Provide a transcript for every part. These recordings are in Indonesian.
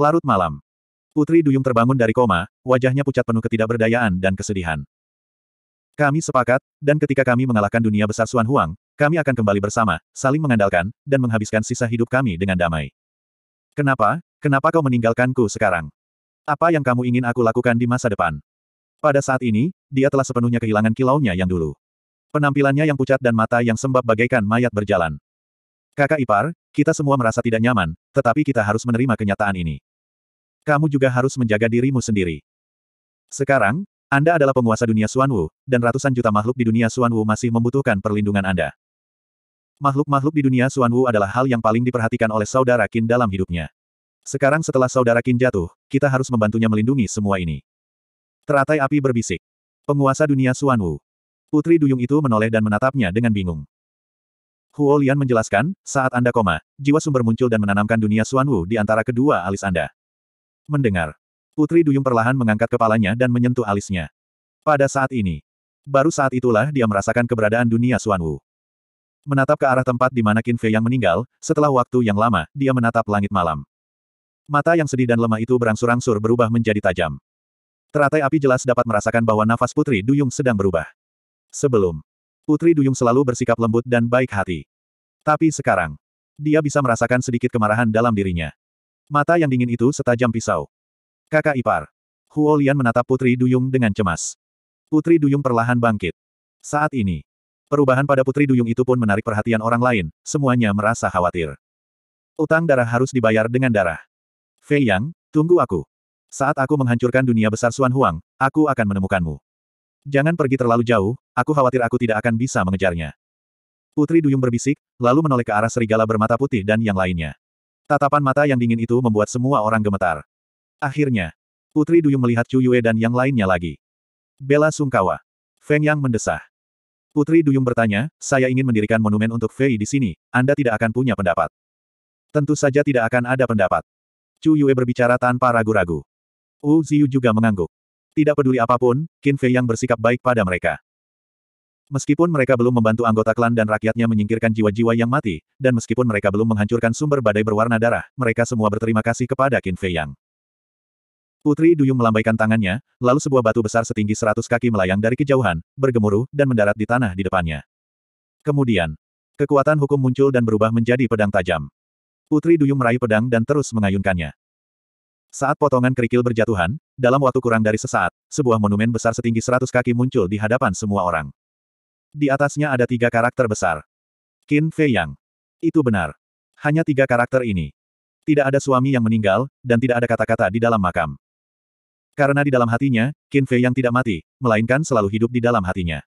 Larut malam. Putri Duyung terbangun dari koma, wajahnya pucat penuh ketidakberdayaan dan kesedihan. Kami sepakat, dan ketika kami mengalahkan dunia besar Suan Huang, kami akan kembali bersama, saling mengandalkan, dan menghabiskan sisa hidup kami dengan damai. Kenapa, kenapa kau meninggalkanku sekarang? Apa yang kamu ingin aku lakukan di masa depan? Pada saat ini, dia telah sepenuhnya kehilangan kilaunya yang dulu. Penampilannya yang pucat dan mata yang sembab bagaikan mayat berjalan. Kakak ipar, kita semua merasa tidak nyaman, tetapi kita harus menerima kenyataan ini kamu juga harus menjaga dirimu sendiri. Sekarang, Anda adalah penguasa dunia Suanwu, dan ratusan juta makhluk di dunia Suanwu masih membutuhkan perlindungan Anda. Makhluk-makhluk di dunia Suanwu adalah hal yang paling diperhatikan oleh saudara Qin dalam hidupnya. Sekarang setelah saudara Qin jatuh, kita harus membantunya melindungi semua ini. Teratai api berbisik. Penguasa dunia Suanwu. Putri Duyung itu menoleh dan menatapnya dengan bingung. Huo Lian menjelaskan, saat Anda koma, jiwa sumber muncul dan menanamkan dunia Suanwu di antara kedua alis Anda mendengar. Putri Duyung perlahan mengangkat kepalanya dan menyentuh alisnya. Pada saat ini, baru saat itulah dia merasakan keberadaan dunia Suan Wu. Menatap ke arah tempat di mana Qin Fei yang meninggal, setelah waktu yang lama, dia menatap langit malam. Mata yang sedih dan lemah itu berangsur-angsur berubah menjadi tajam. Teratai api jelas dapat merasakan bahwa nafas Putri Duyung sedang berubah. Sebelum, Putri Duyung selalu bersikap lembut dan baik hati. Tapi sekarang, dia bisa merasakan sedikit kemarahan dalam dirinya. Mata yang dingin itu setajam pisau. Kakak ipar. Huo Lian menatap Putri Duyung dengan cemas. Putri Duyung perlahan bangkit. Saat ini, perubahan pada Putri Duyung itu pun menarik perhatian orang lain, semuanya merasa khawatir. Utang darah harus dibayar dengan darah. Fei Yang, tunggu aku. Saat aku menghancurkan dunia besar Suan Huang, aku akan menemukanmu. Jangan pergi terlalu jauh, aku khawatir aku tidak akan bisa mengejarnya. Putri Duyung berbisik, lalu menoleh ke arah serigala bermata putih dan yang lainnya. Tatapan mata yang dingin itu membuat semua orang gemetar. Akhirnya, Putri Duyung melihat Chu Yue dan yang lainnya lagi. Bela Sungkawa. Feng Yang mendesah. Putri Duyung bertanya, saya ingin mendirikan monumen untuk Fei di sini, Anda tidak akan punya pendapat. Tentu saja tidak akan ada pendapat. Chu Yue berbicara tanpa ragu-ragu. Wu Ziyu juga mengangguk. Tidak peduli apapun, Qin Fei yang bersikap baik pada mereka. Meskipun mereka belum membantu anggota klan dan rakyatnya menyingkirkan jiwa-jiwa yang mati, dan meskipun mereka belum menghancurkan sumber badai berwarna darah, mereka semua berterima kasih kepada Qin Fei Yang. Putri Duyung melambaikan tangannya, lalu sebuah batu besar setinggi seratus kaki melayang dari kejauhan, bergemuruh, dan mendarat di tanah di depannya. Kemudian, kekuatan hukum muncul dan berubah menjadi pedang tajam. Putri Duyung meraih pedang dan terus mengayunkannya. Saat potongan kerikil berjatuhan, dalam waktu kurang dari sesaat, sebuah monumen besar setinggi seratus kaki muncul di hadapan semua orang. Di atasnya ada tiga karakter besar. Qin Fei Yang. Itu benar. Hanya tiga karakter ini. Tidak ada suami yang meninggal, dan tidak ada kata-kata di dalam makam. Karena di dalam hatinya, Qin Fei Yang tidak mati, melainkan selalu hidup di dalam hatinya.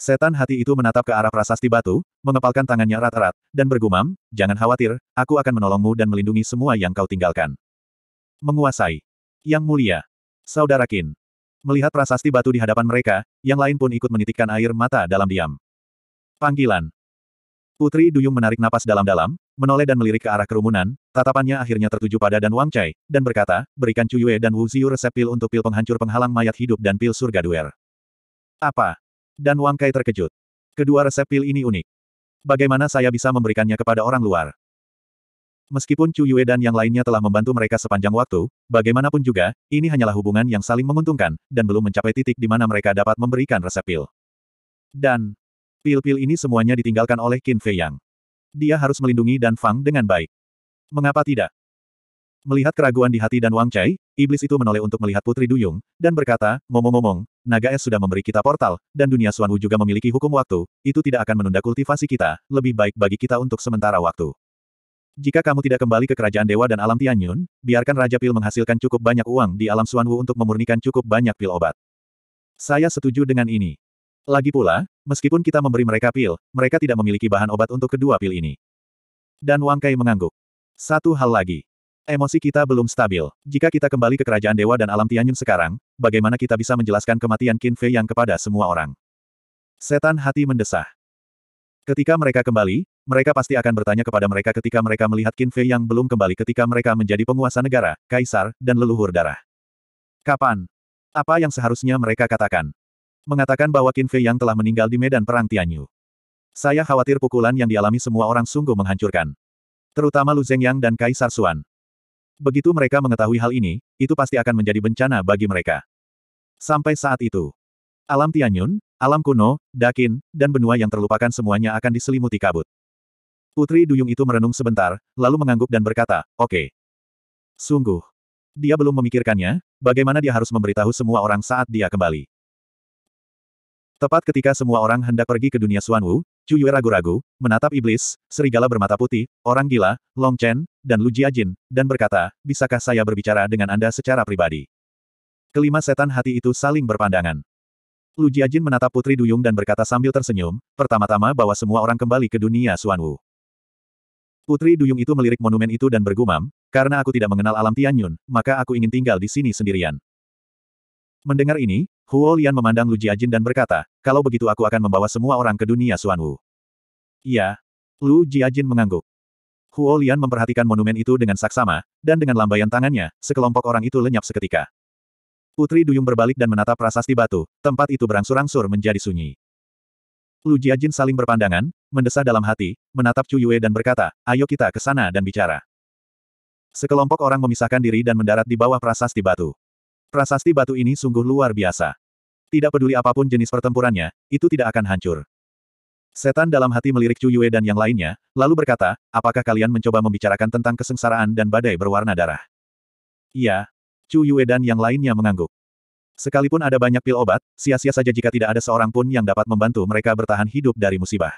Setan hati itu menatap ke arah prasasti batu, mengepalkan tangannya erat-erat, dan bergumam, jangan khawatir, aku akan menolongmu dan melindungi semua yang kau tinggalkan. Menguasai. Yang mulia. Saudara Qin. Melihat prasasti batu di hadapan mereka, yang lain pun ikut menitikkan air mata dalam diam. Panggilan. Putri Duyung menarik napas dalam-dalam, menoleh dan melirik ke arah kerumunan, tatapannya akhirnya tertuju pada Dan Wang Chai, dan berkata, berikan Chu Yue dan Wu Ziyu resep pil untuk pil penghancur penghalang mayat hidup dan pil surga duer. Apa? Dan Wang Kai terkejut. Kedua resep pil ini unik. Bagaimana saya bisa memberikannya kepada orang luar? Meskipun Chu Yue dan yang lainnya telah membantu mereka sepanjang waktu, bagaimanapun juga, ini hanyalah hubungan yang saling menguntungkan, dan belum mencapai titik di mana mereka dapat memberikan resep pil. Dan, pil-pil ini semuanya ditinggalkan oleh Qin Fei Yang. Dia harus melindungi Dan Fang dengan baik. Mengapa tidak? Melihat keraguan di hati dan Wang Chai, iblis itu menoleh untuk melihat Putri Duyung, dan berkata, ngomong-ngomong, naga es sudah memberi kita portal, dan dunia Wu juga memiliki hukum waktu, itu tidak akan menunda kultivasi kita, lebih baik bagi kita untuk sementara waktu. Jika kamu tidak kembali ke kerajaan dewa dan alam Tianyun, biarkan Raja Pil menghasilkan cukup banyak uang di alam Suanwu untuk memurnikan cukup banyak pil obat. Saya setuju dengan ini. Lagi pula, meskipun kita memberi mereka pil, mereka tidak memiliki bahan obat untuk kedua pil ini. Dan Wang Kai mengangguk. Satu hal lagi. Emosi kita belum stabil. Jika kita kembali ke kerajaan dewa dan alam Tianyun sekarang, bagaimana kita bisa menjelaskan kematian Qin Fei yang kepada semua orang? Setan hati mendesah. Ketika mereka kembali, mereka pasti akan bertanya kepada mereka ketika mereka melihat Qin Fei yang belum kembali ketika mereka menjadi penguasa negara, kaisar, dan leluhur darah. Kapan? Apa yang seharusnya mereka katakan? Mengatakan bahwa Qin Fei yang telah meninggal di medan perang Tianyu. Saya khawatir pukulan yang dialami semua orang sungguh menghancurkan. Terutama Lu Zhengyang dan Kaisar Suan. Begitu mereka mengetahui hal ini, itu pasti akan menjadi bencana bagi mereka. Sampai saat itu, alam Tianyun, alam kuno, Dakin, dan benua yang terlupakan semuanya akan diselimuti kabut. Putri Duyung itu merenung sebentar, lalu mengangguk dan berkata, oke. Okay. Sungguh. Dia belum memikirkannya, bagaimana dia harus memberitahu semua orang saat dia kembali. Tepat ketika semua orang hendak pergi ke dunia Suanwu, Chu Yue ragu-ragu, menatap iblis, serigala bermata putih, orang gila, Long Chen, dan Lu Jiajin, dan berkata, bisakah saya berbicara dengan Anda secara pribadi? Kelima setan hati itu saling berpandangan. Lu Jiajin menatap Putri Duyung dan berkata sambil tersenyum, pertama-tama bahwa semua orang kembali ke dunia Suanwu. Putri Duyung itu melirik monumen itu dan bergumam, karena aku tidak mengenal alam Tianyun, maka aku ingin tinggal di sini sendirian. Mendengar ini, Huo Lian memandang Lu Jiajin dan berkata, kalau begitu aku akan membawa semua orang ke dunia Suanwu. Iya. Lu Jiajin mengangguk. Huo Lian memperhatikan monumen itu dengan saksama, dan dengan lambaian tangannya, sekelompok orang itu lenyap seketika. Putri Duyung berbalik dan menatap prasasti batu, tempat itu berangsur-angsur menjadi sunyi. Lu Jiajin saling berpandangan, mendesah dalam hati, menatap Chu Yue dan berkata, ayo kita ke sana dan bicara. Sekelompok orang memisahkan diri dan mendarat di bawah prasasti batu. Prasasti batu ini sungguh luar biasa. Tidak peduli apapun jenis pertempurannya, itu tidak akan hancur. Setan dalam hati melirik Chu Yue dan yang lainnya, lalu berkata, apakah kalian mencoba membicarakan tentang kesengsaraan dan badai berwarna darah? Iya. Chu Yue dan yang lainnya mengangguk. Sekalipun ada banyak pil obat, sia-sia saja jika tidak ada seorang pun yang dapat membantu mereka bertahan hidup dari musibah.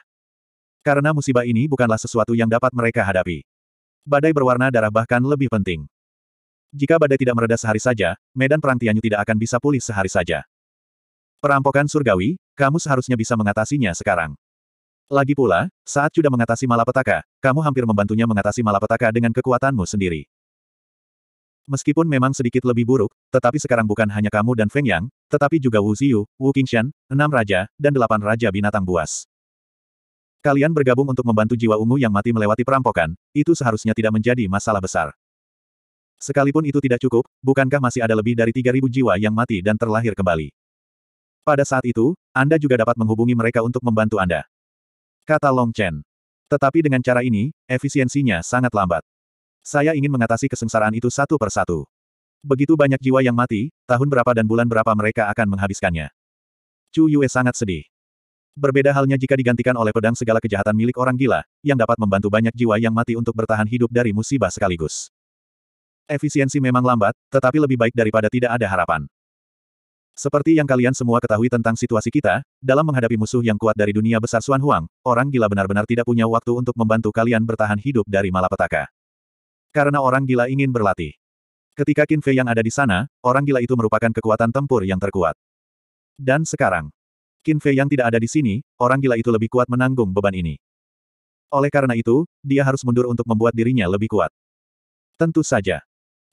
Karena musibah ini bukanlah sesuatu yang dapat mereka hadapi. Badai berwarna darah bahkan lebih penting. Jika badai tidak mereda sehari saja, medan perang Tianyu tidak akan bisa pulih sehari saja. Perampokan surgawi, kamu seharusnya bisa mengatasinya sekarang. Lagi pula, saat sudah mengatasi malapetaka, kamu hampir membantunya mengatasi malapetaka dengan kekuatanmu sendiri. Meskipun memang sedikit lebih buruk, tetapi sekarang bukan hanya kamu dan Feng Yang, tetapi juga Wu Ziyu, Wu Qingshan, enam raja, dan delapan raja binatang buas. Kalian bergabung untuk membantu jiwa ungu yang mati melewati perampokan, itu seharusnya tidak menjadi masalah besar. Sekalipun itu tidak cukup, bukankah masih ada lebih dari 3.000 jiwa yang mati dan terlahir kembali? Pada saat itu, Anda juga dapat menghubungi mereka untuk membantu Anda. Kata Long Chen. Tetapi dengan cara ini, efisiensinya sangat lambat. Saya ingin mengatasi kesengsaraan itu satu per satu. Begitu banyak jiwa yang mati, tahun berapa dan bulan berapa mereka akan menghabiskannya. Chu Yue sangat sedih. Berbeda halnya jika digantikan oleh pedang segala kejahatan milik orang gila, yang dapat membantu banyak jiwa yang mati untuk bertahan hidup dari musibah sekaligus. Efisiensi memang lambat, tetapi lebih baik daripada tidak ada harapan. Seperti yang kalian semua ketahui tentang situasi kita, dalam menghadapi musuh yang kuat dari dunia besar Xuan Huang, orang gila benar-benar tidak punya waktu untuk membantu kalian bertahan hidup dari malapetaka. Karena orang gila ingin berlatih. Ketika Qin Fei yang ada di sana, orang gila itu merupakan kekuatan tempur yang terkuat. Dan sekarang, Qin Fei yang tidak ada di sini, orang gila itu lebih kuat menanggung beban ini. Oleh karena itu, dia harus mundur untuk membuat dirinya lebih kuat. Tentu saja.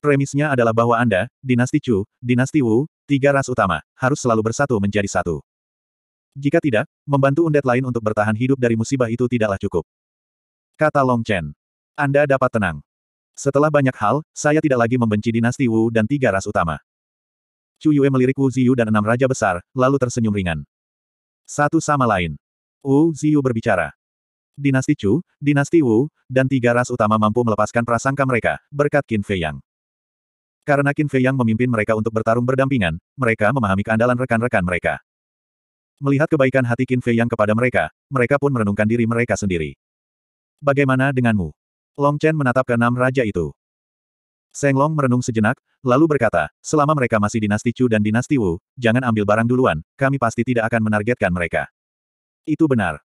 Premisnya adalah bahwa Anda, dinasti Chu, dinasti Wu, tiga ras utama, harus selalu bersatu menjadi satu. Jika tidak, membantu undet lain untuk bertahan hidup dari musibah itu tidaklah cukup. Kata Long Chen. Anda dapat tenang. Setelah banyak hal, saya tidak lagi membenci dinasti Wu dan tiga ras utama. Chu Yue melirik Wu Ziyu dan enam raja besar, lalu tersenyum ringan. Satu sama lain. Wu Ziyu berbicara. Dinasti Chu, dinasti Wu, dan tiga ras utama mampu melepaskan prasangka mereka, berkat Qin Fei Yang. Karena Qin Fei Yang memimpin mereka untuk bertarung berdampingan, mereka memahami keandalan rekan-rekan mereka. Melihat kebaikan hati Qin Fei Yang kepada mereka, mereka pun merenungkan diri mereka sendiri. Bagaimana denganmu? Long Chen menatap ke enam raja itu. Seng Long merenung sejenak, lalu berkata, selama mereka masih dinasti Chu dan dinasti Wu, jangan ambil barang duluan, kami pasti tidak akan menargetkan mereka. Itu benar.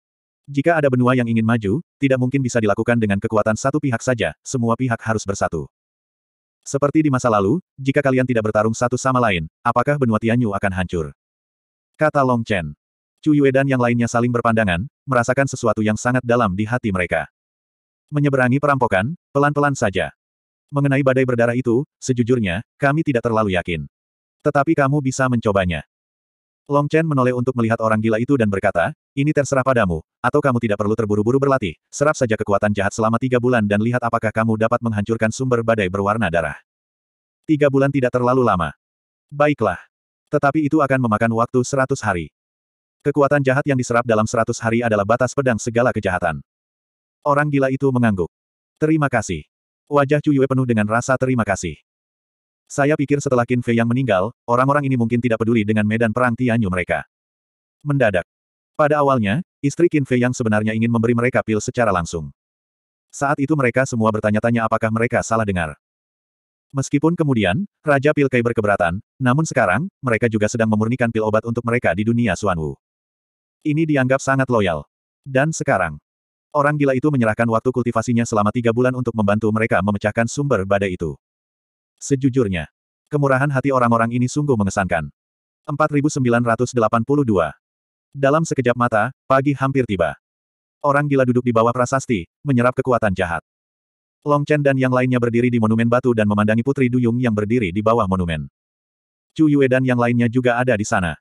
Jika ada benua yang ingin maju, tidak mungkin bisa dilakukan dengan kekuatan satu pihak saja, semua pihak harus bersatu. Seperti di masa lalu, jika kalian tidak bertarung satu sama lain, apakah benua Tianyu akan hancur? Kata Long Chen. Chu Yue dan yang lainnya saling berpandangan, merasakan sesuatu yang sangat dalam di hati mereka. Menyeberangi perampokan, pelan-pelan saja. Mengenai badai berdarah itu, sejujurnya, kami tidak terlalu yakin. Tetapi kamu bisa mencobanya. Long Chen menoleh untuk melihat orang gila itu dan berkata, ini terserah padamu, atau kamu tidak perlu terburu-buru berlatih, serap saja kekuatan jahat selama tiga bulan dan lihat apakah kamu dapat menghancurkan sumber badai berwarna darah. Tiga bulan tidak terlalu lama. Baiklah. Tetapi itu akan memakan waktu seratus hari. Kekuatan jahat yang diserap dalam seratus hari adalah batas pedang segala kejahatan. Orang gila itu mengangguk. Terima kasih. Wajah Cuyue penuh dengan rasa terima kasih. Saya pikir setelah Qin Fei yang meninggal, orang-orang ini mungkin tidak peduli dengan medan perang Tianyu mereka. Mendadak. Pada awalnya, istri Qin Fei yang sebenarnya ingin memberi mereka pil secara langsung. Saat itu mereka semua bertanya-tanya apakah mereka salah dengar. Meskipun kemudian, Raja Kai berkeberatan, namun sekarang, mereka juga sedang memurnikan pil obat untuk mereka di dunia Suanwu. Ini dianggap sangat loyal. Dan sekarang, Orang gila itu menyerahkan waktu kultivasinya selama tiga bulan untuk membantu mereka memecahkan sumber badai itu. Sejujurnya, kemurahan hati orang-orang ini sungguh mengesankan. 4982 Dalam sekejap mata, pagi hampir tiba. Orang gila duduk di bawah prasasti, menyerap kekuatan jahat. Long Chen dan yang lainnya berdiri di monumen batu dan memandangi Putri Duyung yang berdiri di bawah monumen. Chu Yue dan yang lainnya juga ada di sana.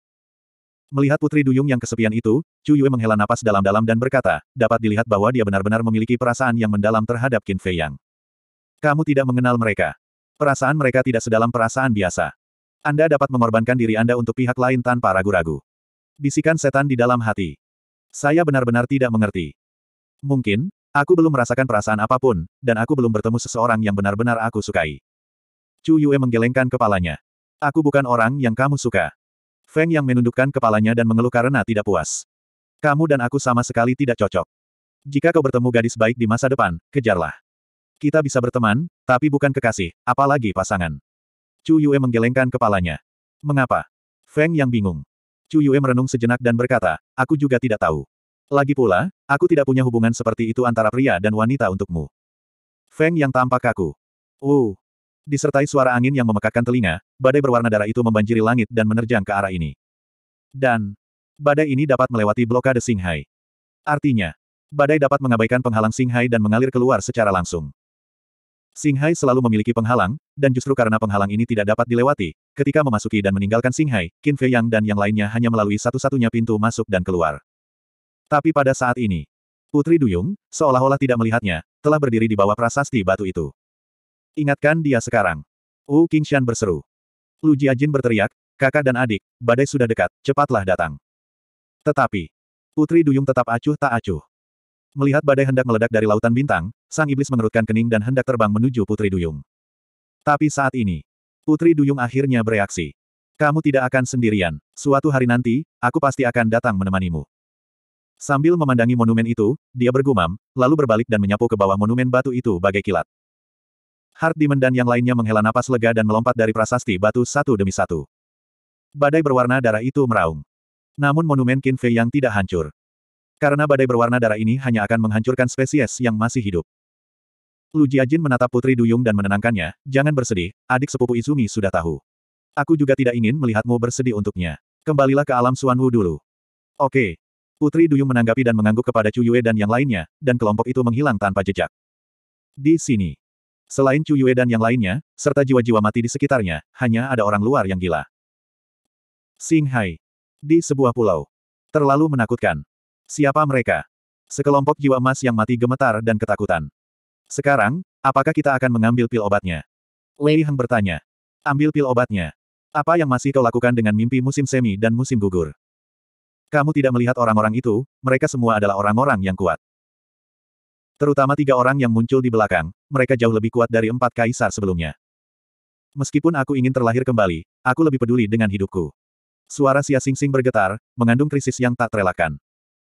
Melihat putri duyung yang kesepian itu, Chu Yue menghela napas dalam-dalam dan berkata, dapat dilihat bahwa dia benar-benar memiliki perasaan yang mendalam terhadap Qin Fei Yang. Kamu tidak mengenal mereka. Perasaan mereka tidak sedalam perasaan biasa. Anda dapat mengorbankan diri Anda untuk pihak lain tanpa ragu-ragu. Bisikan setan di dalam hati. Saya benar-benar tidak mengerti. Mungkin, aku belum merasakan perasaan apapun, dan aku belum bertemu seseorang yang benar-benar aku sukai. Chu Yue menggelengkan kepalanya. Aku bukan orang yang kamu suka. Feng yang menundukkan kepalanya dan mengeluh karena tidak puas. Kamu dan aku sama sekali tidak cocok. Jika kau bertemu gadis baik di masa depan, kejarlah. Kita bisa berteman, tapi bukan kekasih, apalagi pasangan. Chu Yue menggelengkan kepalanya. Mengapa? Feng yang bingung. Chu Yue merenung sejenak dan berkata, aku juga tidak tahu. Lagi pula, aku tidak punya hubungan seperti itu antara pria dan wanita untukmu. Feng yang tampak kaku. Uh, Disertai suara angin yang memekakkan telinga, badai berwarna darah itu membanjiri langit dan menerjang ke arah ini. Dan, badai ini dapat melewati blokade Singhai. Artinya, badai dapat mengabaikan penghalang Singhai dan mengalir keluar secara langsung. Singhai selalu memiliki penghalang, dan justru karena penghalang ini tidak dapat dilewati, ketika memasuki dan meninggalkan Singhai, Qin Fei Yang dan yang lainnya hanya melalui satu-satunya pintu masuk dan keluar. Tapi pada saat ini, Putri Duyung, seolah-olah tidak melihatnya, telah berdiri di bawah prasasti batu itu. Ingatkan dia sekarang. Wu Qingshan berseru. Lu Jiajin berteriak, kakak dan adik, badai sudah dekat, cepatlah datang. Tetapi, Putri Duyung tetap acuh tak acuh. Melihat badai hendak meledak dari lautan bintang, sang iblis mengerutkan kening dan hendak terbang menuju Putri Duyung. Tapi saat ini, Putri Duyung akhirnya bereaksi. Kamu tidak akan sendirian. Suatu hari nanti, aku pasti akan datang menemanimu. Sambil memandangi monumen itu, dia bergumam, lalu berbalik dan menyapu ke bawah monumen batu itu bagai kilat. Hard Demon dan yang lainnya menghela napas lega dan melompat dari prasasti batu satu demi satu. Badai berwarna darah itu meraung. Namun monumen Qin Fei yang tidak hancur. Karena badai berwarna darah ini hanya akan menghancurkan spesies yang masih hidup. Lu Jiajin menatap Putri Duyung dan menenangkannya, jangan bersedih, adik sepupu Izumi sudah tahu. Aku juga tidak ingin melihatmu bersedih untuknya. Kembalilah ke alam Suanwu dulu. Oke. Putri Duyung menanggapi dan mengangguk kepada Chu Yue dan yang lainnya, dan kelompok itu menghilang tanpa jejak. Di sini. Selain Chu Yue dan yang lainnya, serta jiwa-jiwa mati di sekitarnya, hanya ada orang luar yang gila. Singhai. Di sebuah pulau. Terlalu menakutkan. Siapa mereka? Sekelompok jiwa emas yang mati gemetar dan ketakutan. Sekarang, apakah kita akan mengambil pil obatnya? Lei Heng bertanya. Ambil pil obatnya. Apa yang masih kau lakukan dengan mimpi musim semi dan musim gugur? Kamu tidak melihat orang-orang itu, mereka semua adalah orang-orang yang kuat. Terutama tiga orang yang muncul di belakang, mereka jauh lebih kuat dari empat kaisar sebelumnya. Meskipun aku ingin terlahir kembali, aku lebih peduli dengan hidupku. Suara Sia Sing Sing bergetar, mengandung krisis yang tak terelakkan.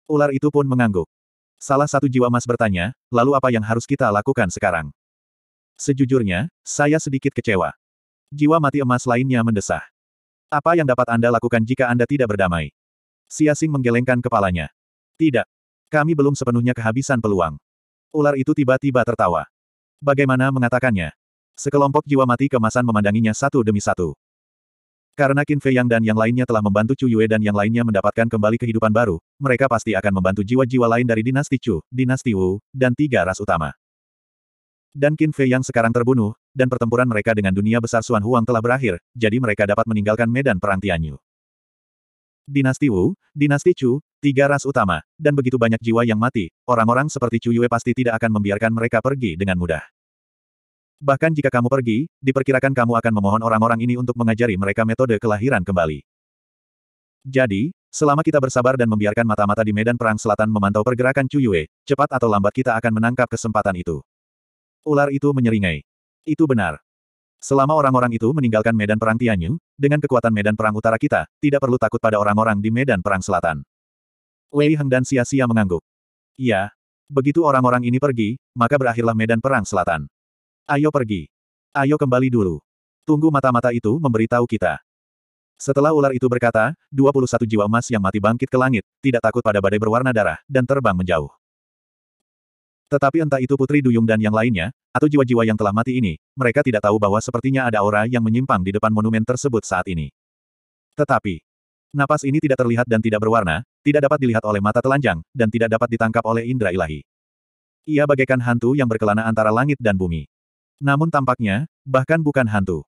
Ular itu pun mengangguk. Salah satu jiwa emas bertanya, lalu apa yang harus kita lakukan sekarang? Sejujurnya, saya sedikit kecewa. Jiwa mati emas lainnya mendesah. Apa yang dapat Anda lakukan jika Anda tidak berdamai? Xia Sing menggelengkan kepalanya. Tidak. Kami belum sepenuhnya kehabisan peluang. Ular itu tiba-tiba tertawa. Bagaimana mengatakannya? Sekelompok jiwa mati kemasan memandanginya satu demi satu. Karena Qin Fei Yang dan yang lainnya telah membantu Chu Yue dan yang lainnya mendapatkan kembali kehidupan baru, mereka pasti akan membantu jiwa-jiwa lain dari dinasti Chu, dinasti Wu, dan tiga ras utama. Dan Qin Fei Yang sekarang terbunuh, dan pertempuran mereka dengan dunia besar Xuan Huang telah berakhir, jadi mereka dapat meninggalkan medan perang Tianyu. Dinasti Wu, Dinasti Chu, tiga ras utama, dan begitu banyak jiwa yang mati, orang-orang seperti Chu Yue pasti tidak akan membiarkan mereka pergi dengan mudah. Bahkan jika kamu pergi, diperkirakan kamu akan memohon orang-orang ini untuk mengajari mereka metode kelahiran kembali. Jadi, selama kita bersabar dan membiarkan mata-mata di medan perang selatan memantau pergerakan Chu Yue, cepat atau lambat kita akan menangkap kesempatan itu. Ular itu menyeringai. Itu benar. Selama orang-orang itu meninggalkan medan perang Tianyu, dengan kekuatan medan perang utara kita, tidak perlu takut pada orang-orang di medan perang selatan. Wei Heng dan sia-sia mengangguk. Ya, Begitu orang-orang ini pergi, maka berakhirlah medan perang selatan. Ayo pergi. Ayo kembali dulu. Tunggu mata-mata itu memberitahu kita. Setelah ular itu berkata, 21 jiwa emas yang mati bangkit ke langit, tidak takut pada badai berwarna darah, dan terbang menjauh. Tetapi entah itu Putri Duyung dan yang lainnya, atau jiwa-jiwa yang telah mati ini, mereka tidak tahu bahwa sepertinya ada aura yang menyimpang di depan monumen tersebut saat ini. Tetapi, napas ini tidak terlihat dan tidak berwarna, tidak dapat dilihat oleh mata telanjang, dan tidak dapat ditangkap oleh indera ilahi. Ia bagaikan hantu yang berkelana antara langit dan bumi. Namun tampaknya, bahkan bukan hantu.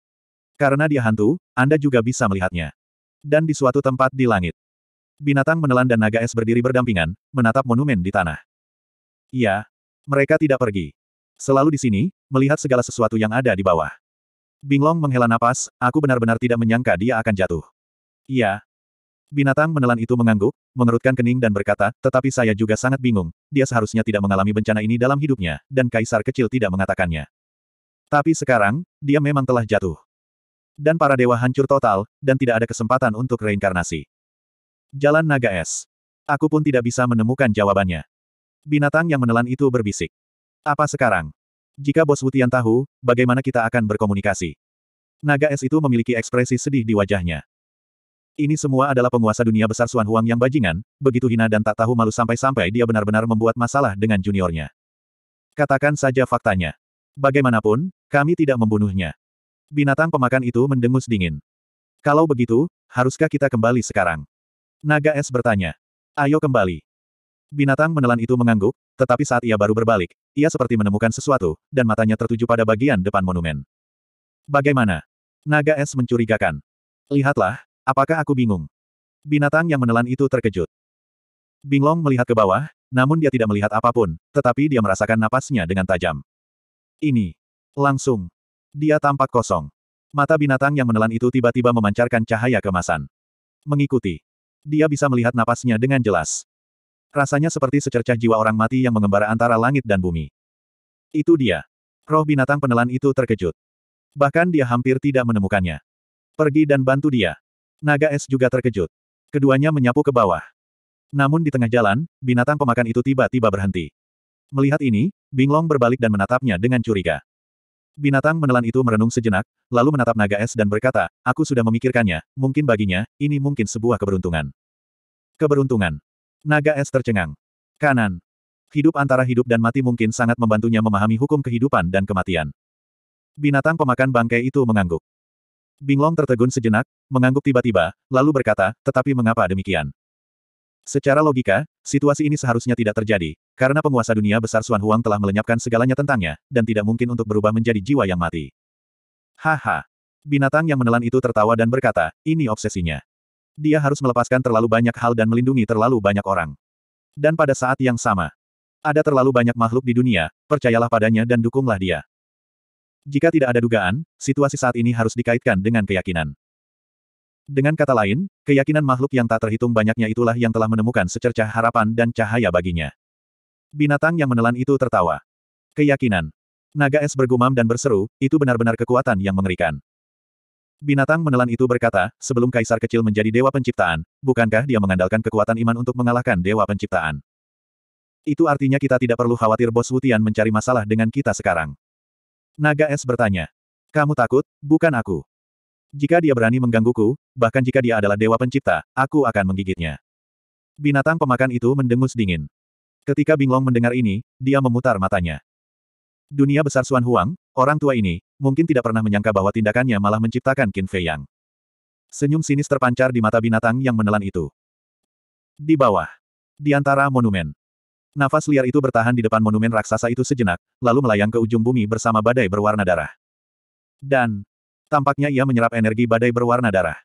Karena dia hantu, Anda juga bisa melihatnya. Dan di suatu tempat di langit. Binatang menelan dan naga es berdiri berdampingan, menatap monumen di tanah. Ia, mereka tidak pergi. Selalu di sini, melihat segala sesuatu yang ada di bawah. Binglong menghela napas, aku benar-benar tidak menyangka dia akan jatuh. Iya. Binatang menelan itu mengangguk, mengerutkan kening dan berkata, tetapi saya juga sangat bingung, dia seharusnya tidak mengalami bencana ini dalam hidupnya, dan kaisar kecil tidak mengatakannya. Tapi sekarang, dia memang telah jatuh. Dan para dewa hancur total, dan tidak ada kesempatan untuk reinkarnasi. Jalan Naga Es. Aku pun tidak bisa menemukan jawabannya. Binatang yang menelan itu berbisik. Apa sekarang? Jika Bos Wutian tahu, bagaimana kita akan berkomunikasi? Naga es itu memiliki ekspresi sedih di wajahnya. Ini semua adalah penguasa dunia besar Suan Huang yang bajingan, begitu hina dan tak tahu malu sampai-sampai dia benar-benar membuat masalah dengan juniornya. Katakan saja faktanya. Bagaimanapun, kami tidak membunuhnya. Binatang pemakan itu mendengus dingin. Kalau begitu, haruskah kita kembali sekarang? Naga es bertanya. Ayo kembali. Binatang menelan itu mengangguk, tetapi saat ia baru berbalik, ia seperti menemukan sesuatu, dan matanya tertuju pada bagian depan monumen. Bagaimana? Naga es mencurigakan. Lihatlah, apakah aku bingung? Binatang yang menelan itu terkejut. Binglong melihat ke bawah, namun dia tidak melihat apapun, tetapi dia merasakan napasnya dengan tajam. Ini. Langsung. Dia tampak kosong. Mata binatang yang menelan itu tiba-tiba memancarkan cahaya kemasan. Mengikuti. Dia bisa melihat napasnya dengan jelas. Rasanya seperti secercah jiwa orang mati yang mengembara antara langit dan bumi. Itu dia. Roh binatang penelan itu terkejut. Bahkan dia hampir tidak menemukannya. Pergi dan bantu dia. Naga es juga terkejut. Keduanya menyapu ke bawah. Namun di tengah jalan, binatang pemakan itu tiba-tiba berhenti. Melihat ini, Binglong berbalik dan menatapnya dengan curiga. Binatang menelan itu merenung sejenak, lalu menatap naga es dan berkata, aku sudah memikirkannya, mungkin baginya, ini mungkin sebuah keberuntungan. Keberuntungan. Naga es tercengang. Kanan. Hidup antara hidup dan mati mungkin sangat membantunya memahami hukum kehidupan dan kematian. Binatang pemakan bangkai itu mengangguk. Binglong tertegun sejenak, mengangguk tiba-tiba, lalu berkata, tetapi mengapa demikian? Secara logika, situasi ini seharusnya tidak terjadi, karena penguasa dunia besar Suan Huang telah melenyapkan segalanya tentangnya, dan tidak mungkin untuk berubah menjadi jiwa yang mati. Haha. Binatang yang menelan itu tertawa dan berkata, ini obsesinya. Dia harus melepaskan terlalu banyak hal dan melindungi terlalu banyak orang. Dan pada saat yang sama, ada terlalu banyak makhluk di dunia, percayalah padanya dan dukunglah dia. Jika tidak ada dugaan, situasi saat ini harus dikaitkan dengan keyakinan. Dengan kata lain, keyakinan makhluk yang tak terhitung banyaknya itulah yang telah menemukan secercah harapan dan cahaya baginya. Binatang yang menelan itu tertawa. Keyakinan. Naga es bergumam dan berseru, itu benar-benar kekuatan yang mengerikan. Binatang menelan itu berkata, sebelum kaisar kecil menjadi dewa penciptaan, bukankah dia mengandalkan kekuatan iman untuk mengalahkan dewa penciptaan? Itu artinya kita tidak perlu khawatir bos Wutian mencari masalah dengan kita sekarang. Naga es bertanya. Kamu takut? Bukan aku. Jika dia berani menggangguku, bahkan jika dia adalah dewa pencipta, aku akan menggigitnya. Binatang pemakan itu mendengus dingin. Ketika Binglong mendengar ini, dia memutar matanya. Dunia besar Xuan Huang, orang tua ini, mungkin tidak pernah menyangka bahwa tindakannya malah menciptakan Qin Fei Yang. Senyum sinis terpancar di mata binatang yang menelan itu. Di bawah. Di antara monumen. Nafas liar itu bertahan di depan monumen raksasa itu sejenak, lalu melayang ke ujung bumi bersama badai berwarna darah. Dan, tampaknya ia menyerap energi badai berwarna darah.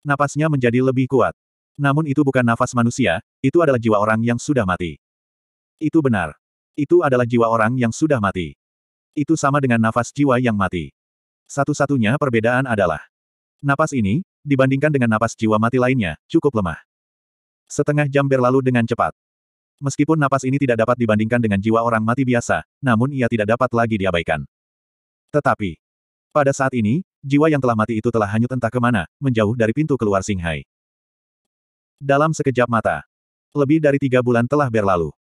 Napasnya menjadi lebih kuat. Namun itu bukan nafas manusia, itu adalah jiwa orang yang sudah mati. Itu benar. Itu adalah jiwa orang yang sudah mati. Itu sama dengan nafas jiwa yang mati. Satu-satunya perbedaan adalah napas ini, dibandingkan dengan napas jiwa mati lainnya, cukup lemah. Setengah jam berlalu dengan cepat. Meskipun napas ini tidak dapat dibandingkan dengan jiwa orang mati biasa, namun ia tidak dapat lagi diabaikan. Tetapi, pada saat ini, jiwa yang telah mati itu telah hanyut entah kemana, menjauh dari pintu keluar Singhai. Dalam sekejap mata, lebih dari tiga bulan telah berlalu.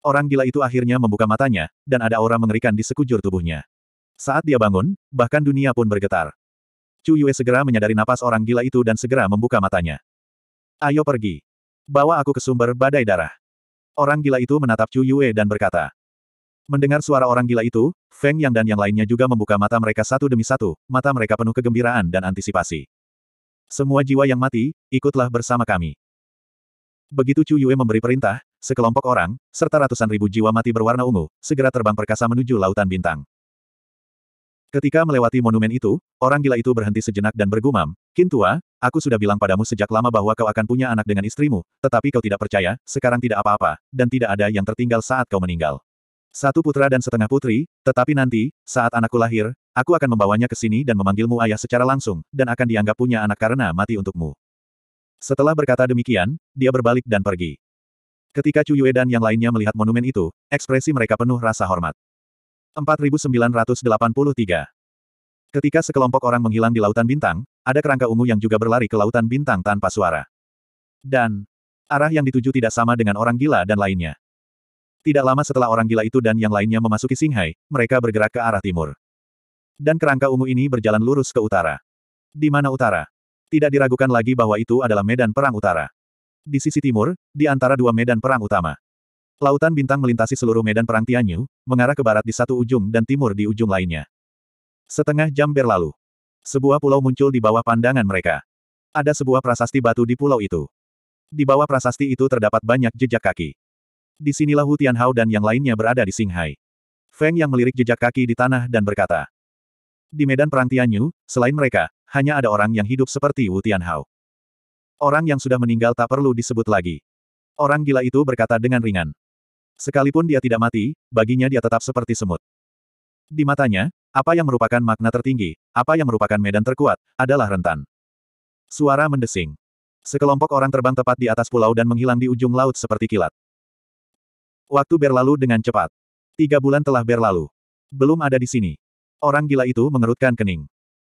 Orang gila itu akhirnya membuka matanya, dan ada aura mengerikan di sekujur tubuhnya. Saat dia bangun, bahkan dunia pun bergetar. Chu Yue segera menyadari napas orang gila itu dan segera membuka matanya. Ayo pergi. Bawa aku ke sumber badai darah. Orang gila itu menatap Chu Yue dan berkata. Mendengar suara orang gila itu, Feng Yang dan yang lainnya juga membuka mata mereka satu demi satu, mata mereka penuh kegembiraan dan antisipasi. Semua jiwa yang mati, ikutlah bersama kami. Begitu Chu Yue memberi perintah, sekelompok orang, serta ratusan ribu jiwa mati berwarna ungu, segera terbang perkasa menuju Lautan Bintang. Ketika melewati monumen itu, orang gila itu berhenti sejenak dan bergumam, Kintua, aku sudah bilang padamu sejak lama bahwa kau akan punya anak dengan istrimu, tetapi kau tidak percaya, sekarang tidak apa-apa, dan tidak ada yang tertinggal saat kau meninggal. Satu putra dan setengah putri, tetapi nanti, saat anakku lahir, aku akan membawanya ke sini dan memanggilmu ayah secara langsung, dan akan dianggap punya anak karena mati untukmu. Setelah berkata demikian, dia berbalik dan pergi. Ketika Chu Yue dan yang lainnya melihat monumen itu, ekspresi mereka penuh rasa hormat. 4983 Ketika sekelompok orang menghilang di Lautan Bintang, ada kerangka ungu yang juga berlari ke Lautan Bintang tanpa suara. Dan, arah yang dituju tidak sama dengan orang gila dan lainnya. Tidak lama setelah orang gila itu dan yang lainnya memasuki Singhai, mereka bergerak ke arah timur. Dan kerangka ungu ini berjalan lurus ke utara. Di mana utara? Tidak diragukan lagi bahwa itu adalah medan perang utara. Di sisi timur, di antara dua medan perang utama. Lautan bintang melintasi seluruh medan perang Tianyu, mengarah ke barat di satu ujung dan timur di ujung lainnya. Setengah jam berlalu. Sebuah pulau muncul di bawah pandangan mereka. Ada sebuah prasasti batu di pulau itu. Di bawah prasasti itu terdapat banyak jejak kaki. Di sinilah Hu Tianhao dan yang lainnya berada di Singhai. Feng yang melirik jejak kaki di tanah dan berkata, Di medan perang Tianyu, selain mereka, hanya ada orang yang hidup seperti Wu Tianhao. Orang yang sudah meninggal tak perlu disebut lagi. Orang gila itu berkata dengan ringan. Sekalipun dia tidak mati, baginya dia tetap seperti semut. Di matanya, apa yang merupakan makna tertinggi, apa yang merupakan medan terkuat, adalah rentan. Suara mendesing. Sekelompok orang terbang tepat di atas pulau dan menghilang di ujung laut seperti kilat. Waktu berlalu dengan cepat. Tiga bulan telah berlalu. Belum ada di sini. Orang gila itu mengerutkan kening.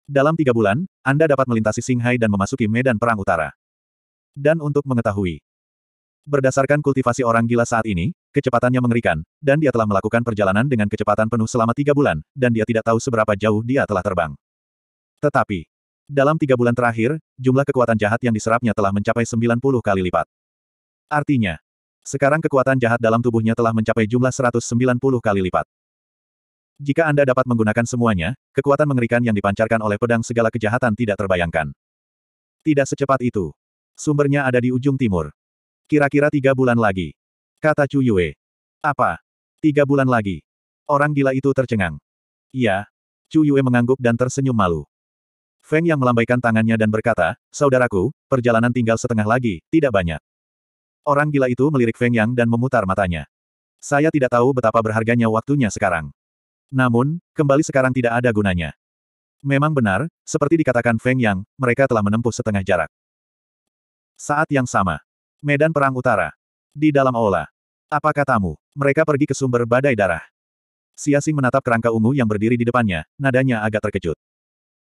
Dalam tiga bulan, Anda dapat melintasi Singhai dan memasuki medan perang utara dan untuk mengetahui. Berdasarkan kultivasi orang gila saat ini, kecepatannya mengerikan, dan dia telah melakukan perjalanan dengan kecepatan penuh selama tiga bulan, dan dia tidak tahu seberapa jauh dia telah terbang. Tetapi, dalam tiga bulan terakhir, jumlah kekuatan jahat yang diserapnya telah mencapai 90 kali lipat. Artinya, sekarang kekuatan jahat dalam tubuhnya telah mencapai jumlah 190 kali lipat. Jika Anda dapat menggunakan semuanya, kekuatan mengerikan yang dipancarkan oleh pedang segala kejahatan tidak terbayangkan. Tidak secepat itu. Sumbernya ada di ujung timur. Kira-kira tiga bulan lagi. Kata Chu Yue. Apa? Tiga bulan lagi. Orang gila itu tercengang. Iya. Chu Yue mengangguk dan tersenyum malu. Feng yang melambaikan tangannya dan berkata, Saudaraku, perjalanan tinggal setengah lagi, tidak banyak. Orang gila itu melirik Feng Yang dan memutar matanya. Saya tidak tahu betapa berharganya waktunya sekarang. Namun, kembali sekarang tidak ada gunanya. Memang benar, seperti dikatakan Feng Yang, mereka telah menempuh setengah jarak. Saat yang sama. Medan Perang Utara. Di dalam aula. Apa katamu? Mereka pergi ke sumber badai darah. Siasing menatap kerangka ungu yang berdiri di depannya, nadanya agak terkejut.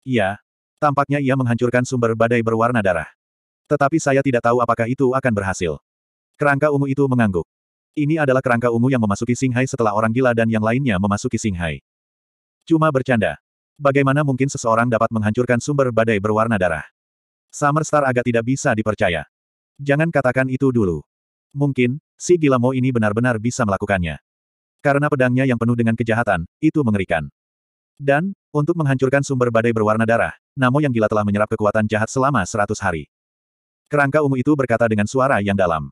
Iya. Tampaknya ia menghancurkan sumber badai berwarna darah. Tetapi saya tidak tahu apakah itu akan berhasil. Kerangka ungu itu mengangguk. Ini adalah kerangka ungu yang memasuki Singhai setelah orang gila dan yang lainnya memasuki Singhai. Cuma bercanda. Bagaimana mungkin seseorang dapat menghancurkan sumber badai berwarna darah? Summer Star agak tidak bisa dipercaya. Jangan katakan itu dulu. Mungkin, si Gilamo ini benar-benar bisa melakukannya. Karena pedangnya yang penuh dengan kejahatan, itu mengerikan. Dan, untuk menghancurkan sumber badai berwarna darah, Namo yang gila telah menyerap kekuatan jahat selama seratus hari. Kerangka ungu itu berkata dengan suara yang dalam.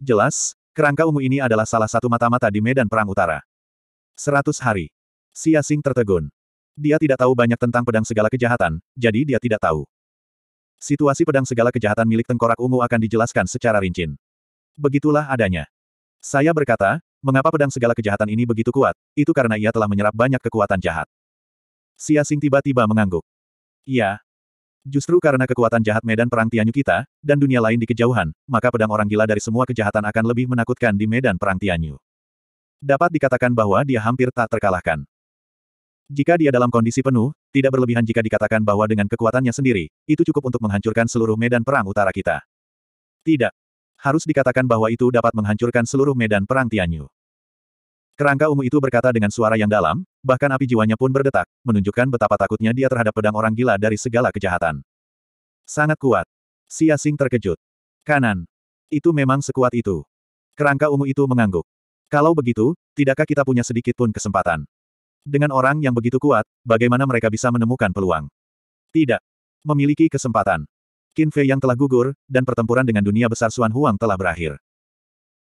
Jelas, kerangka ungu ini adalah salah satu mata-mata di medan perang utara. Seratus hari. Si Asing tertegun. Dia tidak tahu banyak tentang pedang segala kejahatan, jadi dia tidak tahu situasi pedang segala kejahatan milik tengkorak ungu akan dijelaskan secara rinci. Begitulah adanya. Saya berkata, mengapa pedang segala kejahatan ini begitu kuat, itu karena ia telah menyerap banyak kekuatan jahat. Xia Xing tiba-tiba mengangguk. Iya. Justru karena kekuatan jahat medan perang Tianyu kita, dan dunia lain di kejauhan, maka pedang orang gila dari semua kejahatan akan lebih menakutkan di medan perang Tianyu. Dapat dikatakan bahwa dia hampir tak terkalahkan. Jika dia dalam kondisi penuh, tidak berlebihan jika dikatakan bahwa dengan kekuatannya sendiri, itu cukup untuk menghancurkan seluruh medan perang utara kita. Tidak. Harus dikatakan bahwa itu dapat menghancurkan seluruh medan perang Tianyu. Kerangka ungu itu berkata dengan suara yang dalam, bahkan api jiwanya pun berdetak, menunjukkan betapa takutnya dia terhadap pedang orang gila dari segala kejahatan. Sangat kuat. Si asing terkejut. Kanan. Itu memang sekuat itu. Kerangka ungu itu mengangguk. Kalau begitu, tidakkah kita punya sedikit pun kesempatan? Dengan orang yang begitu kuat, bagaimana mereka bisa menemukan peluang? Tidak. Memiliki kesempatan. Qin Fei yang telah gugur, dan pertempuran dengan dunia besar Xuan Huang telah berakhir.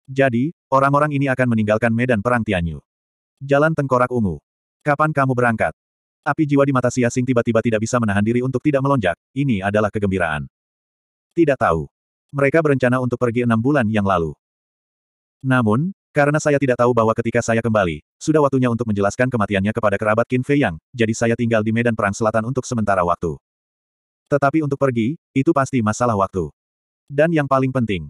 Jadi, orang-orang ini akan meninggalkan medan perang Tianyu. Jalan Tengkorak Ungu. Kapan kamu berangkat? Api jiwa di mata Xia Xing tiba-tiba tidak bisa menahan diri untuk tidak melonjak, ini adalah kegembiraan. Tidak tahu. Mereka berencana untuk pergi enam bulan yang lalu. Namun, karena saya tidak tahu bahwa ketika saya kembali, sudah waktunya untuk menjelaskan kematiannya kepada kerabat Qin Fei Yang, jadi saya tinggal di medan perang selatan untuk sementara waktu. Tetapi untuk pergi, itu pasti masalah waktu. Dan yang paling penting,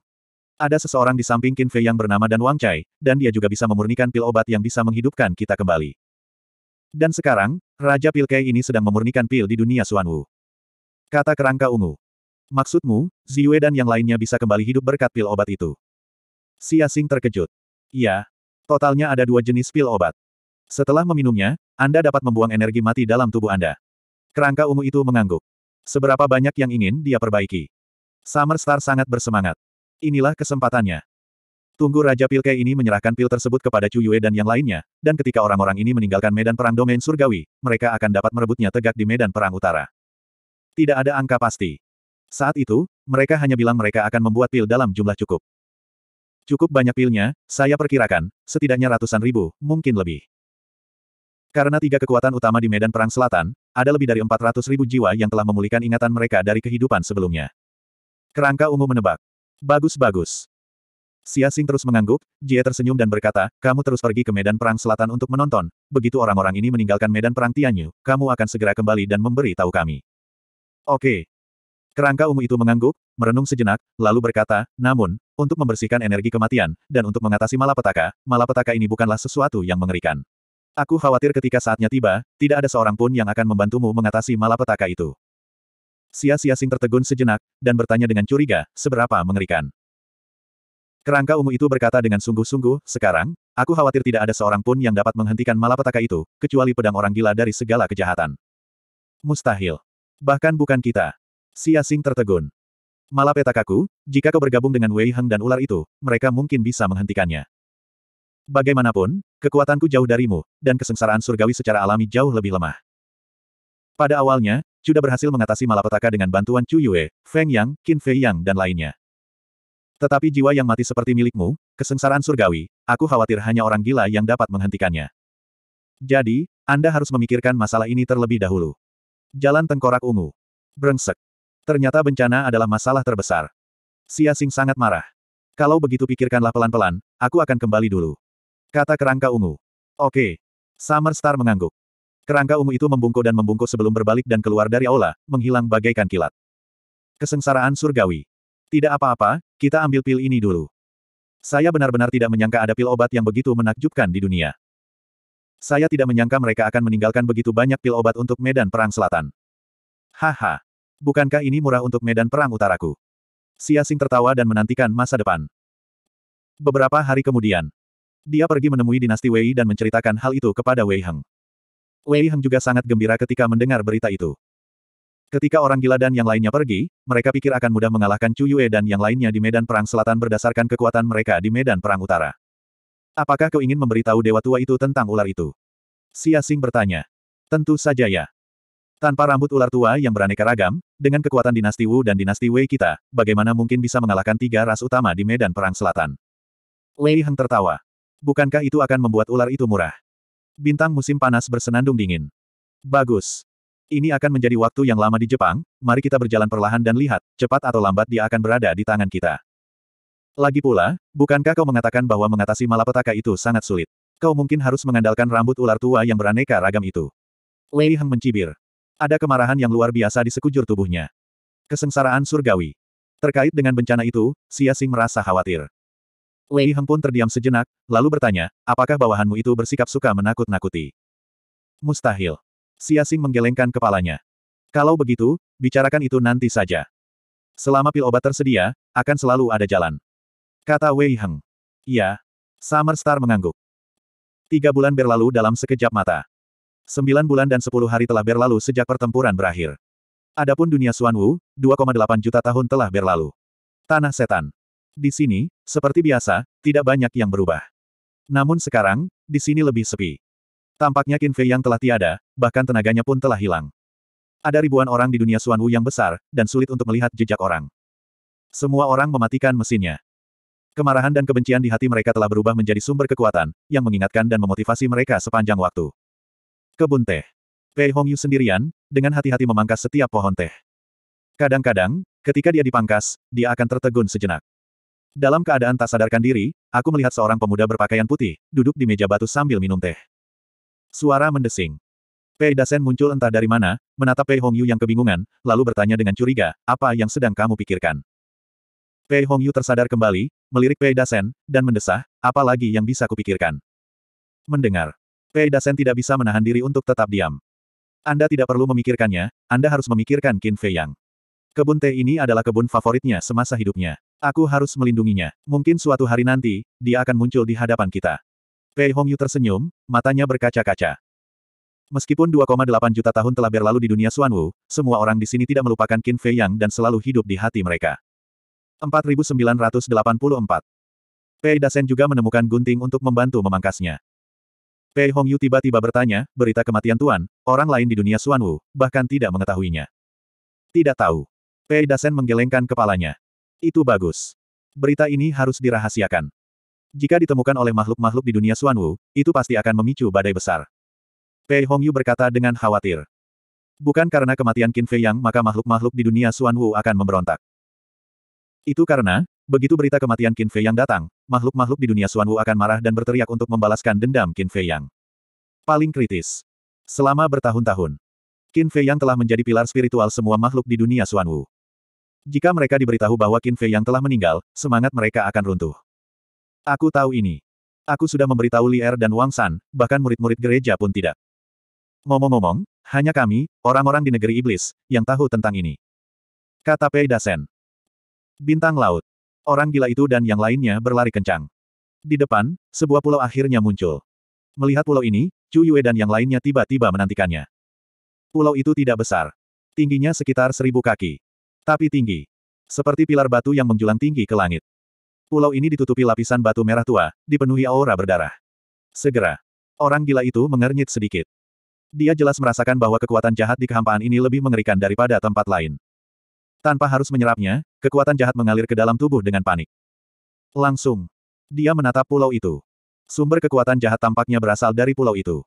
ada seseorang di samping Qin Fei yang bernama Dan Wang Chai, dan dia juga bisa memurnikan pil obat yang bisa menghidupkan kita kembali. Dan sekarang, Raja Pil Kei ini sedang memurnikan pil di dunia Suan Wu. Kata kerangka ungu. Maksudmu, Ziwei dan yang lainnya bisa kembali hidup berkat pil obat itu? Si Asing terkejut. Iya, Totalnya ada dua jenis pil obat. Setelah meminumnya, Anda dapat membuang energi mati dalam tubuh Anda. Kerangka ungu itu mengangguk. Seberapa banyak yang ingin dia perbaiki. Summer Star sangat bersemangat. Inilah kesempatannya. Tunggu Raja Pilke ini menyerahkan pil tersebut kepada Chu Yue dan yang lainnya, dan ketika orang-orang ini meninggalkan medan perang domain surgawi, mereka akan dapat merebutnya tegak di medan perang utara. Tidak ada angka pasti. Saat itu, mereka hanya bilang mereka akan membuat pil dalam jumlah cukup. Cukup banyak pilnya, saya perkirakan, setidaknya ratusan ribu, mungkin lebih. Karena tiga kekuatan utama di medan perang selatan, ada lebih dari 400 ribu jiwa yang telah memulihkan ingatan mereka dari kehidupan sebelumnya. Kerangka ungu menebak. Bagus-bagus. Xia Xing terus mengangguk, Jie tersenyum dan berkata, kamu terus pergi ke medan perang selatan untuk menonton, begitu orang-orang ini meninggalkan medan perang Tianyu, kamu akan segera kembali dan memberi tahu kami. Oke, Kerangka ungu itu mengangguk, merenung sejenak, lalu berkata, namun, untuk membersihkan energi kematian, dan untuk mengatasi malapetaka, malapetaka ini bukanlah sesuatu yang mengerikan. Aku khawatir ketika saatnya tiba, tidak ada seorang pun yang akan membantumu mengatasi malapetaka itu. Sia-sia sing tertegun sejenak, dan bertanya dengan curiga, seberapa mengerikan. Kerangka ungu itu berkata dengan sungguh-sungguh, sekarang, aku khawatir tidak ada seorang pun yang dapat menghentikan malapetaka itu, kecuali pedang orang gila dari segala kejahatan. Mustahil. Bahkan bukan kita. Si asing tertegun. Malapetakaku, jika kau bergabung dengan Wei Heng dan ular itu, mereka mungkin bisa menghentikannya. Bagaimanapun, kekuatanku jauh darimu, dan kesengsaraan surgawi secara alami jauh lebih lemah. Pada awalnya, sudah berhasil mengatasi malapetaka dengan bantuan Chu Yue, Feng Yang, Qin Fei Yang dan lainnya. Tetapi jiwa yang mati seperti milikmu, kesengsaraan surgawi, aku khawatir hanya orang gila yang dapat menghentikannya. Jadi, Anda harus memikirkan masalah ini terlebih dahulu. Jalan Tengkorak Ungu. Brengsek. Ternyata bencana adalah masalah terbesar. Xia Xing sangat marah. Kalau begitu pikirkanlah pelan-pelan, aku akan kembali dulu. Kata kerangka ungu. Oke. Summer Star mengangguk. Kerangka ungu itu membungkuk dan membungkuk sebelum berbalik dan keluar dari aula, menghilang bagaikan kilat. Kesengsaraan surgawi. Tidak apa-apa, kita ambil pil ini dulu. Saya benar-benar tidak menyangka ada pil obat yang begitu menakjubkan di dunia. Saya tidak menyangka mereka akan meninggalkan begitu banyak pil obat untuk medan perang selatan. Haha. Bukankah ini murah untuk medan perang utaraku? Xia Xing tertawa dan menantikan masa depan. Beberapa hari kemudian, dia pergi menemui dinasti Wei dan menceritakan hal itu kepada Wei Heng. Wei Heng juga sangat gembira ketika mendengar berita itu. Ketika orang gila dan yang lainnya pergi, mereka pikir akan mudah mengalahkan Chu Yue dan yang lainnya di medan perang selatan berdasarkan kekuatan mereka di medan perang utara. Apakah kau ingin memberitahu dewa tua itu tentang ular itu? Xia Xing bertanya. Tentu saja ya. Tanpa rambut ular tua yang beraneka ragam, dengan kekuatan dinasti Wu dan dinasti Wei kita, bagaimana mungkin bisa mengalahkan tiga ras utama di medan perang selatan? Lei Heng tertawa. Bukankah itu akan membuat ular itu murah? Bintang musim panas bersenandung dingin. Bagus. Ini akan menjadi waktu yang lama di Jepang, mari kita berjalan perlahan dan lihat, cepat atau lambat dia akan berada di tangan kita. Lagi pula, bukankah kau mengatakan bahwa mengatasi malapetaka itu sangat sulit? Kau mungkin harus mengandalkan rambut ular tua yang beraneka ragam itu. Lei Heng mencibir. Ada kemarahan yang luar biasa di sekujur tubuhnya. Kesengsaraan surgawi. Terkait dengan bencana itu, Xia Xing merasa khawatir. Wei Heng pun terdiam sejenak, lalu bertanya, apakah bawahanmu itu bersikap suka menakut-nakuti? Mustahil. Xia Xing menggelengkan kepalanya. Kalau begitu, bicarakan itu nanti saja. Selama pil obat tersedia, akan selalu ada jalan. Kata Wei Heng. Iya. Summer Star mengangguk. Tiga bulan berlalu dalam sekejap mata. Sembilan bulan dan sepuluh hari telah berlalu sejak pertempuran berakhir. Adapun dunia Suanwu, 2,8 juta tahun telah berlalu. Tanah Setan. Di sini, seperti biasa, tidak banyak yang berubah. Namun sekarang, di sini lebih sepi. Tampaknya Qin Fei yang telah tiada, bahkan tenaganya pun telah hilang. Ada ribuan orang di dunia Suanwu yang besar, dan sulit untuk melihat jejak orang. Semua orang mematikan mesinnya. Kemarahan dan kebencian di hati mereka telah berubah menjadi sumber kekuatan, yang mengingatkan dan memotivasi mereka sepanjang waktu. Kebun teh. Pei Hongyu sendirian, dengan hati-hati memangkas setiap pohon teh. Kadang-kadang, ketika dia dipangkas, dia akan tertegun sejenak. Dalam keadaan tak sadarkan diri, aku melihat seorang pemuda berpakaian putih, duduk di meja batu sambil minum teh. Suara mendesing. Pei Dasen muncul entah dari mana, menatap Pei Hongyu yang kebingungan, lalu bertanya dengan curiga, apa yang sedang kamu pikirkan? Pei Hongyu tersadar kembali, melirik Pei Dasen, dan mendesah, apa lagi yang bisa kupikirkan? Mendengar. Fei Dasen tidak bisa menahan diri untuk tetap diam. Anda tidak perlu memikirkannya, Anda harus memikirkan Qin Fei Yang. Kebun teh ini adalah kebun favoritnya semasa hidupnya. Aku harus melindunginya. Mungkin suatu hari nanti, dia akan muncul di hadapan kita. Fei Hongyu tersenyum, matanya berkaca-kaca. Meskipun 2,8 juta tahun telah berlalu di dunia Suanwu, semua orang di sini tidak melupakan Qin Fei Yang dan selalu hidup di hati mereka. 4984 Pei Dasen juga menemukan gunting untuk membantu memangkasnya. Pei Hongyu tiba-tiba bertanya, berita kematian Tuan, orang lain di dunia Xuan Wu, bahkan tidak mengetahuinya. Tidak tahu. Pei Dasen menggelengkan kepalanya. Itu bagus. Berita ini harus dirahasiakan. Jika ditemukan oleh makhluk-makhluk di dunia Xuan Wu, itu pasti akan memicu badai besar. Pei Hongyu berkata dengan khawatir. Bukan karena kematian Qin Fei Yang maka makhluk-makhluk di dunia Xuan Wu akan memberontak. Itu karena, Begitu berita kematian Qin Fei Yang datang, makhluk-makhluk di dunia Wu akan marah dan berteriak untuk membalaskan dendam Qin Fei Yang. Paling kritis. Selama bertahun-tahun, Qin Fei Yang telah menjadi pilar spiritual semua makhluk di dunia Wu. Jika mereka diberitahu bahwa Qin Fei Yang telah meninggal, semangat mereka akan runtuh. Aku tahu ini. Aku sudah memberitahu Li Er dan Wang San, bahkan murid-murid gereja pun tidak. Ngomong-ngomong, hanya kami, orang-orang di negeri iblis, yang tahu tentang ini. Kata Pei Dasen. Bintang Laut. Orang gila itu dan yang lainnya berlari kencang. Di depan, sebuah pulau akhirnya muncul. Melihat pulau ini, Chu Yue dan yang lainnya tiba-tiba menantikannya. Pulau itu tidak besar. Tingginya sekitar seribu kaki. Tapi tinggi. Seperti pilar batu yang menjulang tinggi ke langit. Pulau ini ditutupi lapisan batu merah tua, dipenuhi aura berdarah. Segera. Orang gila itu mengernyit sedikit. Dia jelas merasakan bahwa kekuatan jahat di kehampaan ini lebih mengerikan daripada tempat lain. Tanpa harus menyerapnya, Kekuatan jahat mengalir ke dalam tubuh dengan panik. Langsung. Dia menatap pulau itu. Sumber kekuatan jahat tampaknya berasal dari pulau itu.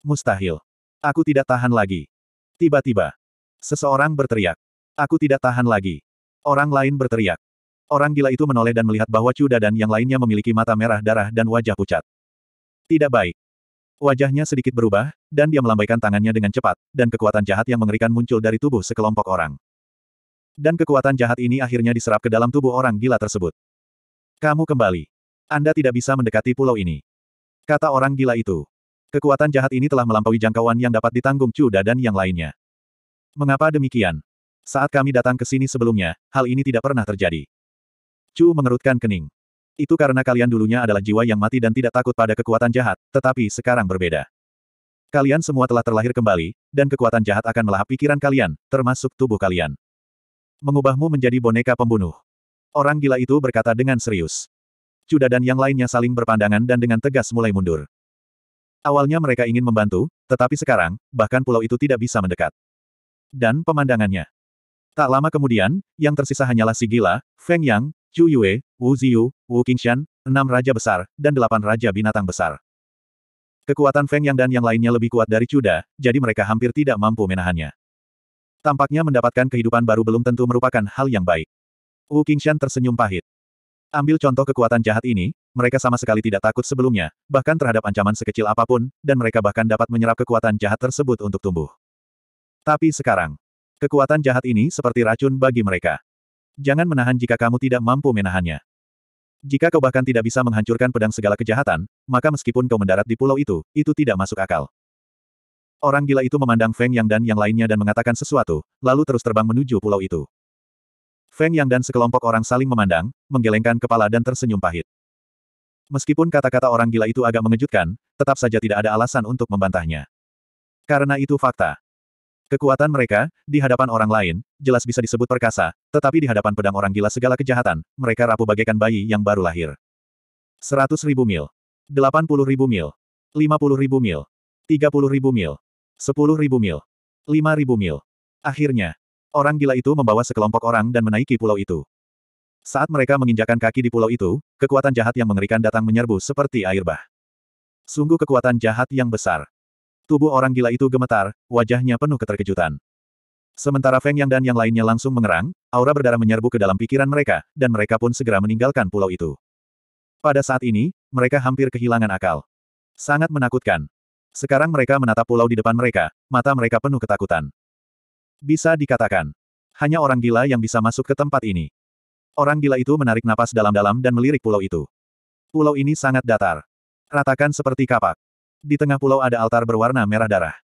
Mustahil. Aku tidak tahan lagi. Tiba-tiba. Seseorang berteriak. Aku tidak tahan lagi. Orang lain berteriak. Orang gila itu menoleh dan melihat bahwa Cuda dan yang lainnya memiliki mata merah darah dan wajah pucat. Tidak baik. Wajahnya sedikit berubah, dan dia melambaikan tangannya dengan cepat, dan kekuatan jahat yang mengerikan muncul dari tubuh sekelompok orang. Dan kekuatan jahat ini akhirnya diserap ke dalam tubuh orang gila tersebut. Kamu kembali. Anda tidak bisa mendekati pulau ini. Kata orang gila itu. Kekuatan jahat ini telah melampaui jangkauan yang dapat ditanggung Cuda dan yang lainnya. Mengapa demikian? Saat kami datang ke sini sebelumnya, hal ini tidak pernah terjadi. Chu mengerutkan kening. Itu karena kalian dulunya adalah jiwa yang mati dan tidak takut pada kekuatan jahat, tetapi sekarang berbeda. Kalian semua telah terlahir kembali, dan kekuatan jahat akan melahap pikiran kalian, termasuk tubuh kalian. Mengubahmu menjadi boneka pembunuh. Orang gila itu berkata dengan serius. Cuda dan yang lainnya saling berpandangan dan dengan tegas mulai mundur. Awalnya mereka ingin membantu, tetapi sekarang, bahkan pulau itu tidak bisa mendekat. Dan pemandangannya. Tak lama kemudian, yang tersisa hanyalah si gila, Feng Yang, Chu Yue, Wu Ziyu, Wu Qingshan, enam raja besar, dan delapan raja binatang besar. Kekuatan Feng Yang dan yang lainnya lebih kuat dari Cuda, jadi mereka hampir tidak mampu menahannya. Tampaknya mendapatkan kehidupan baru belum tentu merupakan hal yang baik. Wu Qingshan tersenyum pahit. Ambil contoh kekuatan jahat ini, mereka sama sekali tidak takut sebelumnya, bahkan terhadap ancaman sekecil apapun, dan mereka bahkan dapat menyerap kekuatan jahat tersebut untuk tumbuh. Tapi sekarang, kekuatan jahat ini seperti racun bagi mereka. Jangan menahan jika kamu tidak mampu menahannya. Jika kau bahkan tidak bisa menghancurkan pedang segala kejahatan, maka meskipun kau mendarat di pulau itu, itu tidak masuk akal. Orang gila itu memandang Feng Yang dan yang lainnya dan mengatakan sesuatu, lalu terus terbang menuju pulau itu. Feng Yang dan sekelompok orang saling memandang, menggelengkan kepala dan tersenyum pahit. Meskipun kata-kata orang gila itu agak mengejutkan, tetap saja tidak ada alasan untuk membantahnya. Karena itu fakta. Kekuatan mereka, di hadapan orang lain, jelas bisa disebut perkasa, tetapi di hadapan pedang orang gila segala kejahatan, mereka rapuh bagaikan bayi yang baru lahir. Seratus ribu mil. puluh ribu mil. puluh ribu mil. puluh ribu mil. Sepuluh ribu mil. Lima ribu mil. Akhirnya, orang gila itu membawa sekelompok orang dan menaiki pulau itu. Saat mereka menginjakan kaki di pulau itu, kekuatan jahat yang mengerikan datang menyerbu seperti air bah. Sungguh kekuatan jahat yang besar. Tubuh orang gila itu gemetar, wajahnya penuh keterkejutan. Sementara Feng Yang dan yang lainnya langsung mengerang, aura berdarah menyerbu ke dalam pikiran mereka, dan mereka pun segera meninggalkan pulau itu. Pada saat ini, mereka hampir kehilangan akal. Sangat menakutkan. Sekarang mereka menatap pulau di depan mereka, mata mereka penuh ketakutan. Bisa dikatakan, hanya orang gila yang bisa masuk ke tempat ini. Orang gila itu menarik napas dalam-dalam dan melirik pulau itu. Pulau ini sangat datar. Ratakan seperti kapak. Di tengah pulau ada altar berwarna merah darah.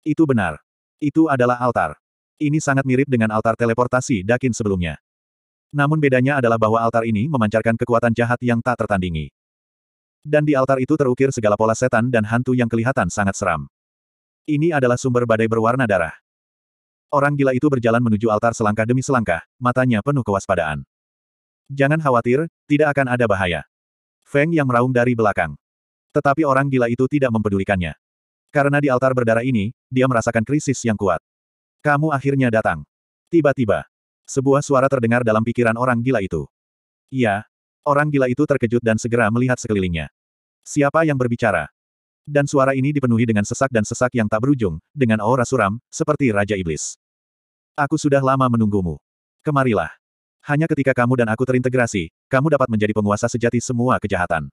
Itu benar. Itu adalah altar. Ini sangat mirip dengan altar teleportasi Dakin sebelumnya. Namun bedanya adalah bahwa altar ini memancarkan kekuatan jahat yang tak tertandingi. Dan di altar itu terukir segala pola setan dan hantu yang kelihatan sangat seram. Ini adalah sumber badai berwarna darah. Orang gila itu berjalan menuju altar selangkah demi selangkah, matanya penuh kewaspadaan. Jangan khawatir, tidak akan ada bahaya. Feng yang meraung dari belakang. Tetapi orang gila itu tidak mempedulikannya. Karena di altar berdarah ini, dia merasakan krisis yang kuat. Kamu akhirnya datang. Tiba-tiba, sebuah suara terdengar dalam pikiran orang gila itu. Iya, Orang gila itu terkejut dan segera melihat sekelilingnya. Siapa yang berbicara? Dan suara ini dipenuhi dengan sesak dan sesak yang tak berujung, dengan aura suram, seperti Raja Iblis. Aku sudah lama menunggumu. Kemarilah. Hanya ketika kamu dan aku terintegrasi, kamu dapat menjadi penguasa sejati semua kejahatan.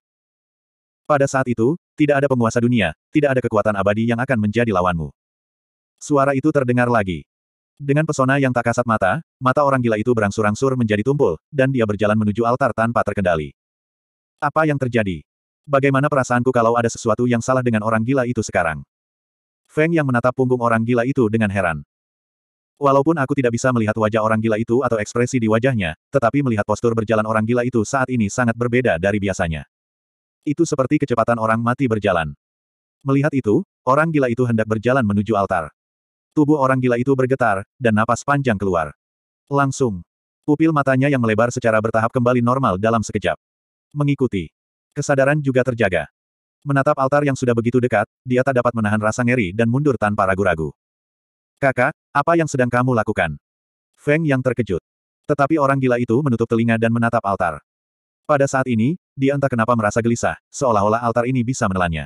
Pada saat itu, tidak ada penguasa dunia, tidak ada kekuatan abadi yang akan menjadi lawanmu. Suara itu terdengar lagi. Dengan pesona yang tak kasat mata, mata orang gila itu berangsur-angsur menjadi tumpul, dan dia berjalan menuju altar tanpa terkendali. Apa yang terjadi? Bagaimana perasaanku kalau ada sesuatu yang salah dengan orang gila itu sekarang? Feng yang menatap punggung orang gila itu dengan heran. Walaupun aku tidak bisa melihat wajah orang gila itu atau ekspresi di wajahnya, tetapi melihat postur berjalan orang gila itu saat ini sangat berbeda dari biasanya. Itu seperti kecepatan orang mati berjalan. Melihat itu, orang gila itu hendak berjalan menuju altar. Tubuh orang gila itu bergetar, dan napas panjang keluar. Langsung. Pupil matanya yang melebar secara bertahap kembali normal dalam sekejap. Mengikuti. Kesadaran juga terjaga. Menatap altar yang sudah begitu dekat, dia tak dapat menahan rasa ngeri dan mundur tanpa ragu-ragu. Kakak, apa yang sedang kamu lakukan? Feng yang terkejut. Tetapi orang gila itu menutup telinga dan menatap altar. Pada saat ini, dia entah kenapa merasa gelisah, seolah-olah altar ini bisa menelannya.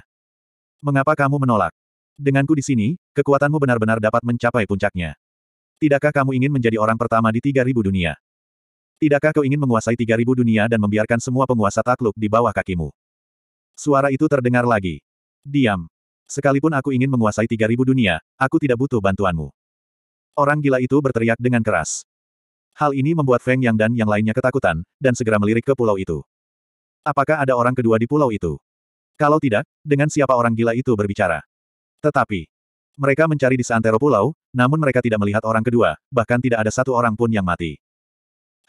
Mengapa kamu menolak? Denganku di sini, kekuatanmu benar-benar dapat mencapai puncaknya. Tidakkah kamu ingin menjadi orang pertama di 3000 dunia? Tidakkah kau ingin menguasai 3000 dunia dan membiarkan semua penguasa takluk di bawah kakimu? Suara itu terdengar lagi. Diam. Sekalipun aku ingin menguasai 3000 dunia, aku tidak butuh bantuanmu. Orang gila itu berteriak dengan keras. Hal ini membuat Feng Yang dan yang lainnya ketakutan, dan segera melirik ke pulau itu. Apakah ada orang kedua di pulau itu? Kalau tidak, dengan siapa orang gila itu berbicara? Tetapi, mereka mencari di seantero pulau, namun mereka tidak melihat orang kedua, bahkan tidak ada satu orang pun yang mati.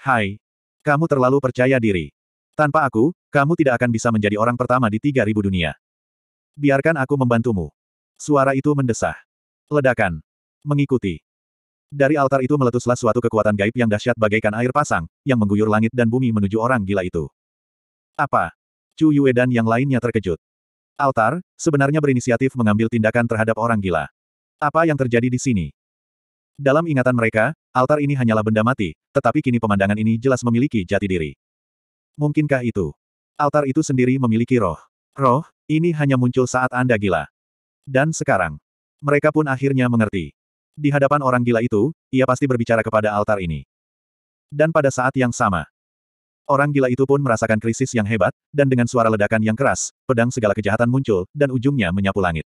Hai, kamu terlalu percaya diri. Tanpa aku, kamu tidak akan bisa menjadi orang pertama di tiga ribu dunia. Biarkan aku membantumu. Suara itu mendesah. Ledakan. Mengikuti. Dari altar itu meletuslah suatu kekuatan gaib yang dahsyat bagaikan air pasang, yang mengguyur langit dan bumi menuju orang gila itu. Apa? Chu Yue dan yang lainnya terkejut. Altar, sebenarnya berinisiatif mengambil tindakan terhadap orang gila. Apa yang terjadi di sini? Dalam ingatan mereka, altar ini hanyalah benda mati, tetapi kini pemandangan ini jelas memiliki jati diri. Mungkinkah itu? Altar itu sendiri memiliki roh. Roh, ini hanya muncul saat Anda gila. Dan sekarang, mereka pun akhirnya mengerti. Di hadapan orang gila itu, ia pasti berbicara kepada altar ini. Dan pada saat yang sama, Orang gila itu pun merasakan krisis yang hebat, dan dengan suara ledakan yang keras, pedang segala kejahatan muncul, dan ujungnya menyapu langit.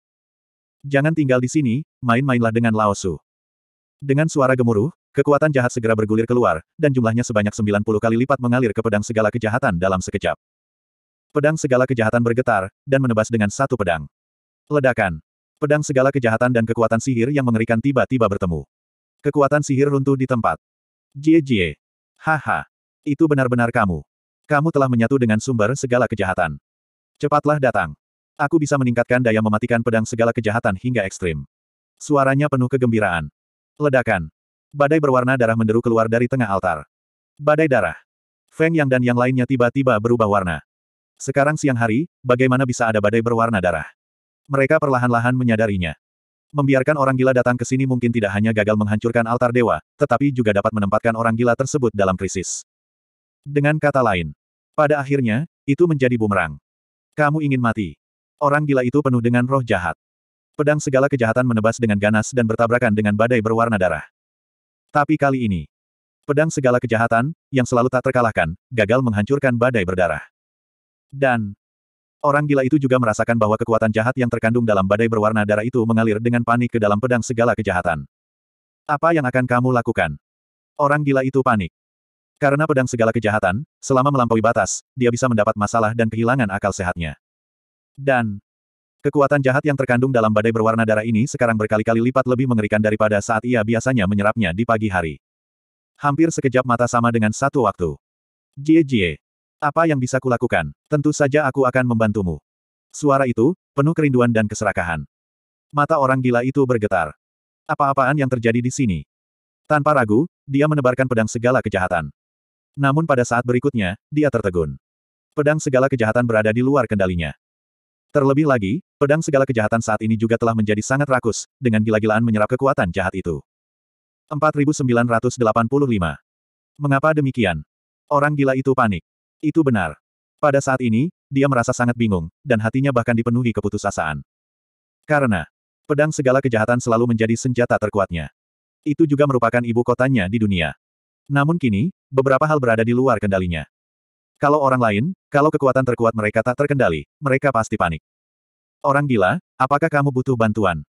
Jangan tinggal di sini, main-mainlah dengan Lao Su. Dengan suara gemuruh, kekuatan jahat segera bergulir keluar, dan jumlahnya sebanyak 90 kali lipat mengalir ke pedang segala kejahatan dalam sekejap. Pedang segala kejahatan bergetar, dan menebas dengan satu pedang. Ledakan. Pedang segala kejahatan dan kekuatan sihir yang mengerikan tiba-tiba bertemu. Kekuatan sihir runtuh di tempat. Jie Jie. Haha. Itu benar-benar kamu. Kamu telah menyatu dengan sumber segala kejahatan. Cepatlah datang. Aku bisa meningkatkan daya mematikan pedang segala kejahatan hingga ekstrim. Suaranya penuh kegembiraan. Ledakan. Badai berwarna darah menderu keluar dari tengah altar. Badai darah. Feng Yang dan yang lainnya tiba-tiba berubah warna. Sekarang siang hari, bagaimana bisa ada badai berwarna darah? Mereka perlahan-lahan menyadarinya. Membiarkan orang gila datang ke sini mungkin tidak hanya gagal menghancurkan altar dewa, tetapi juga dapat menempatkan orang gila tersebut dalam krisis. Dengan kata lain, pada akhirnya, itu menjadi bumerang. Kamu ingin mati. Orang gila itu penuh dengan roh jahat. Pedang segala kejahatan menebas dengan ganas dan bertabrakan dengan badai berwarna darah. Tapi kali ini, pedang segala kejahatan, yang selalu tak terkalahkan, gagal menghancurkan badai berdarah. Dan, orang gila itu juga merasakan bahwa kekuatan jahat yang terkandung dalam badai berwarna darah itu mengalir dengan panik ke dalam pedang segala kejahatan. Apa yang akan kamu lakukan? Orang gila itu panik. Karena pedang segala kejahatan, selama melampaui batas, dia bisa mendapat masalah dan kehilangan akal sehatnya. Dan kekuatan jahat yang terkandung dalam badai berwarna darah ini sekarang berkali-kali lipat lebih mengerikan daripada saat ia biasanya menyerapnya di pagi hari. Hampir sekejap mata sama dengan satu waktu. Jie Jie. Apa yang bisa kulakukan? Tentu saja aku akan membantumu. Suara itu, penuh kerinduan dan keserakahan. Mata orang gila itu bergetar. Apa-apaan yang terjadi di sini? Tanpa ragu, dia menebarkan pedang segala kejahatan. Namun pada saat berikutnya, dia tertegun. Pedang segala kejahatan berada di luar kendalinya. Terlebih lagi, pedang segala kejahatan saat ini juga telah menjadi sangat rakus, dengan gila-gilaan menyerap kekuatan jahat itu. 4985. Mengapa demikian? Orang gila itu panik. Itu benar. Pada saat ini, dia merasa sangat bingung, dan hatinya bahkan dipenuhi keputusasaan. Karena, pedang segala kejahatan selalu menjadi senjata terkuatnya. Itu juga merupakan ibu kotanya di dunia. Namun kini, beberapa hal berada di luar kendalinya. Kalau orang lain, kalau kekuatan terkuat mereka tak terkendali, mereka pasti panik. Orang gila, apakah kamu butuh bantuan?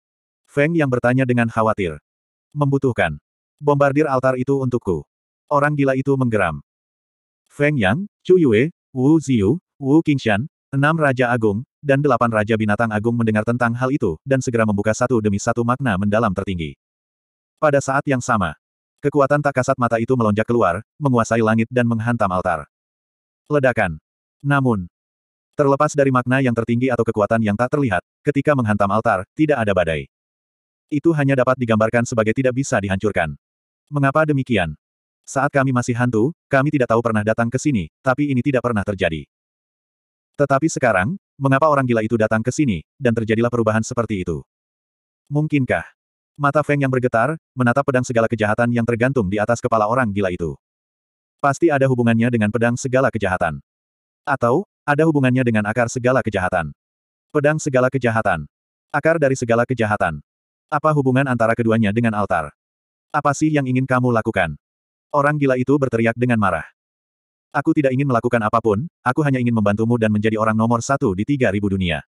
Feng yang bertanya dengan khawatir. Membutuhkan. Bombardir altar itu untukku. Orang gila itu menggeram. Feng Yang, Chu Yue, Wu Ziyu, Wu Qingshan, enam Raja Agung, dan delapan Raja Binatang Agung mendengar tentang hal itu, dan segera membuka satu demi satu makna mendalam tertinggi. Pada saat yang sama, Kekuatan tak kasat mata itu melonjak keluar, menguasai langit dan menghantam altar. Ledakan. Namun, terlepas dari makna yang tertinggi atau kekuatan yang tak terlihat, ketika menghantam altar, tidak ada badai. Itu hanya dapat digambarkan sebagai tidak bisa dihancurkan. Mengapa demikian? Saat kami masih hantu, kami tidak tahu pernah datang ke sini, tapi ini tidak pernah terjadi. Tetapi sekarang, mengapa orang gila itu datang ke sini, dan terjadilah perubahan seperti itu? Mungkinkah Mata Feng yang bergetar, menatap pedang segala kejahatan yang tergantung di atas kepala orang gila itu. Pasti ada hubungannya dengan pedang segala kejahatan. Atau, ada hubungannya dengan akar segala kejahatan. Pedang segala kejahatan. Akar dari segala kejahatan. Apa hubungan antara keduanya dengan altar? Apa sih yang ingin kamu lakukan? Orang gila itu berteriak dengan marah. Aku tidak ingin melakukan apapun, aku hanya ingin membantumu dan menjadi orang nomor satu di tiga ribu dunia.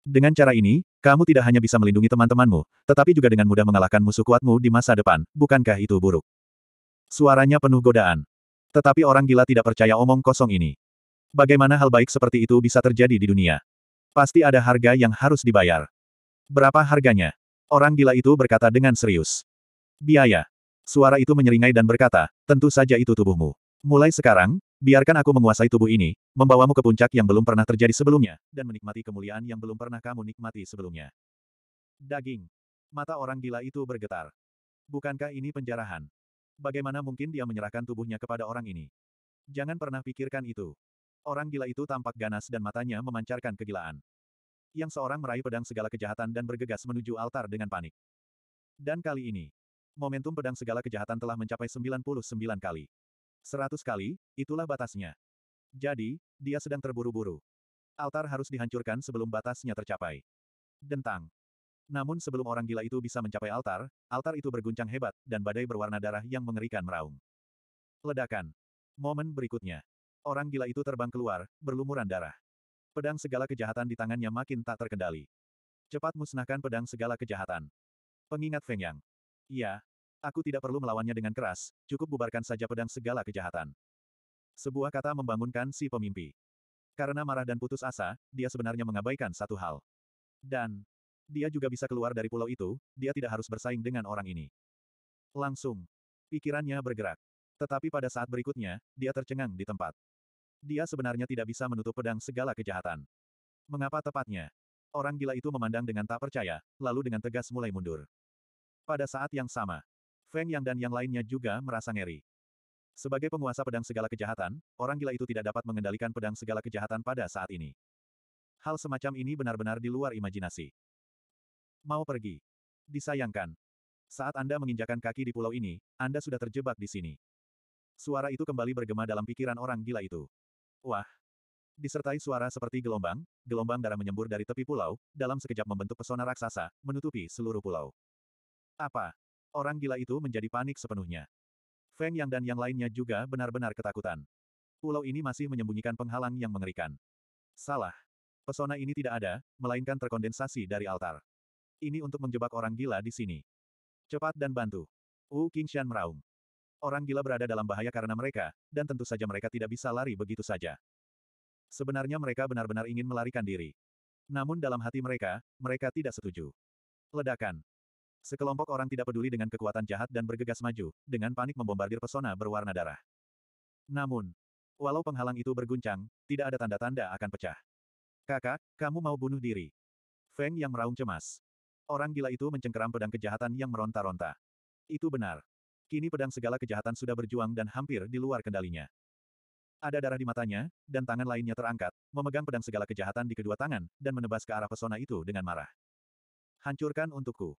Dengan cara ini, kamu tidak hanya bisa melindungi teman-temanmu, tetapi juga dengan mudah mengalahkan musuh kuatmu di masa depan, bukankah itu buruk? Suaranya penuh godaan. Tetapi orang gila tidak percaya omong kosong ini. Bagaimana hal baik seperti itu bisa terjadi di dunia? Pasti ada harga yang harus dibayar. Berapa harganya? Orang gila itu berkata dengan serius. Biaya. Suara itu menyeringai dan berkata, tentu saja itu tubuhmu. Mulai sekarang, Biarkan aku menguasai tubuh ini, membawamu ke puncak yang belum pernah terjadi sebelumnya, dan menikmati kemuliaan yang belum pernah kamu nikmati sebelumnya. Daging. Mata orang gila itu bergetar. Bukankah ini penjarahan? Bagaimana mungkin dia menyerahkan tubuhnya kepada orang ini? Jangan pernah pikirkan itu. Orang gila itu tampak ganas dan matanya memancarkan kegilaan. Yang seorang meraih pedang segala kejahatan dan bergegas menuju altar dengan panik. Dan kali ini, momentum pedang segala kejahatan telah mencapai 99 kali. Seratus kali, itulah batasnya. Jadi, dia sedang terburu-buru. Altar harus dihancurkan sebelum batasnya tercapai. Dentang. Namun sebelum orang gila itu bisa mencapai altar, altar itu berguncang hebat, dan badai berwarna darah yang mengerikan meraung. Ledakan. Momen berikutnya. Orang gila itu terbang keluar, berlumuran darah. Pedang segala kejahatan di tangannya makin tak terkendali. Cepat musnahkan pedang segala kejahatan. Pengingat Feng Yang. Iya, Aku tidak perlu melawannya dengan keras, cukup bubarkan saja pedang segala kejahatan. Sebuah kata membangunkan si pemimpi. Karena marah dan putus asa, dia sebenarnya mengabaikan satu hal. Dan, dia juga bisa keluar dari pulau itu, dia tidak harus bersaing dengan orang ini. Langsung, pikirannya bergerak. Tetapi pada saat berikutnya, dia tercengang di tempat. Dia sebenarnya tidak bisa menutup pedang segala kejahatan. Mengapa tepatnya? Orang gila itu memandang dengan tak percaya, lalu dengan tegas mulai mundur. Pada saat yang sama, Feng Yang dan yang lainnya juga merasa ngeri. Sebagai penguasa pedang segala kejahatan, orang gila itu tidak dapat mengendalikan pedang segala kejahatan pada saat ini. Hal semacam ini benar-benar di luar imajinasi. Mau pergi. Disayangkan. Saat Anda menginjakan kaki di pulau ini, Anda sudah terjebak di sini. Suara itu kembali bergema dalam pikiran orang gila itu. Wah, disertai suara seperti gelombang, gelombang darah menyembur dari tepi pulau, dalam sekejap membentuk pesona raksasa, menutupi seluruh pulau. Apa? Orang gila itu menjadi panik sepenuhnya. Feng Yang dan yang lainnya juga benar-benar ketakutan. Pulau ini masih menyembunyikan penghalang yang mengerikan. Salah. Pesona ini tidak ada, melainkan terkondensasi dari altar. Ini untuk menjebak orang gila di sini. Cepat dan bantu. Wu Qingshan meraung. Orang gila berada dalam bahaya karena mereka, dan tentu saja mereka tidak bisa lari begitu saja. Sebenarnya mereka benar-benar ingin melarikan diri. Namun dalam hati mereka, mereka tidak setuju. Ledakan. Sekelompok orang tidak peduli dengan kekuatan jahat dan bergegas maju, dengan panik membombardir pesona berwarna darah. Namun, walau penghalang itu berguncang, tidak ada tanda-tanda akan pecah. Kakak, kamu mau bunuh diri. Feng yang meraung cemas. Orang gila itu mencengkeram pedang kejahatan yang meronta-ronta. Itu benar. Kini pedang segala kejahatan sudah berjuang dan hampir di luar kendalinya. Ada darah di matanya, dan tangan lainnya terangkat, memegang pedang segala kejahatan di kedua tangan, dan menebas ke arah pesona itu dengan marah. Hancurkan untukku.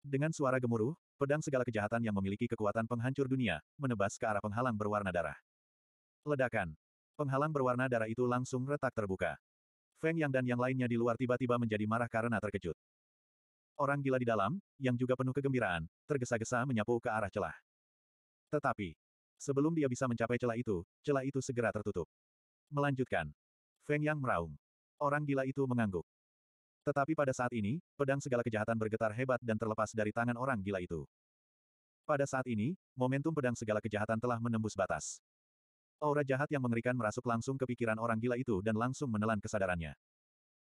Dengan suara gemuruh, pedang segala kejahatan yang memiliki kekuatan penghancur dunia, menebas ke arah penghalang berwarna darah. Ledakan. Penghalang berwarna darah itu langsung retak terbuka. Feng Yang dan yang lainnya di luar tiba-tiba menjadi marah karena terkejut. Orang gila di dalam, yang juga penuh kegembiraan, tergesa-gesa menyapu ke arah celah. Tetapi, sebelum dia bisa mencapai celah itu, celah itu segera tertutup. Melanjutkan. Feng Yang meraung. Orang gila itu mengangguk. Tetapi pada saat ini, pedang segala kejahatan bergetar hebat dan terlepas dari tangan orang gila itu. Pada saat ini, momentum pedang segala kejahatan telah menembus batas. Aura jahat yang mengerikan merasuk langsung ke pikiran orang gila itu dan langsung menelan kesadarannya.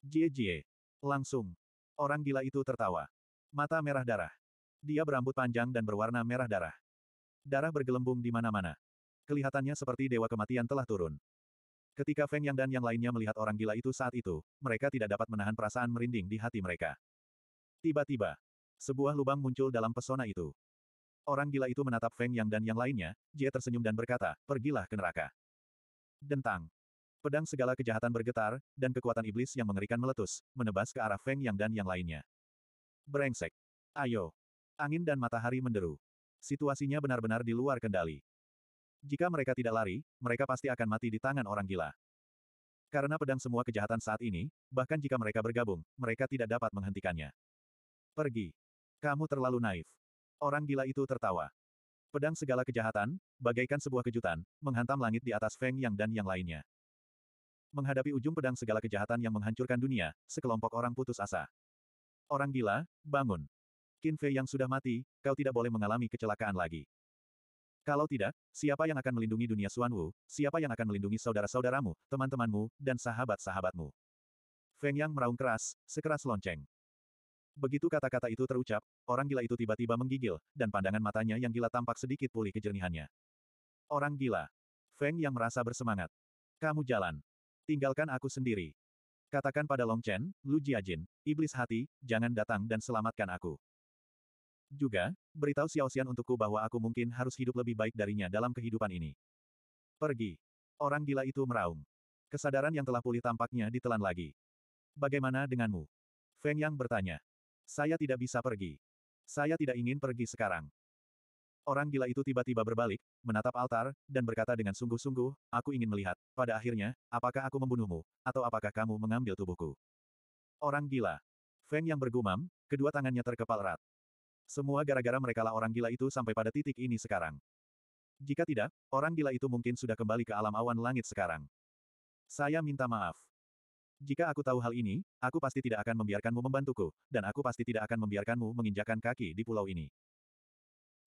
Jie jie. Langsung. Orang gila itu tertawa. Mata merah darah. Dia berambut panjang dan berwarna merah darah. Darah bergelembung di mana-mana. Kelihatannya seperti dewa kematian telah turun. Ketika Feng Yang dan yang lainnya melihat orang gila itu saat itu, mereka tidak dapat menahan perasaan merinding di hati mereka. Tiba-tiba, sebuah lubang muncul dalam pesona itu. Orang gila itu menatap Feng Yang dan yang lainnya, Dia tersenyum dan berkata, pergilah ke neraka. Dentang. Pedang segala kejahatan bergetar, dan kekuatan iblis yang mengerikan meletus, menebas ke arah Feng Yang dan yang lainnya. Brengsek. Ayo. Angin dan matahari menderu. Situasinya benar-benar di luar kendali. Jika mereka tidak lari, mereka pasti akan mati di tangan orang gila. Karena pedang semua kejahatan saat ini, bahkan jika mereka bergabung, mereka tidak dapat menghentikannya. Pergi. Kamu terlalu naif. Orang gila itu tertawa. Pedang segala kejahatan, bagaikan sebuah kejutan, menghantam langit di atas Feng Yang dan yang lainnya. Menghadapi ujung pedang segala kejahatan yang menghancurkan dunia, sekelompok orang putus asa. Orang gila, bangun. Qin Fei yang sudah mati, kau tidak boleh mengalami kecelakaan lagi. Kalau tidak, siapa yang akan melindungi dunia Suanwu, siapa yang akan melindungi saudara-saudaramu, teman-temanmu, dan sahabat-sahabatmu? Feng Yang meraung keras, sekeras lonceng. Begitu kata-kata itu terucap, orang gila itu tiba-tiba menggigil, dan pandangan matanya yang gila tampak sedikit pulih kejernihannya. Orang gila. Feng Yang merasa bersemangat. Kamu jalan. Tinggalkan aku sendiri. Katakan pada Long Chen, Lu Jiajin, iblis hati, jangan datang dan selamatkan aku. Juga, beritahu Xiao Xian untukku bahwa aku mungkin harus hidup lebih baik darinya dalam kehidupan ini. Pergi. Orang gila itu meraung. Kesadaran yang telah pulih tampaknya ditelan lagi. Bagaimana denganmu? Feng Yang bertanya. Saya tidak bisa pergi. Saya tidak ingin pergi sekarang. Orang gila itu tiba-tiba berbalik, menatap altar, dan berkata dengan sungguh-sungguh, aku ingin melihat, pada akhirnya, apakah aku membunuhmu, atau apakah kamu mengambil tubuhku. Orang gila. Feng Yang bergumam, kedua tangannya terkepal erat. Semua gara-gara merekalah orang gila itu sampai pada titik ini sekarang. Jika tidak, orang gila itu mungkin sudah kembali ke alam awan langit sekarang. Saya minta maaf. Jika aku tahu hal ini, aku pasti tidak akan membiarkanmu membantuku, dan aku pasti tidak akan membiarkanmu menginjakan kaki di pulau ini.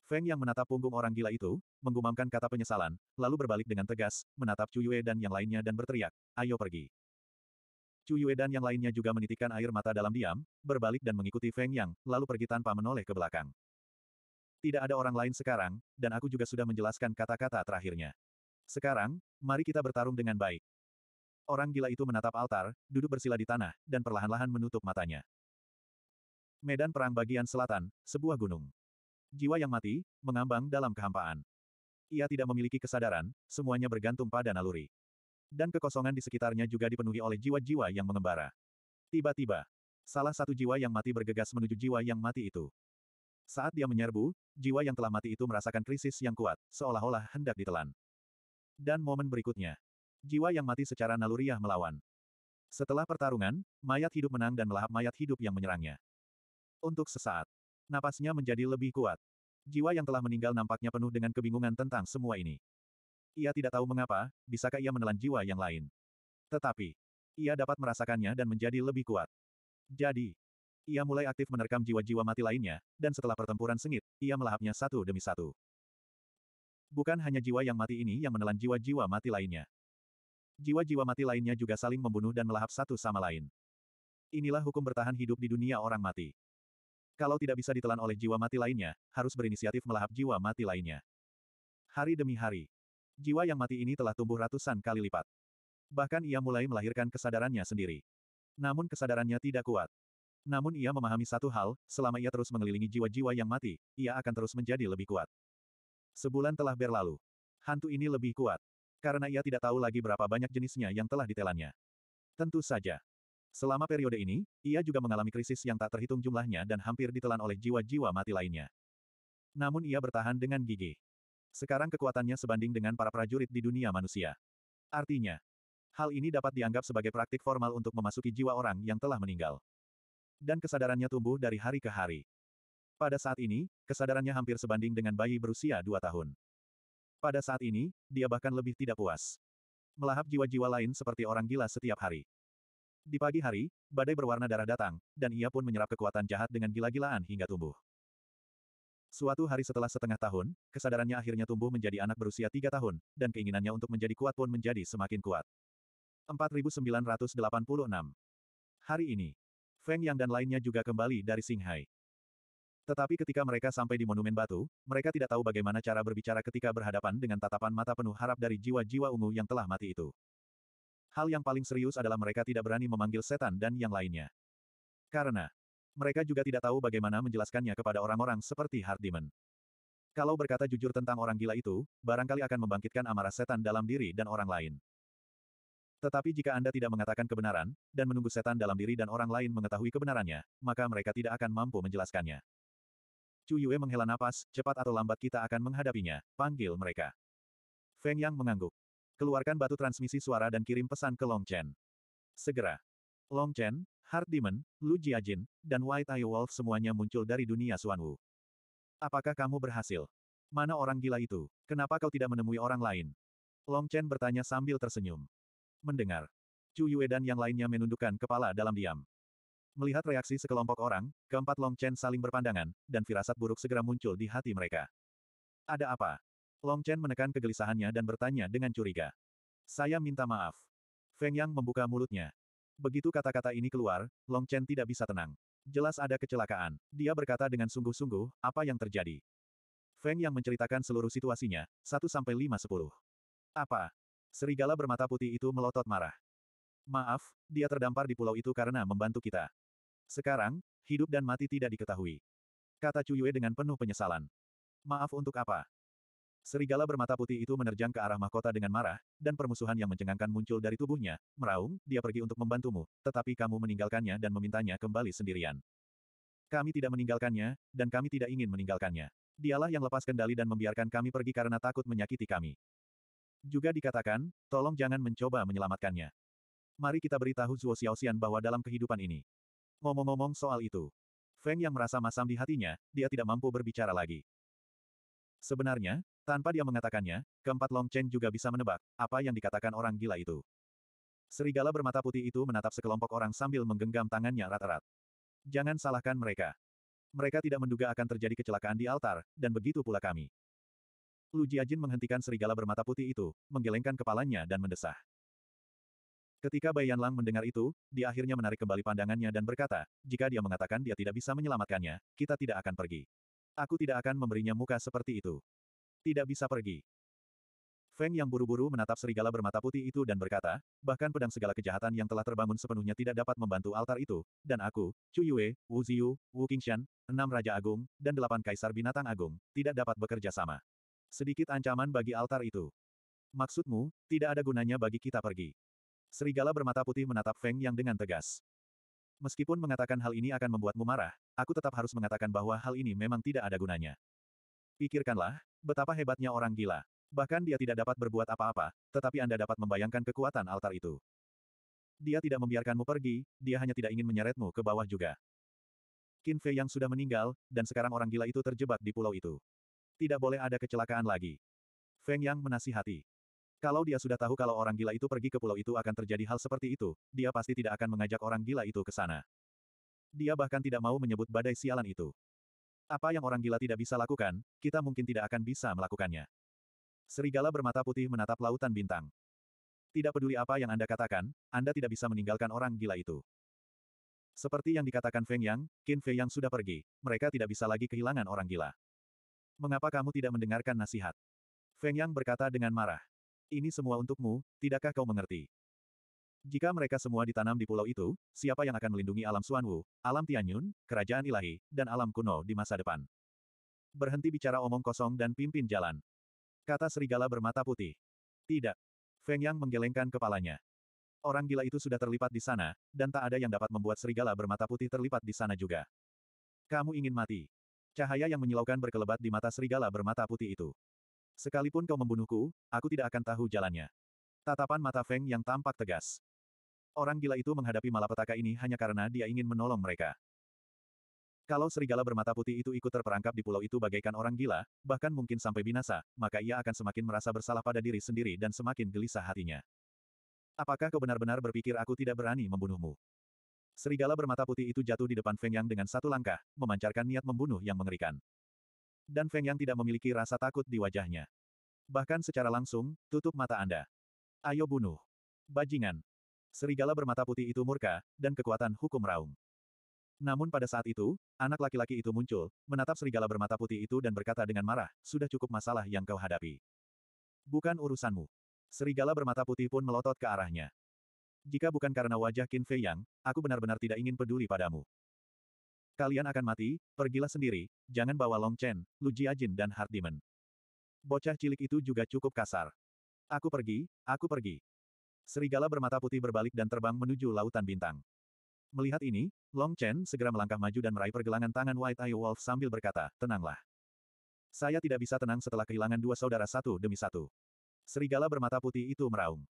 Feng yang menatap punggung orang gila itu, menggumamkan kata penyesalan, lalu berbalik dengan tegas, menatap Chu dan yang lainnya dan berteriak, ayo pergi. Chu Yue dan yang lainnya juga menitikkan air mata dalam diam, berbalik dan mengikuti Feng Yang, lalu pergi tanpa menoleh ke belakang. Tidak ada orang lain sekarang, dan aku juga sudah menjelaskan kata-kata terakhirnya. Sekarang, mari kita bertarung dengan baik. Orang gila itu menatap altar, duduk bersila di tanah, dan perlahan-lahan menutup matanya. Medan Perang Bagian Selatan, sebuah gunung. Jiwa yang mati, mengambang dalam kehampaan. Ia tidak memiliki kesadaran, semuanya bergantung pada naluri dan kekosongan di sekitarnya juga dipenuhi oleh jiwa-jiwa yang mengembara. Tiba-tiba, salah satu jiwa yang mati bergegas menuju jiwa yang mati itu. Saat dia menyerbu, jiwa yang telah mati itu merasakan krisis yang kuat, seolah-olah hendak ditelan. Dan momen berikutnya, jiwa yang mati secara naluriah melawan. Setelah pertarungan, mayat hidup menang dan melahap mayat hidup yang menyerangnya. Untuk sesaat, napasnya menjadi lebih kuat. Jiwa yang telah meninggal nampaknya penuh dengan kebingungan tentang semua ini. Ia tidak tahu mengapa, bisakah ia menelan jiwa yang lain. Tetapi, ia dapat merasakannya dan menjadi lebih kuat. Jadi, ia mulai aktif menerkam jiwa-jiwa mati lainnya, dan setelah pertempuran sengit, ia melahapnya satu demi satu. Bukan hanya jiwa yang mati ini yang menelan jiwa-jiwa mati lainnya. Jiwa-jiwa mati lainnya juga saling membunuh dan melahap satu sama lain. Inilah hukum bertahan hidup di dunia orang mati. Kalau tidak bisa ditelan oleh jiwa mati lainnya, harus berinisiatif melahap jiwa mati lainnya. Hari demi hari, Jiwa yang mati ini telah tumbuh ratusan kali lipat. Bahkan ia mulai melahirkan kesadarannya sendiri. Namun kesadarannya tidak kuat. Namun ia memahami satu hal, selama ia terus mengelilingi jiwa-jiwa yang mati, ia akan terus menjadi lebih kuat. Sebulan telah berlalu. Hantu ini lebih kuat. Karena ia tidak tahu lagi berapa banyak jenisnya yang telah ditelannya. Tentu saja. Selama periode ini, ia juga mengalami krisis yang tak terhitung jumlahnya dan hampir ditelan oleh jiwa-jiwa mati lainnya. Namun ia bertahan dengan gigih. Sekarang kekuatannya sebanding dengan para prajurit di dunia manusia. Artinya, hal ini dapat dianggap sebagai praktik formal untuk memasuki jiwa orang yang telah meninggal. Dan kesadarannya tumbuh dari hari ke hari. Pada saat ini, kesadarannya hampir sebanding dengan bayi berusia dua tahun. Pada saat ini, dia bahkan lebih tidak puas. Melahap jiwa-jiwa lain seperti orang gila setiap hari. Di pagi hari, badai berwarna darah datang, dan ia pun menyerap kekuatan jahat dengan gila-gilaan hingga tumbuh. Suatu hari setelah setengah tahun, kesadarannya akhirnya tumbuh menjadi anak berusia tiga tahun, dan keinginannya untuk menjadi kuat pun menjadi semakin kuat. 4986 Hari ini, Feng Yang dan lainnya juga kembali dari Shanghai. Tetapi ketika mereka sampai di Monumen Batu, mereka tidak tahu bagaimana cara berbicara ketika berhadapan dengan tatapan mata penuh harap dari jiwa-jiwa ungu yang telah mati itu. Hal yang paling serius adalah mereka tidak berani memanggil setan dan yang lainnya. Karena, mereka juga tidak tahu bagaimana menjelaskannya kepada orang-orang seperti Hardiman. Kalau berkata jujur tentang orang gila itu, barangkali akan membangkitkan amarah setan dalam diri dan orang lain. Tetapi jika Anda tidak mengatakan kebenaran, dan menunggu setan dalam diri dan orang lain mengetahui kebenarannya, maka mereka tidak akan mampu menjelaskannya. Chu Yue menghela napas, cepat atau lambat kita akan menghadapinya, panggil mereka. Feng Yang mengangguk. Keluarkan batu transmisi suara dan kirim pesan ke Long Chen. Segera. Long Chen, Heart Demon, Lu Jiajin, dan White Eye Wolf semuanya muncul dari dunia Wu. Apakah kamu berhasil? Mana orang gila itu? Kenapa kau tidak menemui orang lain? Long Chen bertanya sambil tersenyum. Mendengar. Chu Yue dan yang lainnya menundukkan kepala dalam diam. Melihat reaksi sekelompok orang, keempat Long Chen saling berpandangan, dan firasat buruk segera muncul di hati mereka. Ada apa? Long Chen menekan kegelisahannya dan bertanya dengan curiga. Saya minta maaf. Feng Yang membuka mulutnya, Begitu kata-kata ini keluar, Long Chen tidak bisa tenang. Jelas ada kecelakaan. Dia berkata dengan sungguh-sungguh, apa yang terjadi? Feng yang menceritakan seluruh situasinya, 1-5-10. Apa? Serigala bermata putih itu melotot marah. Maaf, dia terdampar di pulau itu karena membantu kita. Sekarang, hidup dan mati tidak diketahui. Kata Cuyue dengan penuh penyesalan. Maaf untuk apa? Serigala bermata putih itu menerjang ke arah mahkota dengan marah, dan permusuhan yang mencengangkan muncul dari tubuhnya. Meraung, dia pergi untuk membantumu, tetapi kamu meninggalkannya dan memintanya kembali sendirian. Kami tidak meninggalkannya, dan kami tidak ingin meninggalkannya. Dialah yang lepas kendali dan membiarkan kami pergi karena takut menyakiti kami. Juga dikatakan, tolong jangan mencoba menyelamatkannya. Mari kita beritahu Zuo Xiaoxian bahwa dalam kehidupan ini. Ngomong-ngomong soal itu. Feng yang merasa masam di hatinya, dia tidak mampu berbicara lagi. Sebenarnya, tanpa dia mengatakannya, keempat Long Chen juga bisa menebak apa yang dikatakan orang gila itu. Serigala bermata putih itu menatap sekelompok orang sambil menggenggam tangannya erat-erat. Jangan salahkan mereka. Mereka tidak menduga akan terjadi kecelakaan di altar, dan begitu pula kami. Lu Jiajin menghentikan serigala bermata putih itu, menggelengkan kepalanya dan mendesah. Ketika Bai Lang mendengar itu, dia akhirnya menarik kembali pandangannya dan berkata, jika dia mengatakan dia tidak bisa menyelamatkannya, kita tidak akan pergi. Aku tidak akan memberinya muka seperti itu. Tidak bisa pergi. Feng yang buru-buru menatap serigala bermata putih itu dan berkata, bahkan pedang segala kejahatan yang telah terbangun sepenuhnya tidak dapat membantu altar itu, dan aku, Chu Yue, Wu Ziyu, Wu Qingshan, enam Raja Agung, dan delapan Kaisar Binatang Agung, tidak dapat bekerja sama. Sedikit ancaman bagi altar itu. Maksudmu, tidak ada gunanya bagi kita pergi. Serigala bermata putih menatap Feng yang dengan tegas. Meskipun mengatakan hal ini akan membuatmu marah, aku tetap harus mengatakan bahwa hal ini memang tidak ada gunanya. Pikirkanlah, betapa hebatnya orang gila. Bahkan dia tidak dapat berbuat apa-apa, tetapi Anda dapat membayangkan kekuatan altar itu. Dia tidak membiarkanmu pergi, dia hanya tidak ingin menyeretmu ke bawah juga. Qin Fei yang sudah meninggal, dan sekarang orang gila itu terjebak di pulau itu. Tidak boleh ada kecelakaan lagi. Feng Yang menasihati. Kalau dia sudah tahu kalau orang gila itu pergi ke pulau itu akan terjadi hal seperti itu, dia pasti tidak akan mengajak orang gila itu ke sana. Dia bahkan tidak mau menyebut badai sialan itu. Apa yang orang gila tidak bisa lakukan, kita mungkin tidak akan bisa melakukannya. Serigala bermata putih menatap lautan bintang. Tidak peduli apa yang Anda katakan, Anda tidak bisa meninggalkan orang gila itu. Seperti yang dikatakan Feng Yang, Qin Fei Yang sudah pergi, mereka tidak bisa lagi kehilangan orang gila. Mengapa kamu tidak mendengarkan nasihat? Feng Yang berkata dengan marah. Ini semua untukmu, tidakkah kau mengerti? Jika mereka semua ditanam di pulau itu, siapa yang akan melindungi alam Suanwu, alam Tianyun, kerajaan ilahi, dan alam kuno di masa depan? Berhenti bicara omong kosong dan pimpin jalan. Kata serigala bermata putih. Tidak. Feng Yang menggelengkan kepalanya. Orang gila itu sudah terlipat di sana, dan tak ada yang dapat membuat serigala bermata putih terlipat di sana juga. Kamu ingin mati. Cahaya yang menyilaukan berkelebat di mata serigala bermata putih itu. Sekalipun kau membunuhku, aku tidak akan tahu jalannya. Tatapan mata Feng yang tampak tegas. Orang gila itu menghadapi malapetaka ini hanya karena dia ingin menolong mereka. Kalau serigala bermata putih itu ikut terperangkap di pulau itu bagaikan orang gila, bahkan mungkin sampai binasa, maka ia akan semakin merasa bersalah pada diri sendiri dan semakin gelisah hatinya. Apakah kau benar-benar berpikir aku tidak berani membunuhmu? Serigala bermata putih itu jatuh di depan Feng Yang dengan satu langkah, memancarkan niat membunuh yang mengerikan. Dan Feng Yang tidak memiliki rasa takut di wajahnya. Bahkan secara langsung, tutup mata Anda. Ayo bunuh. Bajingan, serigala bermata putih itu murka, dan kekuatan hukum raung. Namun pada saat itu, anak laki-laki itu muncul, menatap serigala bermata putih itu dan berkata dengan marah, sudah cukup masalah yang kau hadapi. Bukan urusanmu. Serigala bermata putih pun melotot ke arahnya. Jika bukan karena wajah Qin Fei Yang, aku benar-benar tidak ingin peduli padamu. Kalian akan mati, pergilah sendiri, jangan bawa Long Chen, Lu Jiajin dan Hard Demon. Bocah cilik itu juga cukup kasar. Aku pergi, aku pergi. Serigala bermata putih berbalik dan terbang menuju lautan bintang. Melihat ini, Long Chen segera melangkah maju dan meraih pergelangan tangan White Eye Wolf sambil berkata, tenanglah. Saya tidak bisa tenang setelah kehilangan dua saudara satu demi satu. Serigala bermata putih itu meraung.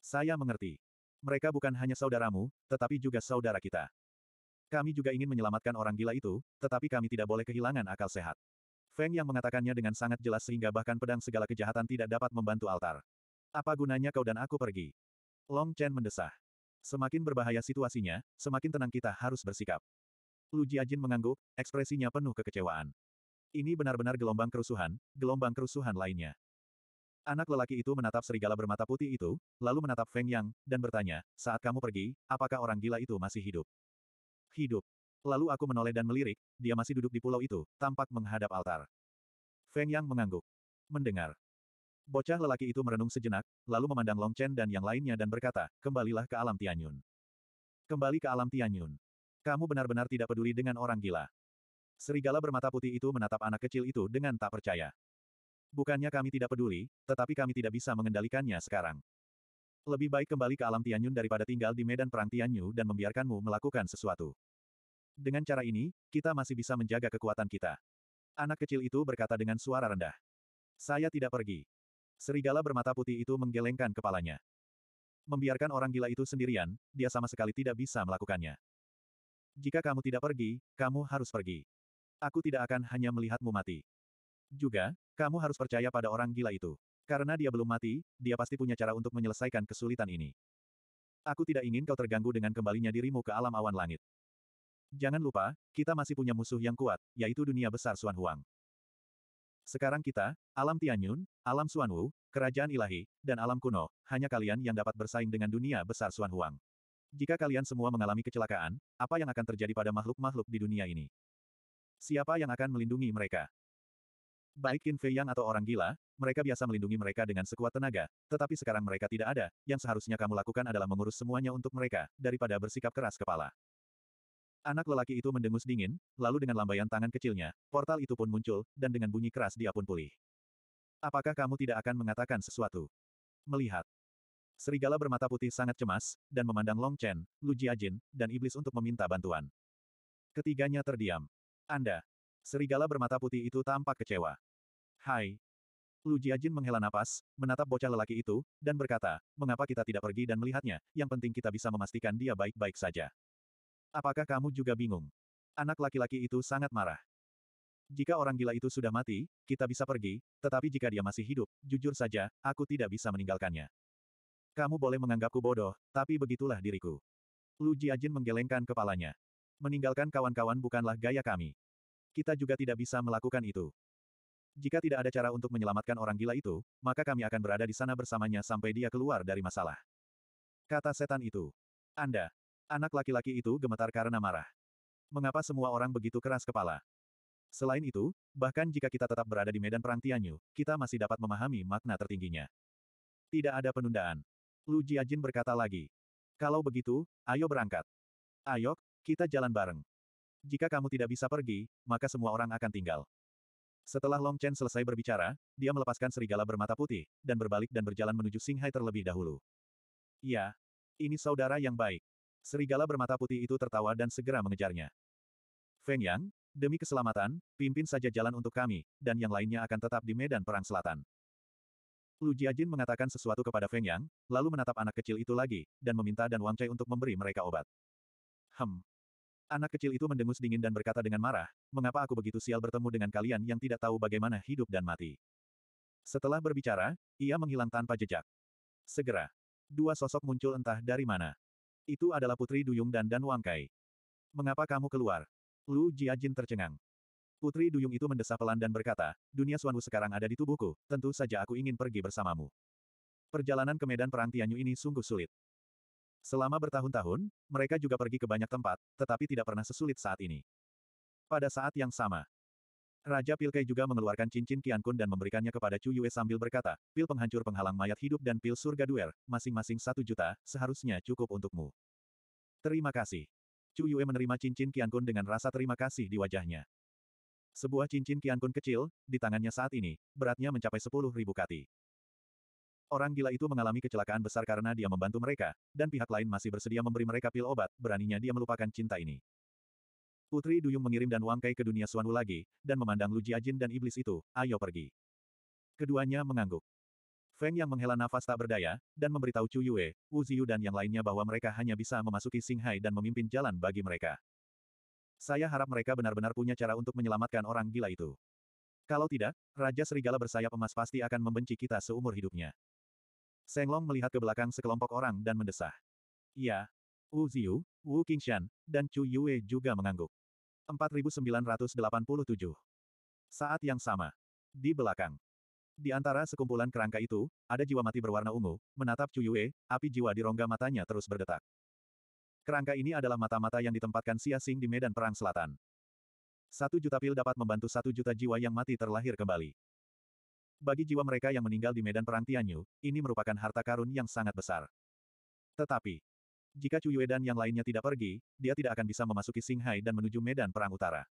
Saya mengerti. Mereka bukan hanya saudaramu, tetapi juga saudara kita. Kami juga ingin menyelamatkan orang gila itu, tetapi kami tidak boleh kehilangan akal sehat. Feng yang mengatakannya dengan sangat jelas sehingga bahkan pedang segala kejahatan tidak dapat membantu altar. Apa gunanya kau dan aku pergi? Long Chen mendesah. Semakin berbahaya situasinya, semakin tenang kita harus bersikap. Lu Jiajin mengangguk, ekspresinya penuh kekecewaan. Ini benar-benar gelombang kerusuhan, gelombang kerusuhan lainnya. Anak lelaki itu menatap serigala bermata putih itu, lalu menatap Feng Yang, dan bertanya, saat kamu pergi, apakah orang gila itu masih hidup? Hidup. Lalu aku menoleh dan melirik, dia masih duduk di pulau itu, tampak menghadap altar. Feng Yang mengangguk. Mendengar. Bocah lelaki itu merenung sejenak, lalu memandang Long Chen dan yang lainnya dan berkata, kembalilah ke alam Tianyun. Kembali ke alam Tianyun. Kamu benar-benar tidak peduli dengan orang gila. Serigala bermata putih itu menatap anak kecil itu dengan tak percaya. Bukannya kami tidak peduli, tetapi kami tidak bisa mengendalikannya sekarang. Lebih baik kembali ke alam Tianyun daripada tinggal di medan perang Tianyu dan membiarkanmu melakukan sesuatu. Dengan cara ini, kita masih bisa menjaga kekuatan kita. Anak kecil itu berkata dengan suara rendah. Saya tidak pergi. Serigala bermata putih itu menggelengkan kepalanya. Membiarkan orang gila itu sendirian, dia sama sekali tidak bisa melakukannya. Jika kamu tidak pergi, kamu harus pergi. Aku tidak akan hanya melihatmu mati. Juga, kamu harus percaya pada orang gila itu. Karena dia belum mati, dia pasti punya cara untuk menyelesaikan kesulitan ini. Aku tidak ingin kau terganggu dengan kembalinya dirimu ke alam awan langit. Jangan lupa, kita masih punya musuh yang kuat, yaitu dunia besar Suan Huang. Sekarang kita, alam Tianyun, alam Xuanwu, kerajaan ilahi, dan alam kuno, hanya kalian yang dapat bersaing dengan dunia besar Suan Huang. Jika kalian semua mengalami kecelakaan, apa yang akan terjadi pada makhluk-makhluk di dunia ini? Siapa yang akan melindungi mereka? Baik Qin Fei Yang atau orang gila, mereka biasa melindungi mereka dengan sekuat tenaga, tetapi sekarang mereka tidak ada, yang seharusnya kamu lakukan adalah mengurus semuanya untuk mereka, daripada bersikap keras kepala. Anak lelaki itu mendengus dingin, lalu dengan lambaian tangan kecilnya, portal itu pun muncul, dan dengan bunyi keras dia pun pulih. Apakah kamu tidak akan mengatakan sesuatu? Melihat. Serigala bermata putih sangat cemas, dan memandang Long Chen, Lu Jiajin, dan iblis untuk meminta bantuan. Ketiganya terdiam. Anda. Serigala bermata putih itu tampak kecewa. Hai, Lu Jiajin menghela napas, menatap bocah lelaki itu, dan berkata, mengapa kita tidak pergi dan melihatnya, yang penting kita bisa memastikan dia baik-baik saja. Apakah kamu juga bingung? Anak laki-laki itu sangat marah. Jika orang gila itu sudah mati, kita bisa pergi, tetapi jika dia masih hidup, jujur saja, aku tidak bisa meninggalkannya. Kamu boleh menganggapku bodoh, tapi begitulah diriku. Lu Jiajin menggelengkan kepalanya. Meninggalkan kawan-kawan bukanlah gaya kami. Kita juga tidak bisa melakukan itu. Jika tidak ada cara untuk menyelamatkan orang gila itu, maka kami akan berada di sana bersamanya sampai dia keluar dari masalah. Kata setan itu. Anda, Anak laki-laki itu gemetar karena marah. Mengapa semua orang begitu keras kepala? Selain itu, bahkan jika kita tetap berada di medan perang Tianyu, kita masih dapat memahami makna tertingginya. Tidak ada penundaan. Lu Jiajin berkata lagi. Kalau begitu, ayo berangkat. Ayo, kita jalan bareng. Jika kamu tidak bisa pergi, maka semua orang akan tinggal. Setelah Long Chen selesai berbicara, dia melepaskan serigala bermata putih, dan berbalik dan berjalan menuju Singhai terlebih dahulu. Ya, ini saudara yang baik. Serigala bermata putih itu tertawa dan segera mengejarnya. Feng Yang, demi keselamatan, pimpin saja jalan untuk kami, dan yang lainnya akan tetap di medan perang selatan. Lu Jiajin mengatakan sesuatu kepada Feng Yang, lalu menatap anak kecil itu lagi, dan meminta dan Wang Chai untuk memberi mereka obat. Hem. Anak kecil itu mendengus dingin dan berkata dengan marah, mengapa aku begitu sial bertemu dengan kalian yang tidak tahu bagaimana hidup dan mati. Setelah berbicara, ia menghilang tanpa jejak. Segera, dua sosok muncul entah dari mana. Itu adalah Putri Duyung dan Dan Wangkai. Mengapa kamu keluar? Lu Jiajin tercengang. Putri Duyung itu mendesah pelan dan berkata, dunia Suanwu sekarang ada di tubuhku, tentu saja aku ingin pergi bersamamu. Perjalanan ke medan perang Tianyu ini sungguh sulit. Selama bertahun-tahun, mereka juga pergi ke banyak tempat, tetapi tidak pernah sesulit saat ini. Pada saat yang sama, Raja Pilkei juga mengeluarkan cincin Kun dan memberikannya kepada Chu Yue sambil berkata, pil penghancur penghalang mayat hidup dan pil surga duer, masing-masing satu juta, seharusnya cukup untukmu. Terima kasih. Chu Yue menerima cincin Kun dengan rasa terima kasih di wajahnya. Sebuah cincin Kun kecil, di tangannya saat ini, beratnya mencapai sepuluh ribu kati. Orang gila itu mengalami kecelakaan besar karena dia membantu mereka, dan pihak lain masih bersedia memberi mereka pil obat, beraninya dia melupakan cinta ini. Putri Duyung mengirim Dan Wangkai ke dunia Suanwu lagi, dan memandang Lu Jiajin dan iblis itu, ayo pergi. Keduanya mengangguk. Feng yang menghela nafas tak berdaya, dan memberitahu Chu Yue, Wu Ziyu dan yang lainnya bahwa mereka hanya bisa memasuki Singhai dan memimpin jalan bagi mereka. Saya harap mereka benar-benar punya cara untuk menyelamatkan orang gila itu. Kalau tidak, Raja Serigala bersayap emas pasti akan membenci kita seumur hidupnya. Senglong melihat ke belakang sekelompok orang dan mendesah. Ya. Wu Ziyu, Wu Qingshan, dan Chu Yue juga mengangguk. 4987. Saat yang sama. Di belakang. Di antara sekumpulan kerangka itu, ada jiwa mati berwarna ungu, menatap Cuyue, api jiwa di rongga matanya terus berdetak. Kerangka ini adalah mata-mata yang ditempatkan Xia Xing di medan perang selatan. Satu juta pil dapat membantu satu juta jiwa yang mati terlahir kembali. Bagi jiwa mereka yang meninggal di medan perang Tianyu, ini merupakan harta karun yang sangat besar. Tetapi, jika Chu Yue dan yang lainnya tidak pergi, dia tidak akan bisa memasuki Singhai dan menuju medan perang utara.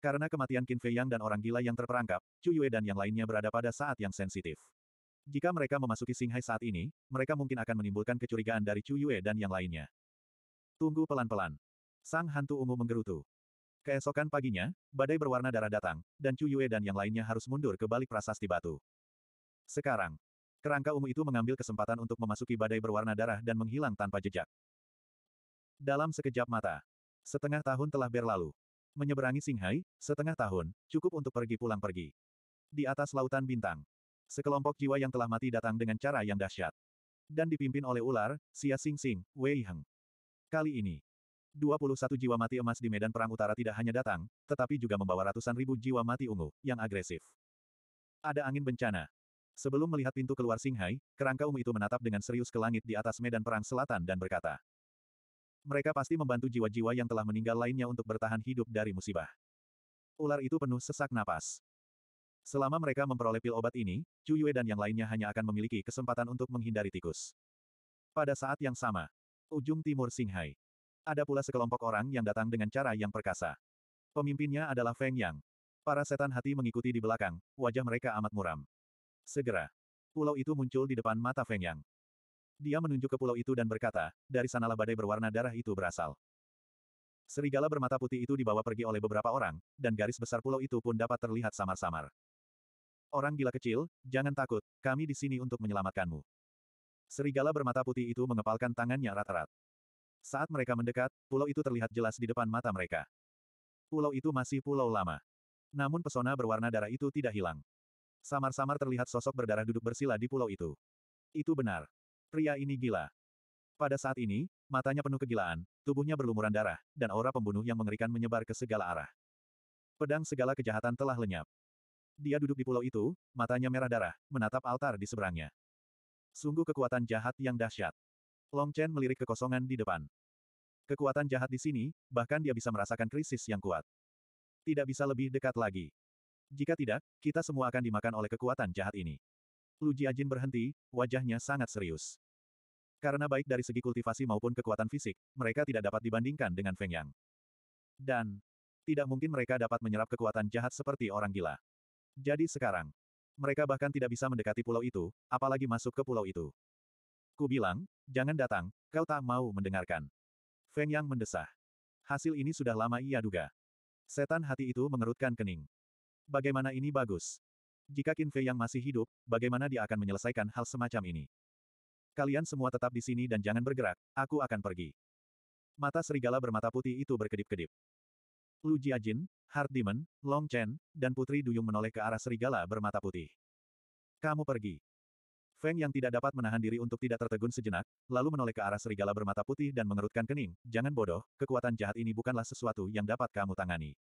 Karena kematian Qin Fei Yang dan orang gila yang terperangkap, Chu Yue dan yang lainnya berada pada saat yang sensitif. Jika mereka memasuki Singhai saat ini, mereka mungkin akan menimbulkan kecurigaan dari Chu Yue dan yang lainnya. Tunggu pelan-pelan. Sang hantu ungu menggerutu. Keesokan paginya, badai berwarna darah datang, dan Chu Yue dan yang lainnya harus mundur ke balik prasasti batu. Sekarang, Kerangka ungu itu mengambil kesempatan untuk memasuki badai berwarna darah dan menghilang tanpa jejak. Dalam sekejap mata, setengah tahun telah berlalu. Menyeberangi Singhai, setengah tahun, cukup untuk pergi pulang pergi. Di atas lautan bintang, sekelompok jiwa yang telah mati datang dengan cara yang dahsyat. Dan dipimpin oleh ular, Xia Sing Sing, Wei Heng. Kali ini, 21 jiwa mati emas di medan perang utara tidak hanya datang, tetapi juga membawa ratusan ribu jiwa mati ungu, yang agresif. Ada angin bencana, Sebelum melihat pintu keluar Singhai, kerangka ungu itu menatap dengan serius ke langit di atas medan perang selatan dan berkata, mereka pasti membantu jiwa-jiwa yang telah meninggal lainnya untuk bertahan hidup dari musibah. Ular itu penuh sesak napas. Selama mereka memperoleh pil obat ini, Chu Yue dan yang lainnya hanya akan memiliki kesempatan untuk menghindari tikus. Pada saat yang sama, ujung timur Singhai. Ada pula sekelompok orang yang datang dengan cara yang perkasa. Pemimpinnya adalah Feng Yang. Para setan hati mengikuti di belakang, wajah mereka amat muram. Segera. Pulau itu muncul di depan mata Feng Yang. Dia menunjuk ke pulau itu dan berkata, dari sanalah badai berwarna darah itu berasal. Serigala bermata putih itu dibawa pergi oleh beberapa orang, dan garis besar pulau itu pun dapat terlihat samar-samar. Orang gila kecil, jangan takut, kami di sini untuk menyelamatkanmu. Serigala bermata putih itu mengepalkan tangannya erat-erat. Saat mereka mendekat, pulau itu terlihat jelas di depan mata mereka. Pulau itu masih pulau lama. Namun pesona berwarna darah itu tidak hilang. Samar-samar terlihat sosok berdarah duduk bersila di pulau itu. Itu benar. Pria ini gila. Pada saat ini, matanya penuh kegilaan, tubuhnya berlumuran darah, dan aura pembunuh yang mengerikan menyebar ke segala arah. Pedang segala kejahatan telah lenyap. Dia duduk di pulau itu, matanya merah darah, menatap altar di seberangnya. Sungguh kekuatan jahat yang dahsyat. Long Chen melirik kekosongan di depan. Kekuatan jahat di sini, bahkan dia bisa merasakan krisis yang kuat. Tidak bisa lebih dekat lagi. Jika tidak, kita semua akan dimakan oleh kekuatan jahat ini. Lu Jiajin berhenti, wajahnya sangat serius. Karena baik dari segi kultivasi maupun kekuatan fisik, mereka tidak dapat dibandingkan dengan Feng Yang. Dan, tidak mungkin mereka dapat menyerap kekuatan jahat seperti orang gila. Jadi sekarang, mereka bahkan tidak bisa mendekati pulau itu, apalagi masuk ke pulau itu. Ku bilang, jangan datang, kau tak mau mendengarkan. Feng Yang mendesah. Hasil ini sudah lama ia duga. Setan hati itu mengerutkan kening. Bagaimana ini bagus? Jika Qin Fei yang masih hidup, bagaimana dia akan menyelesaikan hal semacam ini? Kalian semua tetap di sini dan jangan bergerak, aku akan pergi. Mata serigala bermata putih itu berkedip-kedip. Lu Jiajin, Heart Demon, Long Chen, dan Putri Duyung menoleh ke arah serigala bermata putih. Kamu pergi. Feng yang tidak dapat menahan diri untuk tidak tertegun sejenak, lalu menoleh ke arah serigala bermata putih dan mengerutkan kening, jangan bodoh, kekuatan jahat ini bukanlah sesuatu yang dapat kamu tangani.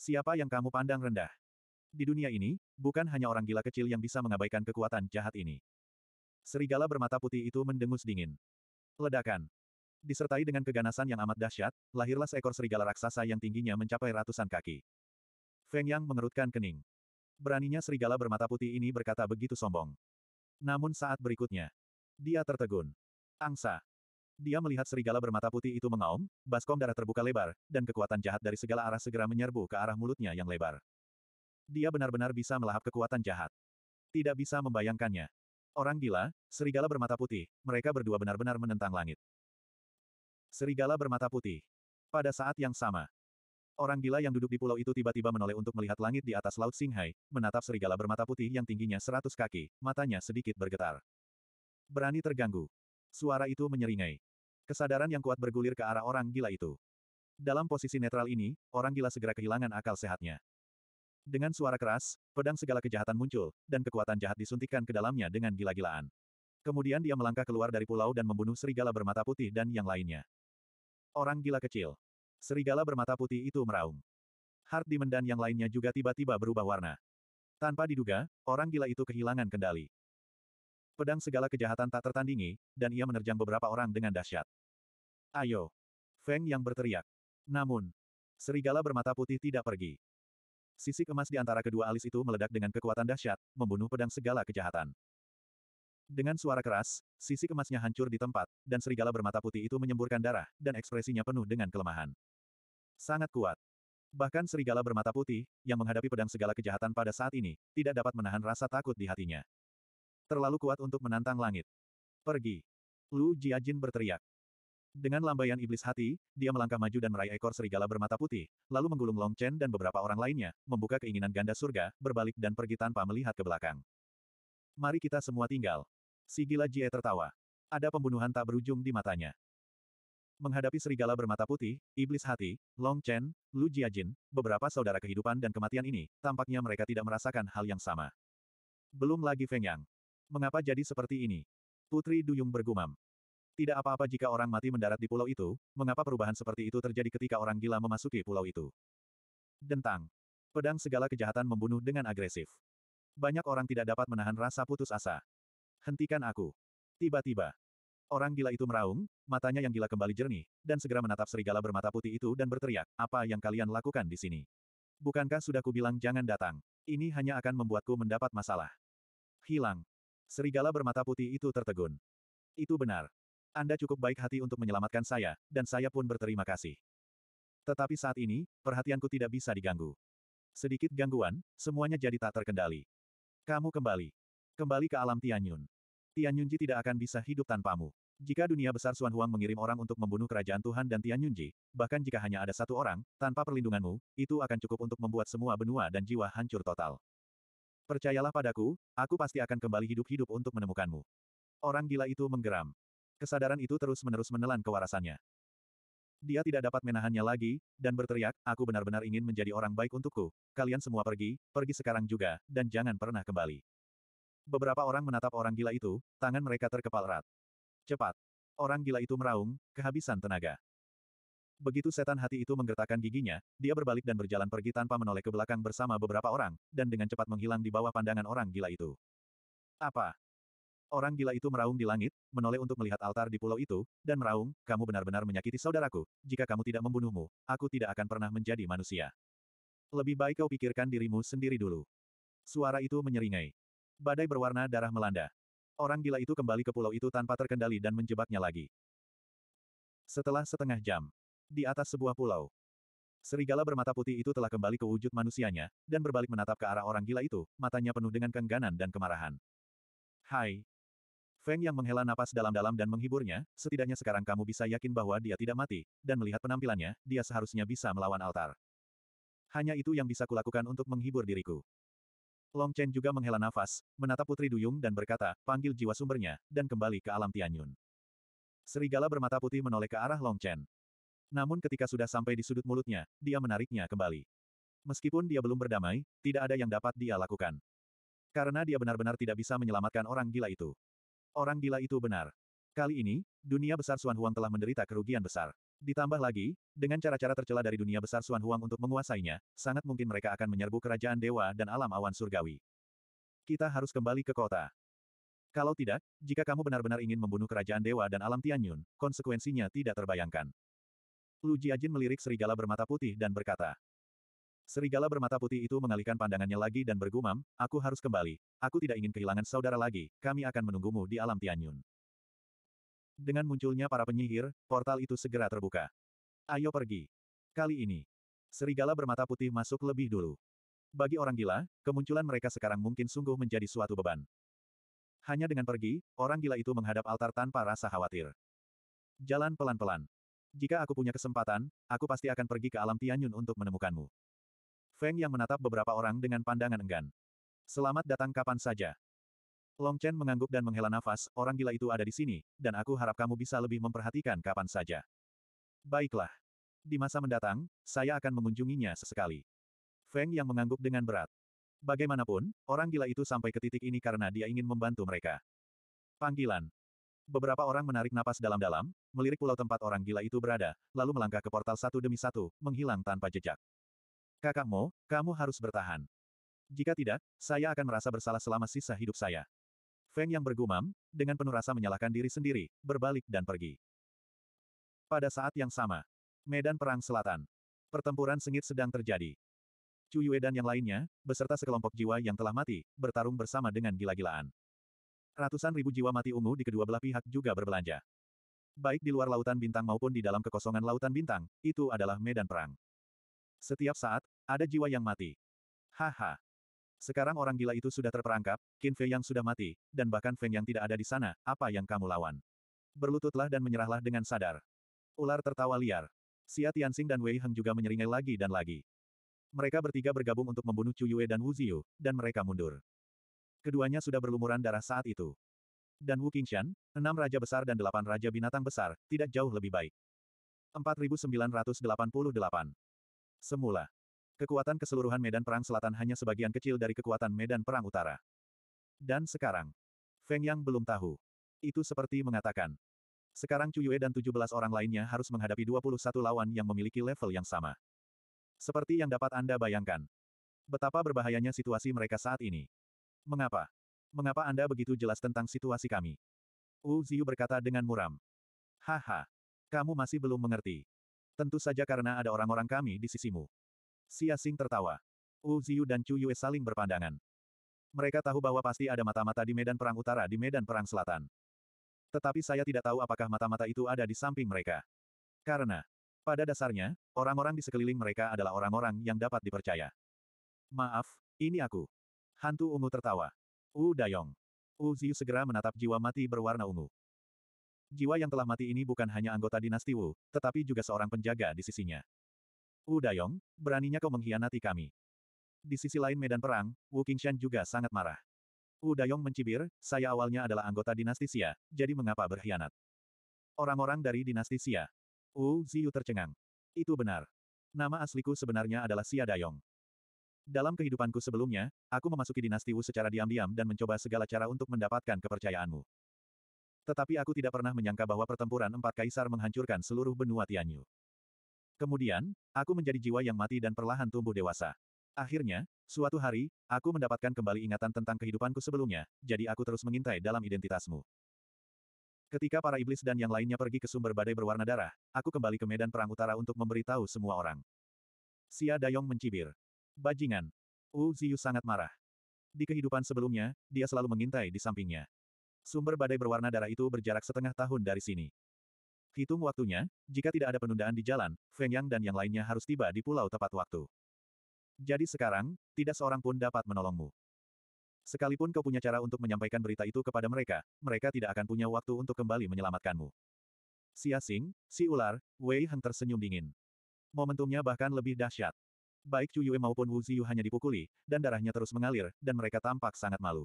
Siapa yang kamu pandang rendah? Di dunia ini, bukan hanya orang gila kecil yang bisa mengabaikan kekuatan jahat ini. Serigala bermata putih itu mendengus dingin. Ledakan. Disertai dengan keganasan yang amat dahsyat, lahirlah seekor serigala raksasa yang tingginya mencapai ratusan kaki. Feng Yang mengerutkan kening. Beraninya serigala bermata putih ini berkata begitu sombong. Namun saat berikutnya, dia tertegun. Angsa. Dia melihat serigala bermata putih itu mengaum, baskom darah terbuka lebar, dan kekuatan jahat dari segala arah segera menyerbu ke arah mulutnya yang lebar. Dia benar-benar bisa melahap kekuatan jahat. Tidak bisa membayangkannya. Orang gila, serigala bermata putih, mereka berdua benar-benar menentang langit. Serigala bermata putih. Pada saat yang sama, orang gila yang duduk di pulau itu tiba-tiba menoleh untuk melihat langit di atas Laut Singhai, menatap serigala bermata putih yang tingginya seratus kaki, matanya sedikit bergetar. Berani terganggu. Suara itu menyeringai. Kesadaran yang kuat bergulir ke arah orang gila itu. Dalam posisi netral ini, orang gila segera kehilangan akal sehatnya. Dengan suara keras, pedang segala kejahatan muncul, dan kekuatan jahat disuntikkan ke dalamnya dengan gila-gilaan. Kemudian dia melangkah keluar dari pulau dan membunuh serigala bermata putih dan yang lainnya. Orang gila kecil. Serigala bermata putih itu meraung. Hard Demon dan yang lainnya juga tiba-tiba berubah warna. Tanpa diduga, orang gila itu kehilangan kendali. Pedang segala kejahatan tak tertandingi, dan ia menerjang beberapa orang dengan dahsyat. Ayo! Feng yang berteriak. Namun, serigala bermata putih tidak pergi. Sisi emas di antara kedua alis itu meledak dengan kekuatan dahsyat, membunuh pedang segala kejahatan. Dengan suara keras, sisi emasnya hancur di tempat, dan serigala bermata putih itu menyemburkan darah, dan ekspresinya penuh dengan kelemahan. Sangat kuat. Bahkan serigala bermata putih, yang menghadapi pedang segala kejahatan pada saat ini, tidak dapat menahan rasa takut di hatinya. Terlalu kuat untuk menantang langit. Pergi. Lu Jiajin berteriak. Dengan lambaian iblis hati, dia melangkah maju dan meraih ekor serigala bermata putih, lalu menggulung Long Chen dan beberapa orang lainnya, membuka keinginan ganda surga, berbalik dan pergi tanpa melihat ke belakang. Mari kita semua tinggal. Si gila Jie tertawa. Ada pembunuhan tak berujung di matanya. Menghadapi serigala bermata putih, iblis hati, Long Chen, Lu Jiajin, beberapa saudara kehidupan dan kematian ini, tampaknya mereka tidak merasakan hal yang sama. Belum lagi Feng Yang. Mengapa jadi seperti ini? Putri Duyung bergumam. Tidak apa-apa jika orang mati mendarat di pulau itu, mengapa perubahan seperti itu terjadi ketika orang gila memasuki pulau itu? Dentang. Pedang segala kejahatan membunuh dengan agresif. Banyak orang tidak dapat menahan rasa putus asa. Hentikan aku. Tiba-tiba. Orang gila itu meraung, matanya yang gila kembali jernih, dan segera menatap serigala bermata putih itu dan berteriak, apa yang kalian lakukan di sini? Bukankah sudah kubilang jangan datang? Ini hanya akan membuatku mendapat masalah. Hilang. Serigala bermata putih itu tertegun. Itu benar. Anda cukup baik hati untuk menyelamatkan saya, dan saya pun berterima kasih. Tetapi saat ini, perhatianku tidak bisa diganggu. Sedikit gangguan, semuanya jadi tak terkendali. Kamu kembali. Kembali ke alam Tianyun. Tianyunji tidak akan bisa hidup tanpamu. Jika dunia besar Suan Huang mengirim orang untuk membunuh kerajaan Tuhan dan Tianyunji, bahkan jika hanya ada satu orang, tanpa perlindunganmu, itu akan cukup untuk membuat semua benua dan jiwa hancur total. Percayalah padaku, aku pasti akan kembali hidup-hidup untuk menemukanmu. Orang gila itu menggeram. Kesadaran itu terus-menerus menelan kewarasannya. Dia tidak dapat menahannya lagi, dan berteriak, aku benar-benar ingin menjadi orang baik untukku. Kalian semua pergi, pergi sekarang juga, dan jangan pernah kembali. Beberapa orang menatap orang gila itu, tangan mereka terkepal erat. Cepat. Orang gila itu meraung, kehabisan tenaga. Begitu setan hati itu menggertakkan giginya, dia berbalik dan berjalan pergi tanpa menoleh ke belakang bersama beberapa orang, dan dengan cepat menghilang di bawah pandangan orang gila itu. Apa? Orang gila itu meraung di langit, menoleh untuk melihat altar di pulau itu, dan meraung, kamu benar-benar menyakiti saudaraku, jika kamu tidak membunuhmu, aku tidak akan pernah menjadi manusia. Lebih baik kau pikirkan dirimu sendiri dulu. Suara itu menyeringai. Badai berwarna darah melanda. Orang gila itu kembali ke pulau itu tanpa terkendali dan menjebaknya lagi. Setelah setengah jam, di atas sebuah pulau. Serigala bermata putih itu telah kembali ke wujud manusianya, dan berbalik menatap ke arah orang gila itu, matanya penuh dengan kengganan dan kemarahan. Hai. Feng yang menghela napas dalam-dalam dan menghiburnya, setidaknya sekarang kamu bisa yakin bahwa dia tidak mati, dan melihat penampilannya, dia seharusnya bisa melawan altar. Hanya itu yang bisa kulakukan untuk menghibur diriku. Long Chen juga menghela nafas, menatap Putri Duyung dan berkata, panggil jiwa sumbernya, dan kembali ke alam Tianyun. Serigala bermata putih menoleh ke arah Long Chen. Namun ketika sudah sampai di sudut mulutnya, dia menariknya kembali. Meskipun dia belum berdamai, tidak ada yang dapat dia lakukan. Karena dia benar-benar tidak bisa menyelamatkan orang gila itu. Orang gila itu benar. Kali ini, dunia besar Suan Huang telah menderita kerugian besar. Ditambah lagi, dengan cara-cara tercela dari dunia besar Suan Huang untuk menguasainya, sangat mungkin mereka akan menyerbu kerajaan dewa dan alam awan surgawi. Kita harus kembali ke kota. Kalau tidak, jika kamu benar-benar ingin membunuh kerajaan dewa dan alam Tianyun, konsekuensinya tidak terbayangkan. Lu Jiajin melirik serigala bermata putih dan berkata. Serigala bermata putih itu mengalihkan pandangannya lagi dan bergumam, aku harus kembali, aku tidak ingin kehilangan saudara lagi, kami akan menunggumu di alam Tianyun. Dengan munculnya para penyihir, portal itu segera terbuka. Ayo pergi. Kali ini, serigala bermata putih masuk lebih dulu. Bagi orang gila, kemunculan mereka sekarang mungkin sungguh menjadi suatu beban. Hanya dengan pergi, orang gila itu menghadap altar tanpa rasa khawatir. Jalan pelan-pelan. Jika aku punya kesempatan, aku pasti akan pergi ke alam Tianyun untuk menemukanmu. Feng yang menatap beberapa orang dengan pandangan enggan. Selamat datang kapan saja. Long Chen mengangguk dan menghela nafas, orang gila itu ada di sini, dan aku harap kamu bisa lebih memperhatikan kapan saja. Baiklah. Di masa mendatang, saya akan mengunjunginya sesekali. Feng yang mengangguk dengan berat. Bagaimanapun, orang gila itu sampai ke titik ini karena dia ingin membantu mereka. Panggilan, Beberapa orang menarik napas dalam-dalam, melirik pulau tempat orang gila itu berada, lalu melangkah ke portal satu demi satu, menghilang tanpa jejak. Kakak Mo, kamu harus bertahan. Jika tidak, saya akan merasa bersalah selama sisa hidup saya. Feng yang bergumam, dengan penuh rasa menyalahkan diri sendiri, berbalik dan pergi. Pada saat yang sama, Medan Perang Selatan. Pertempuran sengit sedang terjadi. Chu Yue dan yang lainnya, beserta sekelompok jiwa yang telah mati, bertarung bersama dengan gila-gilaan. Ratusan ribu jiwa mati ungu di kedua belah pihak juga berbelanja. Baik di luar lautan bintang maupun di dalam kekosongan lautan bintang, itu adalah medan perang. Setiap saat, ada jiwa yang mati. Haha. Sekarang orang gila itu sudah terperangkap, Qin Fei yang sudah mati, dan bahkan Feng yang tidak ada di sana, apa yang kamu lawan? Berlututlah dan menyerahlah dengan sadar. Ular tertawa liar. Xia Tianxing dan Wei Heng juga menyeringai lagi dan lagi. Mereka bertiga bergabung untuk membunuh Chu Yue dan Wu Ziyu, dan mereka mundur keduanya sudah berlumuran darah saat itu. Dan Wu Qingshan, enam raja besar dan delapan raja binatang besar, tidak jauh lebih baik. 4988. Semula. Kekuatan keseluruhan medan perang selatan hanya sebagian kecil dari kekuatan medan perang utara. Dan sekarang. Feng Yang belum tahu. Itu seperti mengatakan. Sekarang Cuyue dan 17 orang lainnya harus menghadapi 21 lawan yang memiliki level yang sama. Seperti yang dapat Anda bayangkan. Betapa berbahayanya situasi mereka saat ini. Mengapa? Mengapa Anda begitu jelas tentang situasi kami? Wu Ziyu berkata dengan muram. Haha. Kamu masih belum mengerti. Tentu saja karena ada orang-orang kami di sisimu. Xia Xing tertawa. Wu Ziyu dan Chu Yue saling berpandangan. Mereka tahu bahwa pasti ada mata-mata di medan perang utara di medan perang selatan. Tetapi saya tidak tahu apakah mata-mata itu ada di samping mereka. Karena, pada dasarnya, orang-orang di sekeliling mereka adalah orang-orang yang dapat dipercaya. Maaf, ini aku. Hantu ungu tertawa. Wu Dayong. Wu Ziyu segera menatap jiwa mati berwarna ungu. Jiwa yang telah mati ini bukan hanya anggota dinasti Wu, tetapi juga seorang penjaga di sisinya. Wu Dayong, beraninya kau mengkhianati kami. Di sisi lain medan perang, Wu Qingshan juga sangat marah. Wu Dayong mencibir, saya awalnya adalah anggota dinasti Xia, jadi mengapa berkhianat? Orang-orang dari dinasti Xia. Wu Ziyu tercengang. Itu benar. Nama asliku sebenarnya adalah Xia Dayong. Dalam kehidupanku sebelumnya, aku memasuki dinasti Wu secara diam-diam dan mencoba segala cara untuk mendapatkan kepercayaanmu. Tetapi aku tidak pernah menyangka bahwa pertempuran empat kaisar menghancurkan seluruh benua Tianyu. Kemudian, aku menjadi jiwa yang mati dan perlahan tumbuh dewasa. Akhirnya, suatu hari, aku mendapatkan kembali ingatan tentang kehidupanku sebelumnya, jadi aku terus mengintai dalam identitasmu. Ketika para iblis dan yang lainnya pergi ke sumber badai berwarna darah, aku kembali ke medan perang utara untuk memberitahu semua orang. Xia Dayong mencibir. Bajingan. Wu oh, Ziyu sangat marah. Di kehidupan sebelumnya, dia selalu mengintai di sampingnya. Sumber badai berwarna darah itu berjarak setengah tahun dari sini. Hitung waktunya, jika tidak ada penundaan di jalan, Feng Yang dan yang lainnya harus tiba di pulau tepat waktu. Jadi sekarang, tidak seorang pun dapat menolongmu. Sekalipun kau punya cara untuk menyampaikan berita itu kepada mereka, mereka tidak akan punya waktu untuk kembali menyelamatkanmu. Si asing, si ular, Wei Heng tersenyum dingin. Momentumnya bahkan lebih dahsyat. Baik Chu Yue maupun Wu Ziyu hanya dipukuli, dan darahnya terus mengalir, dan mereka tampak sangat malu.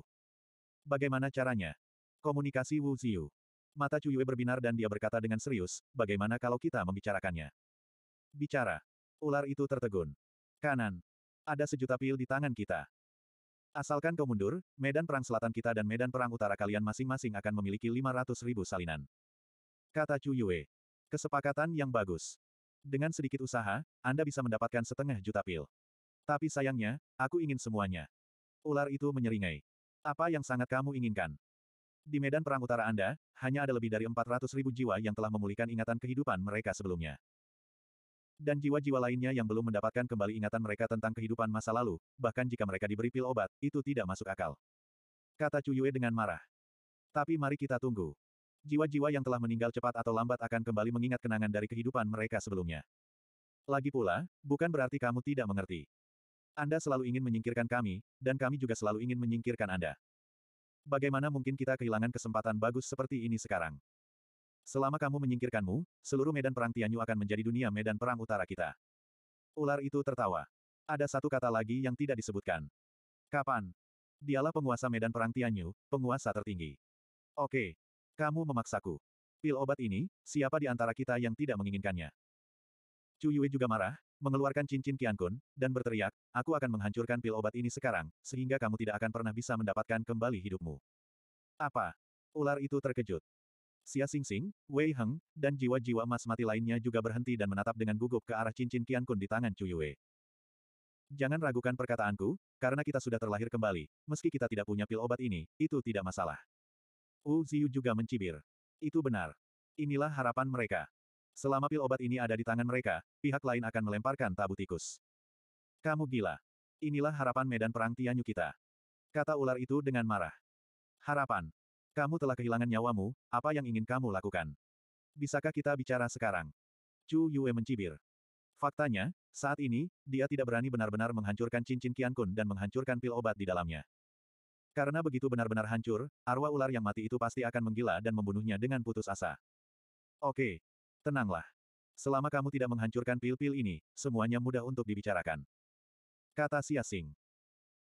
Bagaimana caranya? Komunikasi Wu Ziyu. Mata Chu Yue berbinar dan dia berkata dengan serius, bagaimana kalau kita membicarakannya? Bicara. Ular itu tertegun. Kanan. Ada sejuta pil di tangan kita. Asalkan kau mundur, medan perang selatan kita dan medan perang utara kalian masing-masing akan memiliki 500 ribu salinan. Kata Chu Yue. Kesepakatan yang bagus. Dengan sedikit usaha, Anda bisa mendapatkan setengah juta pil. Tapi sayangnya, aku ingin semuanya. Ular itu menyeringai. Apa yang sangat kamu inginkan? Di medan perang utara Anda, hanya ada lebih dari 400 ribu jiwa yang telah memulihkan ingatan kehidupan mereka sebelumnya. Dan jiwa-jiwa lainnya yang belum mendapatkan kembali ingatan mereka tentang kehidupan masa lalu, bahkan jika mereka diberi pil obat, itu tidak masuk akal. Kata Cuyue dengan marah. Tapi mari kita tunggu. Jiwa-jiwa yang telah meninggal cepat atau lambat akan kembali mengingat kenangan dari kehidupan mereka sebelumnya. Lagi pula, bukan berarti kamu tidak mengerti. Anda selalu ingin menyingkirkan kami, dan kami juga selalu ingin menyingkirkan Anda. Bagaimana mungkin kita kehilangan kesempatan bagus seperti ini sekarang? Selama kamu menyingkirkanmu, seluruh medan perang Tianyu akan menjadi dunia medan perang utara kita. Ular itu tertawa. Ada satu kata lagi yang tidak disebutkan. Kapan? Dialah penguasa medan perang Tianyu, penguasa tertinggi. Oke, kamu memaksaku. Pil obat ini, siapa di antara kita yang tidak menginginkannya? Chu Yue juga marah, mengeluarkan cincin Qian Kun, dan berteriak, aku akan menghancurkan pil obat ini sekarang, sehingga kamu tidak akan pernah bisa mendapatkan kembali hidupmu. Apa? Ular itu terkejut. Xia Xing Xing, Wei Heng, dan jiwa-jiwa emas mati lainnya juga berhenti dan menatap dengan gugup ke arah cincin Qian Kun di tangan Chu Yue. Jangan ragukan perkataanku, karena kita sudah terlahir kembali, meski kita tidak punya pil obat ini, itu tidak masalah. Wu Ziyu juga mencibir. Itu benar. Inilah harapan mereka. Selama pil obat ini ada di tangan mereka, pihak lain akan melemparkan tabu tikus. Kamu gila. Inilah harapan medan perang Tianyu kita. Kata ular itu dengan marah. Harapan. Kamu telah kehilangan nyawamu, apa yang ingin kamu lakukan? Bisakah kita bicara sekarang? Chu Yue mencibir. Faktanya, saat ini, dia tidak berani benar-benar menghancurkan cincin Qian Kun dan menghancurkan pil obat di dalamnya. Karena begitu benar-benar hancur, arwah ular yang mati itu pasti akan menggila dan membunuhnya dengan putus asa. Oke. Tenanglah. Selama kamu tidak menghancurkan pil-pil ini, semuanya mudah untuk dibicarakan. Kata Xia Xing.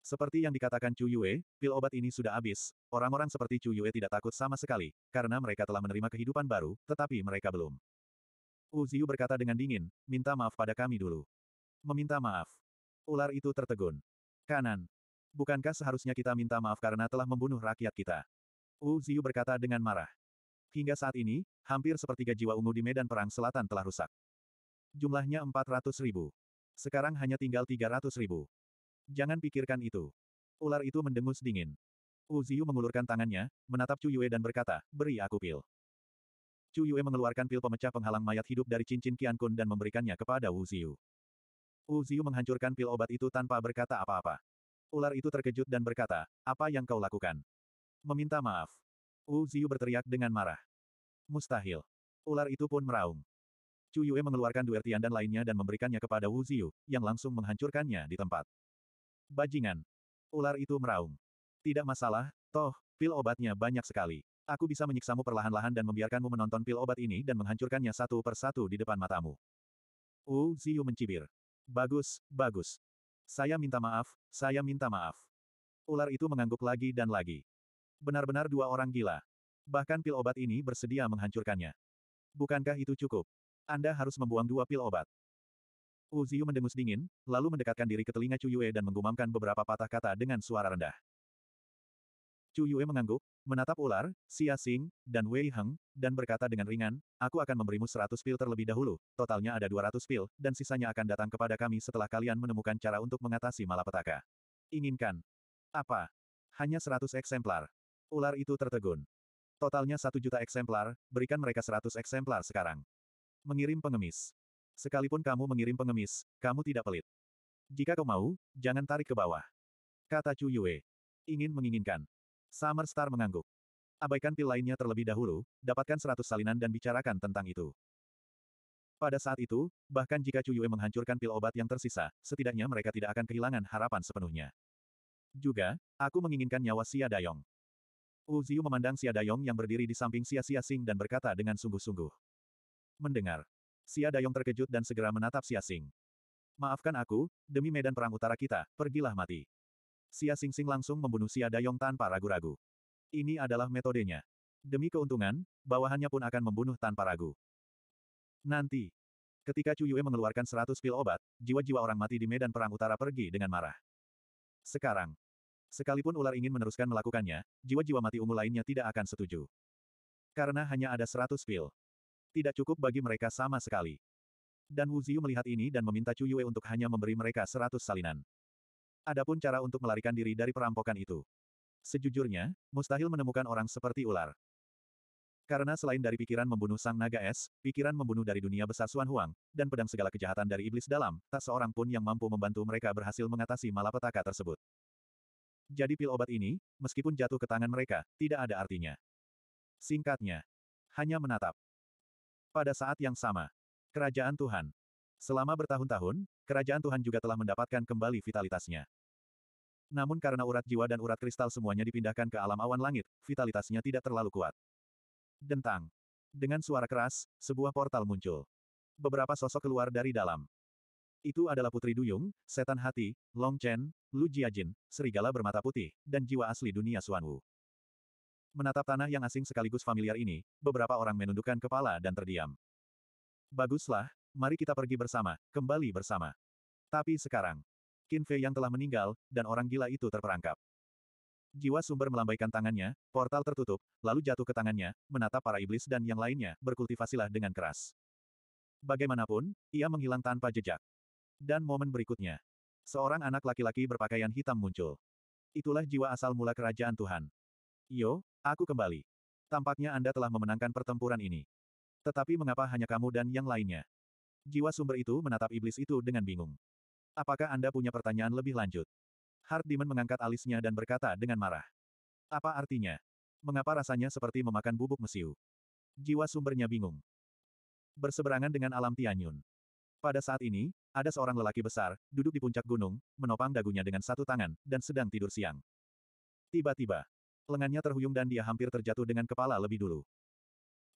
Seperti yang dikatakan Chu Yue, pil obat ini sudah habis. Orang-orang seperti Chu Yue tidak takut sama sekali, karena mereka telah menerima kehidupan baru, tetapi mereka belum. Wu Ziyu berkata dengan dingin, minta maaf pada kami dulu. Meminta maaf. Ular itu tertegun. Kanan. Bukankah seharusnya kita minta maaf karena telah membunuh rakyat kita? Wu Ziyu berkata dengan marah. Hingga saat ini, hampir sepertiga jiwa ungu di medan perang selatan telah rusak. Jumlahnya 400 ribu. Sekarang hanya tinggal 300 ribu. Jangan pikirkan itu. Ular itu mendengus dingin. Wu Ziyu mengulurkan tangannya, menatap Chu Yue dan berkata, beri aku pil. Chu Yue mengeluarkan pil pemecah penghalang mayat hidup dari cincin Qian Kun dan memberikannya kepada Wu Ziyu. Wu Ziyu menghancurkan pil obat itu tanpa berkata apa-apa. Ular itu terkejut dan berkata, apa yang kau lakukan? Meminta maaf. Wu Ziyu berteriak dengan marah. Mustahil. Ular itu pun meraung. Chu Yue mengeluarkan duer dan lainnya dan memberikannya kepada Wu Ziyu, yang langsung menghancurkannya di tempat. Bajingan. Ular itu meraung. Tidak masalah, toh, pil obatnya banyak sekali. Aku bisa menyiksamu perlahan-lahan dan membiarkanmu menonton pil obat ini dan menghancurkannya satu persatu di depan matamu. Wu Ziyu mencibir. Bagus, bagus. Saya minta maaf, saya minta maaf. Ular itu mengangguk lagi dan lagi. Benar-benar dua orang gila. Bahkan pil obat ini bersedia menghancurkannya. Bukankah itu cukup? Anda harus membuang dua pil obat. Uziu Ziyu mendengus dingin, lalu mendekatkan diri ke telinga Chu Yue dan menggumamkan beberapa patah kata dengan suara rendah. Chu Yue mengangguk, menatap ular, Xia Xing, dan Wei Heng, dan berkata dengan ringan, aku akan memberimu 100 pil terlebih dahulu, totalnya ada 200 pil, dan sisanya akan datang kepada kami setelah kalian menemukan cara untuk mengatasi malapetaka. Inginkan. Apa? Hanya 100 eksemplar. Ular itu tertegun. Totalnya 1 juta eksemplar, berikan mereka 100 eksemplar sekarang. Mengirim pengemis. Sekalipun kamu mengirim pengemis, kamu tidak pelit. Jika kau mau, jangan tarik ke bawah. Kata Chu Yue. Ingin menginginkan. Summer Star mengangguk. Abaikan pil lainnya terlebih dahulu, dapatkan seratus salinan dan bicarakan tentang itu. Pada saat itu, bahkan jika Chu Yue menghancurkan pil obat yang tersisa, setidaknya mereka tidak akan kehilangan harapan sepenuhnya. Juga, aku menginginkan nyawa Xia Dayong. Wu Ziyu memandang Xia Dayong yang berdiri di samping Xia Xia Xing dan berkata dengan sungguh-sungguh. Mendengar. Xia Dayong terkejut dan segera menatap Xia Xing. Maafkan aku, demi medan perang utara kita, pergilah mati. Xia Xingxing langsung membunuh Xia Dayong tanpa ragu-ragu. Ini adalah metodenya. Demi keuntungan, bawahannya pun akan membunuh tanpa ragu. Nanti. Ketika Chu Yue mengeluarkan 100 pil obat, jiwa-jiwa orang mati di medan perang utara pergi dengan marah. Sekarang. Sekalipun ular ingin meneruskan melakukannya, jiwa-jiwa mati ungu lainnya tidak akan setuju. Karena hanya ada 100 pil. Tidak cukup bagi mereka sama sekali. Dan Wu Ziyu melihat ini dan meminta Chu Yue untuk hanya memberi mereka seratus salinan. Adapun cara untuk melarikan diri dari perampokan itu. Sejujurnya, mustahil menemukan orang seperti ular. Karena selain dari pikiran membunuh sang naga es, pikiran membunuh dari dunia besar Suan Huang, dan pedang segala kejahatan dari iblis dalam, tak seorang pun yang mampu membantu mereka berhasil mengatasi malapetaka tersebut. Jadi pil obat ini, meskipun jatuh ke tangan mereka, tidak ada artinya. Singkatnya, hanya menatap. Pada saat yang sama, kerajaan Tuhan. Selama bertahun-tahun, kerajaan Tuhan juga telah mendapatkan kembali vitalitasnya. Namun karena urat jiwa dan urat kristal semuanya dipindahkan ke alam awan langit, vitalitasnya tidak terlalu kuat. Dentang. Dengan suara keras, sebuah portal muncul. Beberapa sosok keluar dari dalam. Itu adalah Putri Duyung, Setan Hati, Long Chen, Lu Jiajin, Serigala Bermata Putih, dan jiwa asli dunia Suanwu. Menatap tanah yang asing sekaligus familiar ini, beberapa orang menundukkan kepala dan terdiam. Baguslah, mari kita pergi bersama, kembali bersama. Tapi sekarang, Qin Fei yang telah meninggal, dan orang gila itu terperangkap. Jiwa sumber melambaikan tangannya, portal tertutup, lalu jatuh ke tangannya, menatap para iblis dan yang lainnya, berkultivasilah dengan keras. Bagaimanapun, ia menghilang tanpa jejak. Dan momen berikutnya, seorang anak laki-laki berpakaian hitam muncul. Itulah jiwa asal mula kerajaan Tuhan. Yo, aku kembali. Tampaknya Anda telah memenangkan pertempuran ini. Tetapi mengapa hanya kamu dan yang lainnya? Jiwa sumber itu menatap iblis itu dengan bingung. Apakah Anda punya pertanyaan lebih lanjut? Hard Demon mengangkat alisnya dan berkata dengan marah. Apa artinya? Mengapa rasanya seperti memakan bubuk mesiu? Jiwa sumbernya bingung. Berseberangan dengan alam Tianyun. Pada saat ini, ada seorang lelaki besar, duduk di puncak gunung, menopang dagunya dengan satu tangan, dan sedang tidur siang. Tiba-tiba, lengannya terhuyung dan dia hampir terjatuh dengan kepala lebih dulu.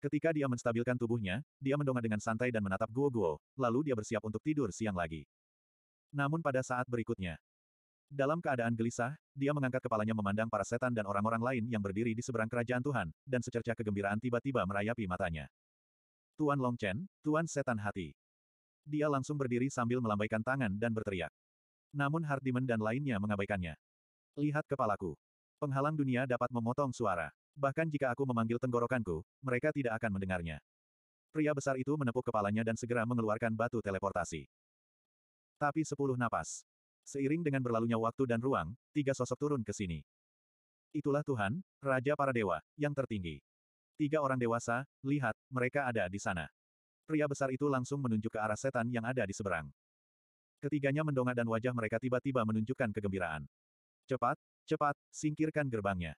Ketika dia menstabilkan tubuhnya, dia mendongak dengan santai dan menatap Guo Guo, lalu dia bersiap untuk tidur siang lagi. Namun pada saat berikutnya, dalam keadaan gelisah, dia mengangkat kepalanya memandang para setan dan orang-orang lain yang berdiri di seberang kerajaan Tuhan, dan secercah kegembiraan tiba-tiba merayapi matanya. Tuan Long Chen, Tuan Setan Hati. Dia langsung berdiri sambil melambaikan tangan dan berteriak. Namun Hard Demon dan lainnya mengabaikannya. Lihat kepalaku. Penghalang dunia dapat memotong suara. Bahkan jika aku memanggil tenggorokanku, mereka tidak akan mendengarnya. Pria besar itu menepuk kepalanya dan segera mengeluarkan batu teleportasi. Tapi sepuluh napas. Seiring dengan berlalunya waktu dan ruang, tiga sosok turun ke sini. Itulah Tuhan, Raja para Dewa, yang tertinggi. Tiga orang dewasa, lihat, mereka ada di sana. Pria besar itu langsung menunjuk ke arah setan yang ada di seberang. Ketiganya mendongak dan wajah mereka tiba-tiba menunjukkan kegembiraan. Cepat, cepat, singkirkan gerbangnya.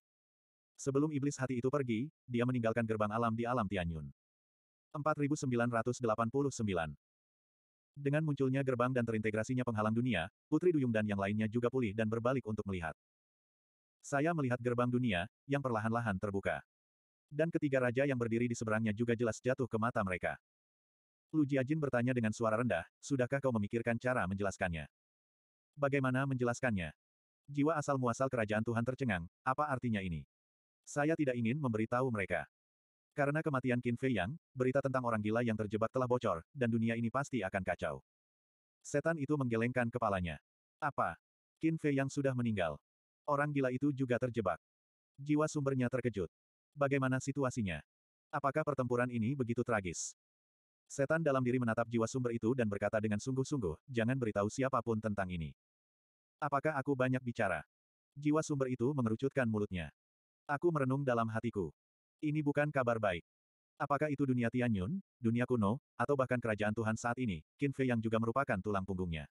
Sebelum iblis hati itu pergi, dia meninggalkan gerbang alam di alam Tianyun. 4989 dengan munculnya gerbang dan terintegrasinya penghalang dunia, Putri Duyung dan yang lainnya juga pulih dan berbalik untuk melihat. Saya melihat gerbang dunia, yang perlahan-lahan terbuka. Dan ketiga raja yang berdiri di seberangnya juga jelas jatuh ke mata mereka. Lu Jiajin bertanya dengan suara rendah, sudahkah kau memikirkan cara menjelaskannya? Bagaimana menjelaskannya? Jiwa asal-muasal kerajaan Tuhan tercengang, apa artinya ini? Saya tidak ingin memberitahu mereka. Karena kematian Qin Fei Yang, berita tentang orang gila yang terjebak telah bocor, dan dunia ini pasti akan kacau. Setan itu menggelengkan kepalanya. Apa? Qin Fei Yang sudah meninggal. Orang gila itu juga terjebak. Jiwa sumbernya terkejut. Bagaimana situasinya? Apakah pertempuran ini begitu tragis? Setan dalam diri menatap jiwa sumber itu dan berkata dengan sungguh-sungguh, jangan beritahu siapapun tentang ini. Apakah aku banyak bicara? Jiwa sumber itu mengerucutkan mulutnya. Aku merenung dalam hatiku. Ini bukan kabar baik. Apakah itu dunia Tianyun, dunia kuno, atau bahkan kerajaan Tuhan saat ini, Qin Fei yang juga merupakan tulang punggungnya.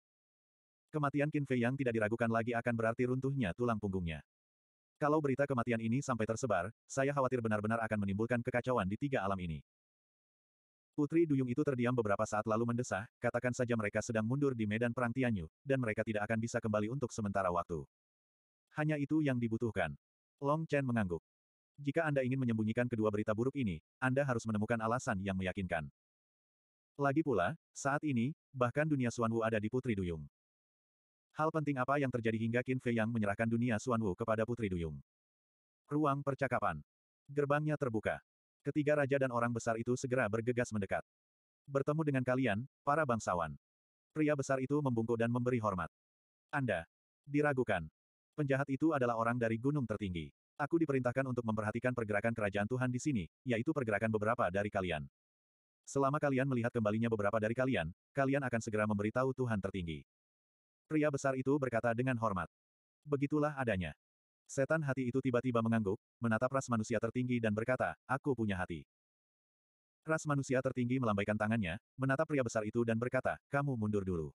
Kematian Qin Fei yang tidak diragukan lagi akan berarti runtuhnya tulang punggungnya. Kalau berita kematian ini sampai tersebar, saya khawatir benar-benar akan menimbulkan kekacauan di tiga alam ini. Putri Duyung itu terdiam beberapa saat lalu mendesah, katakan saja mereka sedang mundur di medan perang Tianyu, dan mereka tidak akan bisa kembali untuk sementara waktu. Hanya itu yang dibutuhkan. Long Chen mengangguk. Jika Anda ingin menyembunyikan kedua berita buruk ini, Anda harus menemukan alasan yang meyakinkan. Lagi pula, saat ini, bahkan dunia Suanwu ada di Putri Duyung. Hal penting apa yang terjadi hingga Qin Fei yang menyerahkan dunia Suanwu kepada Putri Duyung? Ruang percakapan. Gerbangnya terbuka. Ketiga raja dan orang besar itu segera bergegas mendekat. Bertemu dengan kalian, para bangsawan. Pria besar itu membungkuk dan memberi hormat. Anda. Diragukan. Penjahat itu adalah orang dari gunung tertinggi. Aku diperintahkan untuk memperhatikan pergerakan kerajaan Tuhan di sini, yaitu pergerakan beberapa dari kalian. Selama kalian melihat kembalinya beberapa dari kalian, kalian akan segera memberitahu Tuhan tertinggi. Pria besar itu berkata dengan hormat. Begitulah adanya. Setan hati itu tiba-tiba mengangguk, menatap ras manusia tertinggi dan berkata, aku punya hati. Ras manusia tertinggi melambaikan tangannya, menatap pria besar itu dan berkata, kamu mundur dulu.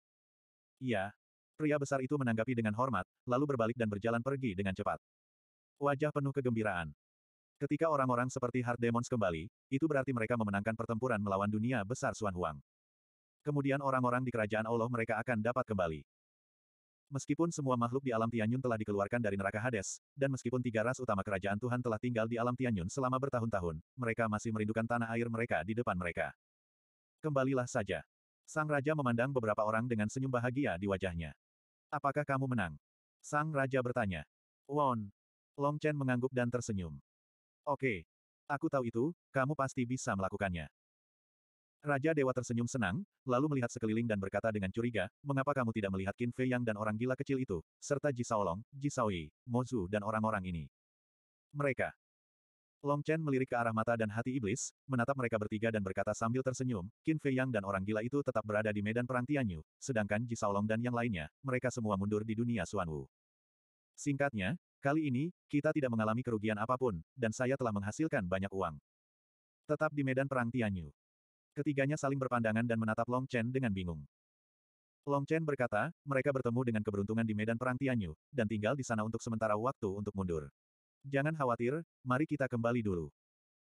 Iya. Pria besar itu menanggapi dengan hormat, lalu berbalik dan berjalan pergi dengan cepat. Wajah penuh kegembiraan. Ketika orang-orang seperti Hard Demons kembali, itu berarti mereka memenangkan pertempuran melawan dunia besar Suan Huang. Kemudian orang-orang di kerajaan Allah mereka akan dapat kembali. Meskipun semua makhluk di alam Tianyun telah dikeluarkan dari neraka Hades, dan meskipun tiga ras utama kerajaan Tuhan telah tinggal di alam Tianyun selama bertahun-tahun, mereka masih merindukan tanah air mereka di depan mereka. Kembalilah saja. Sang Raja memandang beberapa orang dengan senyum bahagia di wajahnya. Apakah kamu menang? Sang Raja bertanya. Won, Long Chen mengangguk dan tersenyum. Oke. Aku tahu itu, kamu pasti bisa melakukannya. Raja Dewa tersenyum senang, lalu melihat sekeliling dan berkata dengan curiga, mengapa kamu tidak melihat Qin Fei Yang dan orang gila kecil itu, serta Ji Saolong, Ji Mo Mozu dan orang-orang ini. Mereka. Long Chen melirik ke arah mata dan hati iblis, menatap mereka bertiga dan berkata sambil tersenyum, Qin Fei Yang dan orang gila itu tetap berada di medan perang Tianyu, sedangkan Ji Saolong dan yang lainnya, mereka semua mundur di dunia Suanwu. Singkatnya, Kali ini, kita tidak mengalami kerugian apapun, dan saya telah menghasilkan banyak uang. Tetap di medan perang Tianyu. Ketiganya saling berpandangan dan menatap Long Chen dengan bingung. Long Chen berkata, mereka bertemu dengan keberuntungan di medan perang Tianyu, dan tinggal di sana untuk sementara waktu untuk mundur. Jangan khawatir, mari kita kembali dulu.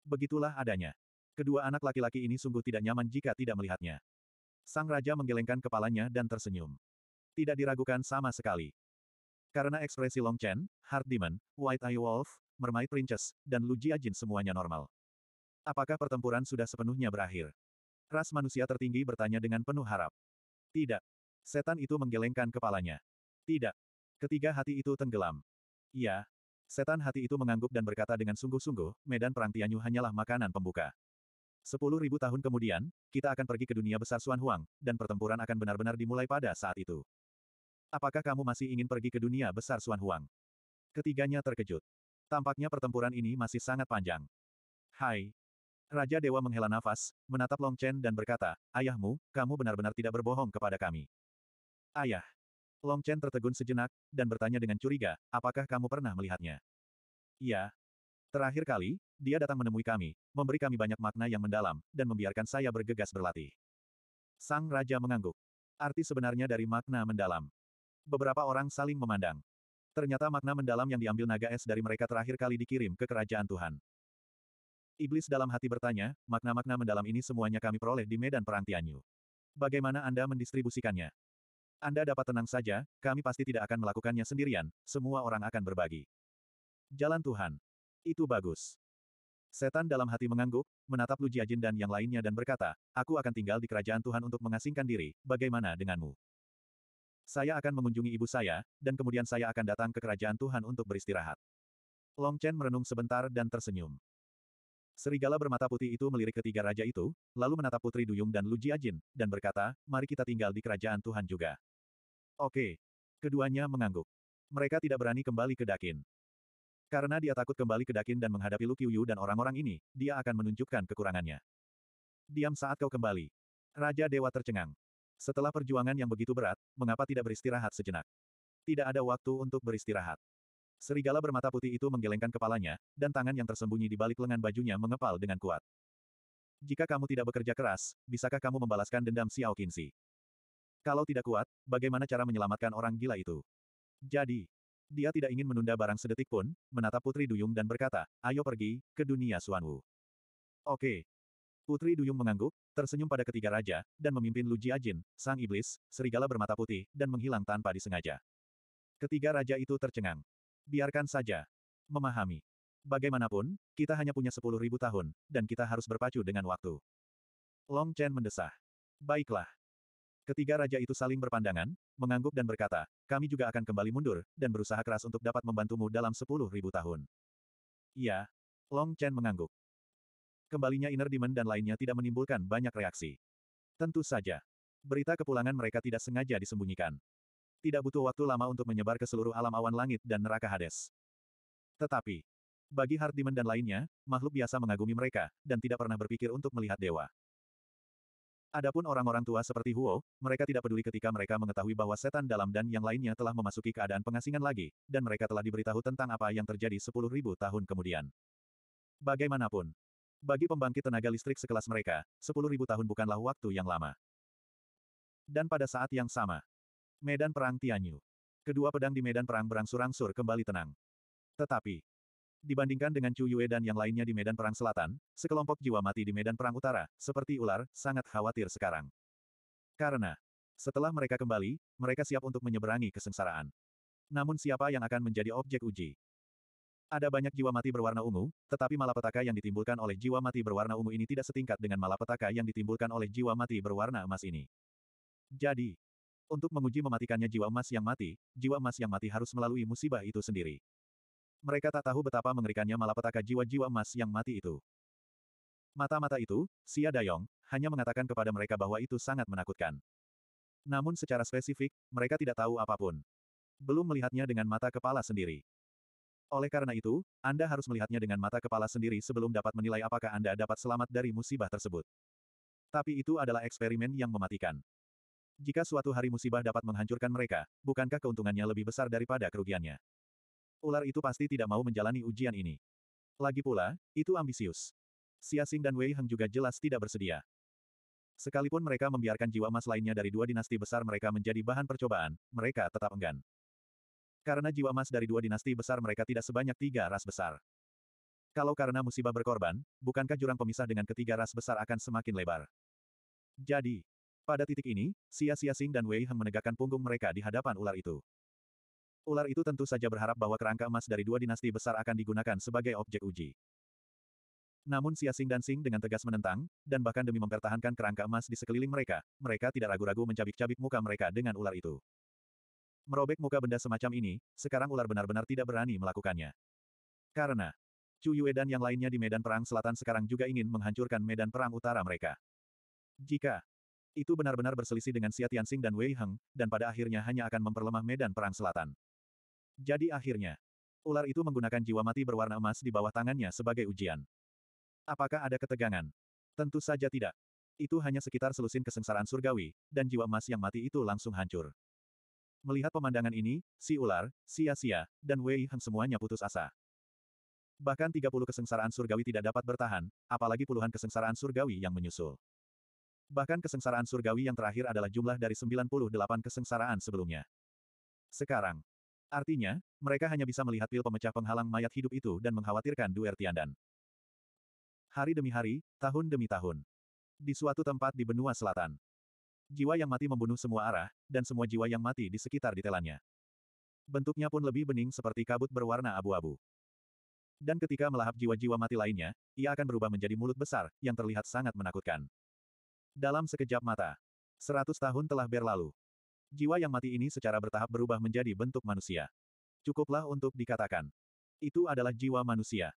Begitulah adanya. Kedua anak laki-laki ini sungguh tidak nyaman jika tidak melihatnya. Sang Raja menggelengkan kepalanya dan tersenyum. Tidak diragukan sama sekali. Karena ekspresi Long Chen, Hard Demon, White Eye Wolf, Mermaid Princess, dan Lu Jiajin semuanya normal. Apakah pertempuran sudah sepenuhnya berakhir? Ras manusia tertinggi bertanya dengan penuh harap. Tidak. Setan itu menggelengkan kepalanya. Tidak. Ketiga hati itu tenggelam. Iya. Setan hati itu mengangguk dan berkata dengan sungguh-sungguh, medan perang Tianyu hanyalah makanan pembuka. Sepuluh ribu tahun kemudian, kita akan pergi ke dunia besar Xuan Huang, dan pertempuran akan benar-benar dimulai pada saat itu. Apakah kamu masih ingin pergi ke dunia besar Suan Huang? Ketiganya terkejut. Tampaknya pertempuran ini masih sangat panjang. Hai. Raja Dewa menghela nafas, menatap Long Chen dan berkata, Ayahmu, kamu benar-benar tidak berbohong kepada kami. Ayah. Long Chen tertegun sejenak, dan bertanya dengan curiga, apakah kamu pernah melihatnya? Iya. Terakhir kali, dia datang menemui kami, memberi kami banyak makna yang mendalam, dan membiarkan saya bergegas berlatih. Sang Raja mengangguk. Arti sebenarnya dari makna mendalam. Beberapa orang saling memandang. Ternyata makna mendalam yang diambil naga es dari mereka terakhir kali dikirim ke kerajaan Tuhan. Iblis dalam hati bertanya, makna-makna mendalam ini semuanya kami peroleh di medan perang Tianyu. Bagaimana Anda mendistribusikannya? Anda dapat tenang saja, kami pasti tidak akan melakukannya sendirian, semua orang akan berbagi. Jalan Tuhan. Itu bagus. Setan dalam hati mengangguk, menatap Lu Jiajin dan yang lainnya dan berkata, aku akan tinggal di kerajaan Tuhan untuk mengasingkan diri, bagaimana denganmu? Saya akan mengunjungi ibu saya, dan kemudian saya akan datang ke kerajaan Tuhan untuk beristirahat. Long Chen merenung sebentar dan tersenyum. Serigala bermata putih itu melirik ketiga raja itu, lalu menatap Putri Duyung dan Lu Jiajin, dan berkata, mari kita tinggal di kerajaan Tuhan juga. Oke. Keduanya mengangguk. Mereka tidak berani kembali ke Dakin. Karena dia takut kembali ke Dakin dan menghadapi Lu Qiuyu dan orang-orang ini, dia akan menunjukkan kekurangannya. Diam saat kau kembali. Raja Dewa tercengang. Setelah perjuangan yang begitu berat, mengapa tidak beristirahat sejenak? Tidak ada waktu untuk beristirahat. Serigala bermata putih itu menggelengkan kepalanya, dan tangan yang tersembunyi di balik lengan bajunya mengepal dengan kuat. Jika kamu tidak bekerja keras, bisakah kamu membalaskan dendam Xiao Qinxi? Kalau tidak kuat, bagaimana cara menyelamatkan orang gila itu? Jadi, dia tidak ingin menunda barang sedetik pun, menatap Putri Duyung dan berkata, ayo pergi, ke dunia Suanwu. Oke. Putri Duyung mengangguk, tersenyum pada ketiga raja, dan memimpin Lu Jiajin, sang iblis, serigala bermata putih, dan menghilang tanpa disengaja. Ketiga raja itu tercengang. Biarkan saja. Memahami. Bagaimanapun, kita hanya punya sepuluh ribu tahun, dan kita harus berpacu dengan waktu. Long Chen mendesah. Baiklah. Ketiga raja itu saling berpandangan, mengangguk dan berkata, kami juga akan kembali mundur, dan berusaha keras untuk dapat membantumu dalam sepuluh ribu tahun. Iya. Long Chen mengangguk kembalinya Inner Demon dan lainnya tidak menimbulkan banyak reaksi. Tentu saja. Berita kepulangan mereka tidak sengaja disembunyikan. Tidak butuh waktu lama untuk menyebar ke seluruh alam awan langit dan neraka Hades. Tetapi, bagi Hard Demon dan lainnya, makhluk biasa mengagumi mereka, dan tidak pernah berpikir untuk melihat dewa. Adapun orang-orang tua seperti Huo, mereka tidak peduli ketika mereka mengetahui bahwa setan dalam dan yang lainnya telah memasuki keadaan pengasingan lagi, dan mereka telah diberitahu tentang apa yang terjadi 10.000 tahun kemudian. Bagaimanapun, bagi pembangkit tenaga listrik sekelas mereka, 10.000 tahun bukanlah waktu yang lama. Dan pada saat yang sama, Medan Perang Tianyu. Kedua pedang di medan perang berangsur-angsur kembali tenang. Tetapi, dibandingkan dengan Chu Yue dan yang lainnya di medan perang selatan, sekelompok jiwa mati di medan perang utara, seperti ular, sangat khawatir sekarang. Karena, setelah mereka kembali, mereka siap untuk menyeberangi kesengsaraan. Namun siapa yang akan menjadi objek uji? Ada banyak jiwa mati berwarna ungu, tetapi malapetaka yang ditimbulkan oleh jiwa mati berwarna ungu ini tidak setingkat dengan malapetaka yang ditimbulkan oleh jiwa mati berwarna emas ini. Jadi, untuk menguji mematikannya jiwa emas yang mati, jiwa emas yang mati harus melalui musibah itu sendiri. Mereka tak tahu betapa mengerikannya malapetaka jiwa-jiwa emas yang mati itu. Mata-mata itu, Xia Dayong, hanya mengatakan kepada mereka bahwa itu sangat menakutkan. Namun secara spesifik, mereka tidak tahu apapun. Belum melihatnya dengan mata kepala sendiri. Oleh karena itu, Anda harus melihatnya dengan mata kepala sendiri sebelum dapat menilai apakah Anda dapat selamat dari musibah tersebut. Tapi itu adalah eksperimen yang mematikan. Jika suatu hari musibah dapat menghancurkan mereka, bukankah keuntungannya lebih besar daripada kerugiannya? Ular itu pasti tidak mau menjalani ujian ini. Lagi pula, itu ambisius. Siasing dan Wei Heng juga jelas tidak bersedia. Sekalipun mereka membiarkan jiwa emas lainnya dari dua dinasti besar mereka menjadi bahan percobaan, mereka tetap enggan. Karena jiwa emas dari dua dinasti besar mereka tidak sebanyak tiga ras besar. Kalau karena musibah berkorban, bukankah jurang pemisah dengan ketiga ras besar akan semakin lebar? Jadi, pada titik ini, Xia Xing dan Wei Heng menegakkan punggung mereka di hadapan ular itu. Ular itu tentu saja berharap bahwa kerangka emas dari dua dinasti besar akan digunakan sebagai objek uji. Namun Xia Xing dan Xing dengan tegas menentang, dan bahkan demi mempertahankan kerangka emas di sekeliling mereka, mereka tidak ragu-ragu mencabik-cabik muka mereka dengan ular itu. Merobek muka benda semacam ini, sekarang ular benar-benar tidak berani melakukannya. Karena Chu Yue dan yang lainnya di medan perang selatan sekarang juga ingin menghancurkan medan perang utara mereka. Jika itu benar-benar berselisih dengan Xia Tianxing dan Wei Heng, dan pada akhirnya hanya akan memperlemah medan perang selatan. Jadi akhirnya, ular itu menggunakan jiwa mati berwarna emas di bawah tangannya sebagai ujian. Apakah ada ketegangan? Tentu saja tidak. Itu hanya sekitar selusin kesengsaraan surgawi, dan jiwa emas yang mati itu langsung hancur. Melihat pemandangan ini, si ular, sia-sia, dan Wei Heng semuanya putus asa. Bahkan 30 kesengsaraan surgawi tidak dapat bertahan, apalagi puluhan kesengsaraan surgawi yang menyusul. Bahkan kesengsaraan surgawi yang terakhir adalah jumlah dari 98 kesengsaraan sebelumnya. Sekarang. Artinya, mereka hanya bisa melihat pil pemecah penghalang mayat hidup itu dan mengkhawatirkan Duer Tiandan. Hari demi hari, tahun demi tahun. Di suatu tempat di benua selatan. Jiwa yang mati membunuh semua arah, dan semua jiwa yang mati di sekitar ditelannya. Bentuknya pun lebih bening seperti kabut berwarna abu-abu. Dan ketika melahap jiwa-jiwa mati lainnya, ia akan berubah menjadi mulut besar, yang terlihat sangat menakutkan. Dalam sekejap mata, seratus tahun telah berlalu. Jiwa yang mati ini secara bertahap berubah menjadi bentuk manusia. Cukuplah untuk dikatakan. Itu adalah jiwa manusia.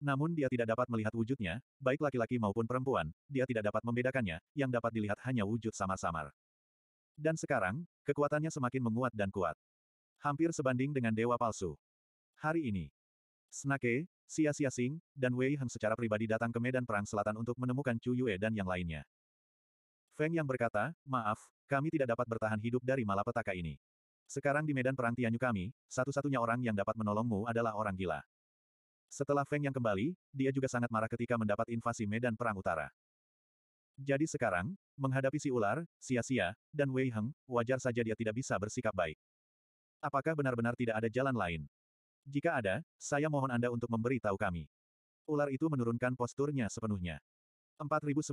Namun dia tidak dapat melihat wujudnya, baik laki-laki maupun perempuan, dia tidak dapat membedakannya, yang dapat dilihat hanya wujud samar-samar. Dan sekarang, kekuatannya semakin menguat dan kuat. Hampir sebanding dengan dewa palsu. Hari ini, Snake, Sia Sia Sing, dan Wei Heng secara pribadi datang ke medan perang selatan untuk menemukan Chu Yue dan yang lainnya. Feng yang berkata, maaf, kami tidak dapat bertahan hidup dari malapetaka ini. Sekarang di medan perang Tianyu kami, satu-satunya orang yang dapat menolongmu adalah orang gila. Setelah Feng yang kembali, dia juga sangat marah ketika mendapat invasi medan perang utara. Jadi sekarang, menghadapi si ular, sia-sia, dan Wei Heng, wajar saja dia tidak bisa bersikap baik. Apakah benar-benar tidak ada jalan lain? Jika ada, saya mohon Anda untuk memberi tahu kami. Ular itu menurunkan posturnya sepenuhnya. 4990.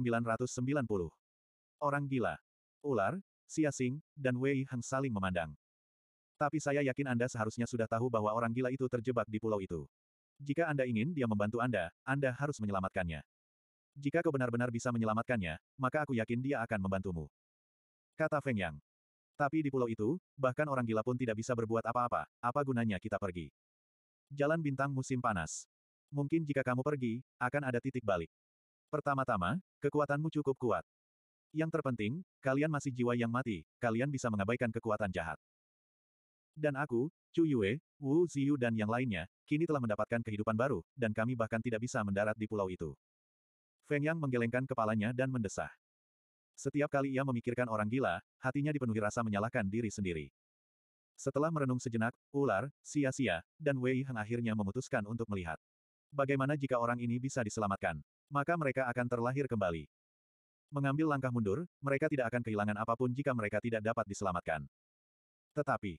Orang gila. Ular, Xia Xing, dan Wei Heng saling memandang. Tapi saya yakin Anda seharusnya sudah tahu bahwa orang gila itu terjebak di pulau itu. Jika Anda ingin dia membantu Anda, Anda harus menyelamatkannya. Jika kau benar-benar bisa menyelamatkannya, maka aku yakin dia akan membantumu. Kata Feng Yang. Tapi di pulau itu, bahkan orang gila pun tidak bisa berbuat apa-apa, apa gunanya kita pergi? Jalan bintang musim panas. Mungkin jika kamu pergi, akan ada titik balik. Pertama-tama, kekuatanmu cukup kuat. Yang terpenting, kalian masih jiwa yang mati, kalian bisa mengabaikan kekuatan jahat. Dan aku, Chu Yue, Wu Ziyu dan yang lainnya, kini telah mendapatkan kehidupan baru, dan kami bahkan tidak bisa mendarat di pulau itu. Feng Yang menggelengkan kepalanya dan mendesah. Setiap kali ia memikirkan orang gila, hatinya dipenuhi rasa menyalahkan diri sendiri. Setelah merenung sejenak, ular, sia-sia, dan Wei Heng akhirnya memutuskan untuk melihat. Bagaimana jika orang ini bisa diselamatkan? Maka mereka akan terlahir kembali. Mengambil langkah mundur, mereka tidak akan kehilangan apapun jika mereka tidak dapat diselamatkan. Tetapi,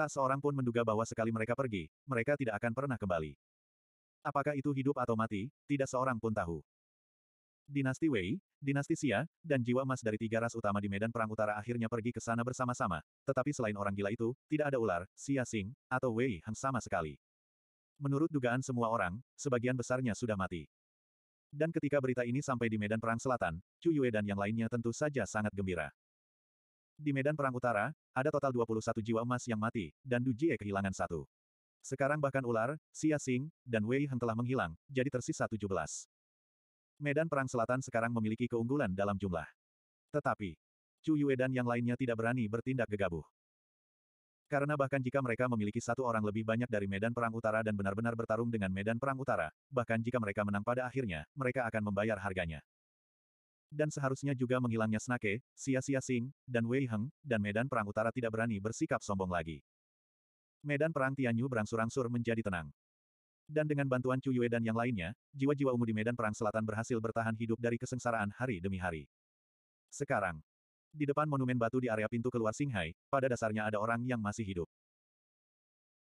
Tak seorang pun menduga bahwa sekali mereka pergi, mereka tidak akan pernah kembali. Apakah itu hidup atau mati, tidak seorang pun tahu. Dinasti Wei, Dinasti Xia, dan jiwa emas dari tiga ras utama di Medan Perang Utara akhirnya pergi ke sana bersama-sama, tetapi selain orang gila itu, tidak ada ular, Xia Xing, atau Wei Hang sama sekali. Menurut dugaan semua orang, sebagian besarnya sudah mati. Dan ketika berita ini sampai di Medan Perang Selatan, Chu Yue dan yang lainnya tentu saja sangat gembira. Di medan perang utara, ada total 21 jiwa emas yang mati, dan Du Jie kehilangan satu. Sekarang bahkan ular, Xia Xing, dan Wei Heng telah menghilang, jadi tersisa 17. Medan perang selatan sekarang memiliki keunggulan dalam jumlah. Tetapi, Chu Yue dan yang lainnya tidak berani bertindak gegabah. Karena bahkan jika mereka memiliki satu orang lebih banyak dari medan perang utara dan benar-benar bertarung dengan medan perang utara, bahkan jika mereka menang pada akhirnya, mereka akan membayar harganya dan seharusnya juga menghilangnya Snake, Sia Sia Sing, dan Wei Heng, dan Medan Perang Utara tidak berani bersikap sombong lagi. Medan Perang Tianyu berangsur-angsur menjadi tenang. Dan dengan bantuan Chu Yue dan yang lainnya, jiwa-jiwa ungu di Medan Perang Selatan berhasil bertahan hidup dari kesengsaraan hari demi hari. Sekarang, di depan monumen batu di area pintu keluar Singhai, pada dasarnya ada orang yang masih hidup.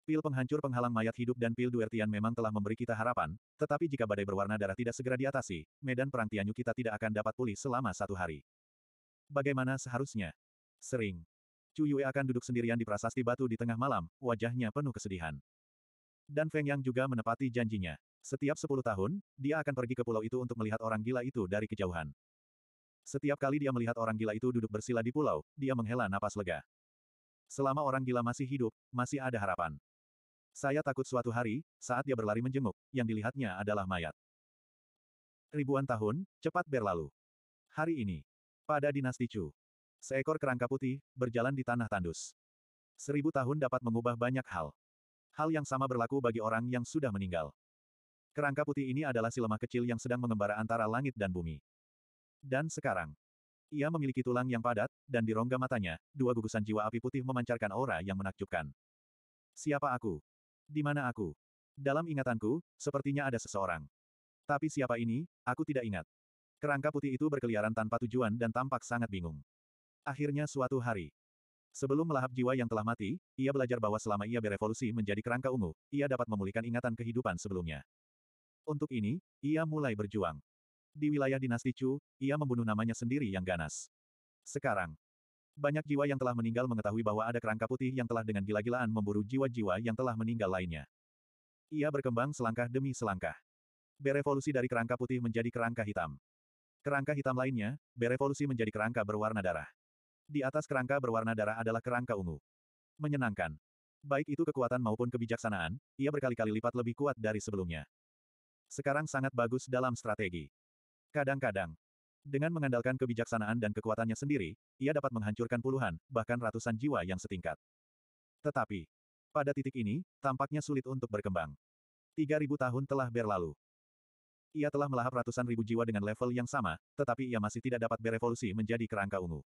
Pil penghancur penghalang mayat hidup dan pil duertian memang telah memberi kita harapan, tetapi jika badai berwarna darah tidak segera diatasi, medan perang Tianyu kita tidak akan dapat pulih selama satu hari. Bagaimana seharusnya? Sering. Chu Yue akan duduk sendirian di prasasti batu di tengah malam, wajahnya penuh kesedihan. Dan Feng Yang juga menepati janjinya. Setiap sepuluh tahun, dia akan pergi ke pulau itu untuk melihat orang gila itu dari kejauhan. Setiap kali dia melihat orang gila itu duduk bersila di pulau, dia menghela napas lega. Selama orang gila masih hidup, masih ada harapan. Saya takut suatu hari, saat dia berlari menjenguk, yang dilihatnya adalah mayat. Ribuan tahun, cepat berlalu. Hari ini, pada dinasti Chu, seekor kerangka putih, berjalan di tanah tandus. Seribu tahun dapat mengubah banyak hal. Hal yang sama berlaku bagi orang yang sudah meninggal. Kerangka putih ini adalah si lemah kecil yang sedang mengembara antara langit dan bumi. Dan sekarang, ia memiliki tulang yang padat, dan di rongga matanya, dua gugusan jiwa api putih memancarkan aura yang menakjubkan. Siapa aku? Di mana aku? Dalam ingatanku, sepertinya ada seseorang. Tapi siapa ini, aku tidak ingat. Kerangka putih itu berkeliaran tanpa tujuan dan tampak sangat bingung. Akhirnya suatu hari, sebelum melahap jiwa yang telah mati, ia belajar bahwa selama ia berevolusi menjadi kerangka ungu, ia dapat memulihkan ingatan kehidupan sebelumnya. Untuk ini, ia mulai berjuang. Di wilayah dinasti Chu, ia membunuh namanya sendiri yang ganas. Sekarang, banyak jiwa yang telah meninggal mengetahui bahwa ada kerangka putih yang telah dengan gila-gilaan memburu jiwa-jiwa yang telah meninggal lainnya. Ia berkembang selangkah demi selangkah. Berevolusi dari kerangka putih menjadi kerangka hitam. Kerangka hitam lainnya, berevolusi menjadi kerangka berwarna darah. Di atas kerangka berwarna darah adalah kerangka ungu. Menyenangkan. Baik itu kekuatan maupun kebijaksanaan, ia berkali-kali lipat lebih kuat dari sebelumnya. Sekarang sangat bagus dalam strategi. Kadang-kadang, dengan mengandalkan kebijaksanaan dan kekuatannya sendiri, ia dapat menghancurkan puluhan, bahkan ratusan jiwa yang setingkat. Tetapi, pada titik ini, tampaknya sulit untuk berkembang. 3000 tahun telah berlalu. Ia telah melahap ratusan ribu jiwa dengan level yang sama, tetapi ia masih tidak dapat berevolusi menjadi kerangka ungu.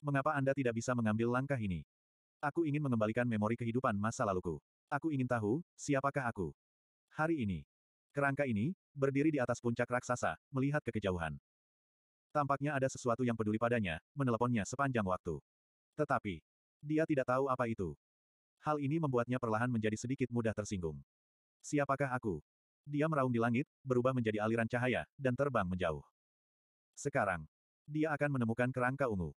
Mengapa Anda tidak bisa mengambil langkah ini? Aku ingin mengembalikan memori kehidupan masa laluku. Aku ingin tahu, siapakah aku? Hari ini. Kerangka ini, berdiri di atas puncak raksasa, melihat ke kejauhan. Tampaknya ada sesuatu yang peduli padanya, meneleponnya sepanjang waktu. Tetapi, dia tidak tahu apa itu. Hal ini membuatnya perlahan menjadi sedikit mudah tersinggung. Siapakah aku? Dia meraung di langit, berubah menjadi aliran cahaya, dan terbang menjauh. Sekarang, dia akan menemukan kerangka ungu.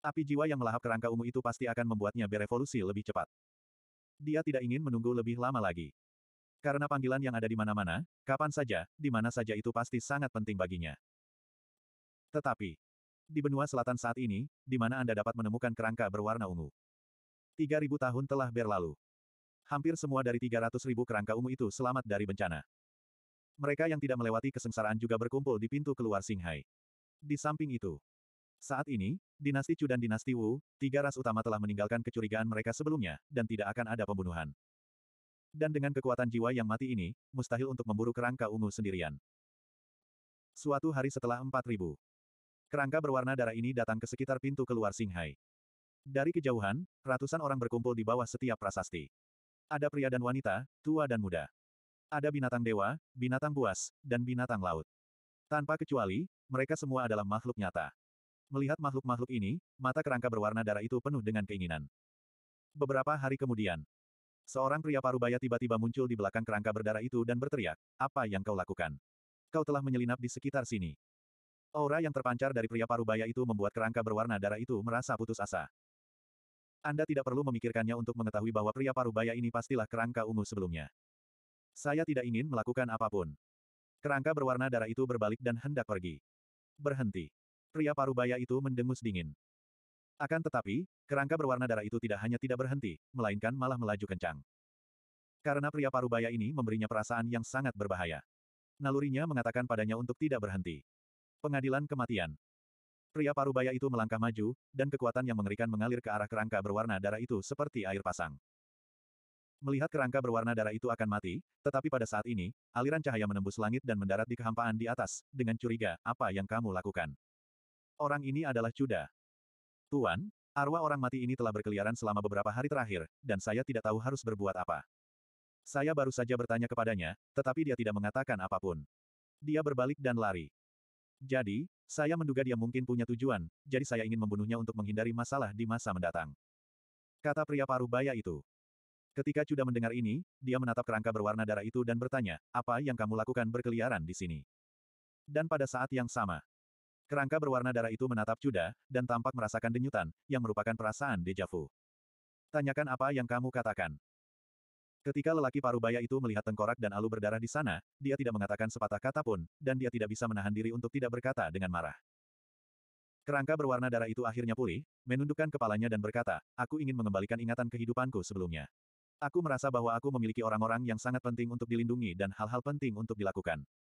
Api jiwa yang melahap kerangka ungu itu pasti akan membuatnya berevolusi lebih cepat. Dia tidak ingin menunggu lebih lama lagi. Karena panggilan yang ada di mana-mana, kapan saja, di mana saja itu pasti sangat penting baginya. Tetapi, di benua selatan saat ini, di mana Anda dapat menemukan kerangka berwarna ungu. 3.000 tahun telah berlalu. Hampir semua dari 300.000 kerangka ungu itu selamat dari bencana. Mereka yang tidak melewati kesengsaraan juga berkumpul di pintu keluar Singhai. Di samping itu, saat ini, dinasti Chu dan dinasti Wu, tiga ras utama telah meninggalkan kecurigaan mereka sebelumnya, dan tidak akan ada pembunuhan. Dan dengan kekuatan jiwa yang mati ini, mustahil untuk memburu kerangka ungu sendirian. Suatu hari setelah 4000 Kerangka berwarna darah ini datang ke sekitar pintu keluar Singhai. Dari kejauhan, ratusan orang berkumpul di bawah setiap prasasti. Ada pria dan wanita, tua dan muda. Ada binatang dewa, binatang buas, dan binatang laut. Tanpa kecuali, mereka semua adalah makhluk nyata. Melihat makhluk-makhluk ini, mata kerangka berwarna darah itu penuh dengan keinginan. Beberapa hari kemudian, Seorang pria parubaya tiba-tiba muncul di belakang kerangka berdarah itu dan berteriak, apa yang kau lakukan? Kau telah menyelinap di sekitar sini. Aura yang terpancar dari pria parubaya itu membuat kerangka berwarna darah itu merasa putus asa. Anda tidak perlu memikirkannya untuk mengetahui bahwa pria parubaya ini pastilah kerangka ungu sebelumnya. Saya tidak ingin melakukan apapun. Kerangka berwarna darah itu berbalik dan hendak pergi. Berhenti. Pria parubaya itu mendengus dingin. Akan tetapi, kerangka berwarna darah itu tidak hanya tidak berhenti, melainkan malah melaju kencang. Karena pria parubaya ini memberinya perasaan yang sangat berbahaya. Nalurinya mengatakan padanya untuk tidak berhenti. Pengadilan Kematian Pria parubaya itu melangkah maju, dan kekuatan yang mengerikan mengalir ke arah kerangka berwarna darah itu seperti air pasang. Melihat kerangka berwarna darah itu akan mati, tetapi pada saat ini, aliran cahaya menembus langit dan mendarat di kehampaan di atas, dengan curiga, apa yang kamu lakukan? Orang ini adalah Cuda. Tuan, arwah orang mati ini telah berkeliaran selama beberapa hari terakhir, dan saya tidak tahu harus berbuat apa. Saya baru saja bertanya kepadanya, tetapi dia tidak mengatakan apapun. Dia berbalik dan lari. Jadi, saya menduga dia mungkin punya tujuan, jadi saya ingin membunuhnya untuk menghindari masalah di masa mendatang. Kata pria paruh baya itu. Ketika Cuda mendengar ini, dia menatap kerangka berwarna darah itu dan bertanya, apa yang kamu lakukan berkeliaran di sini? Dan pada saat yang sama, kerangka berwarna darah itu menatap Cuda, dan tampak merasakan denyutan, yang merupakan perasaan dejavu. Tanyakan apa yang kamu katakan. Ketika lelaki parubaya itu melihat tengkorak dan alu berdarah di sana, dia tidak mengatakan sepatah kata pun, dan dia tidak bisa menahan diri untuk tidak berkata dengan marah. Kerangka berwarna darah itu akhirnya pulih, menundukkan kepalanya dan berkata, aku ingin mengembalikan ingatan kehidupanku sebelumnya. Aku merasa bahwa aku memiliki orang-orang yang sangat penting untuk dilindungi dan hal-hal penting untuk dilakukan.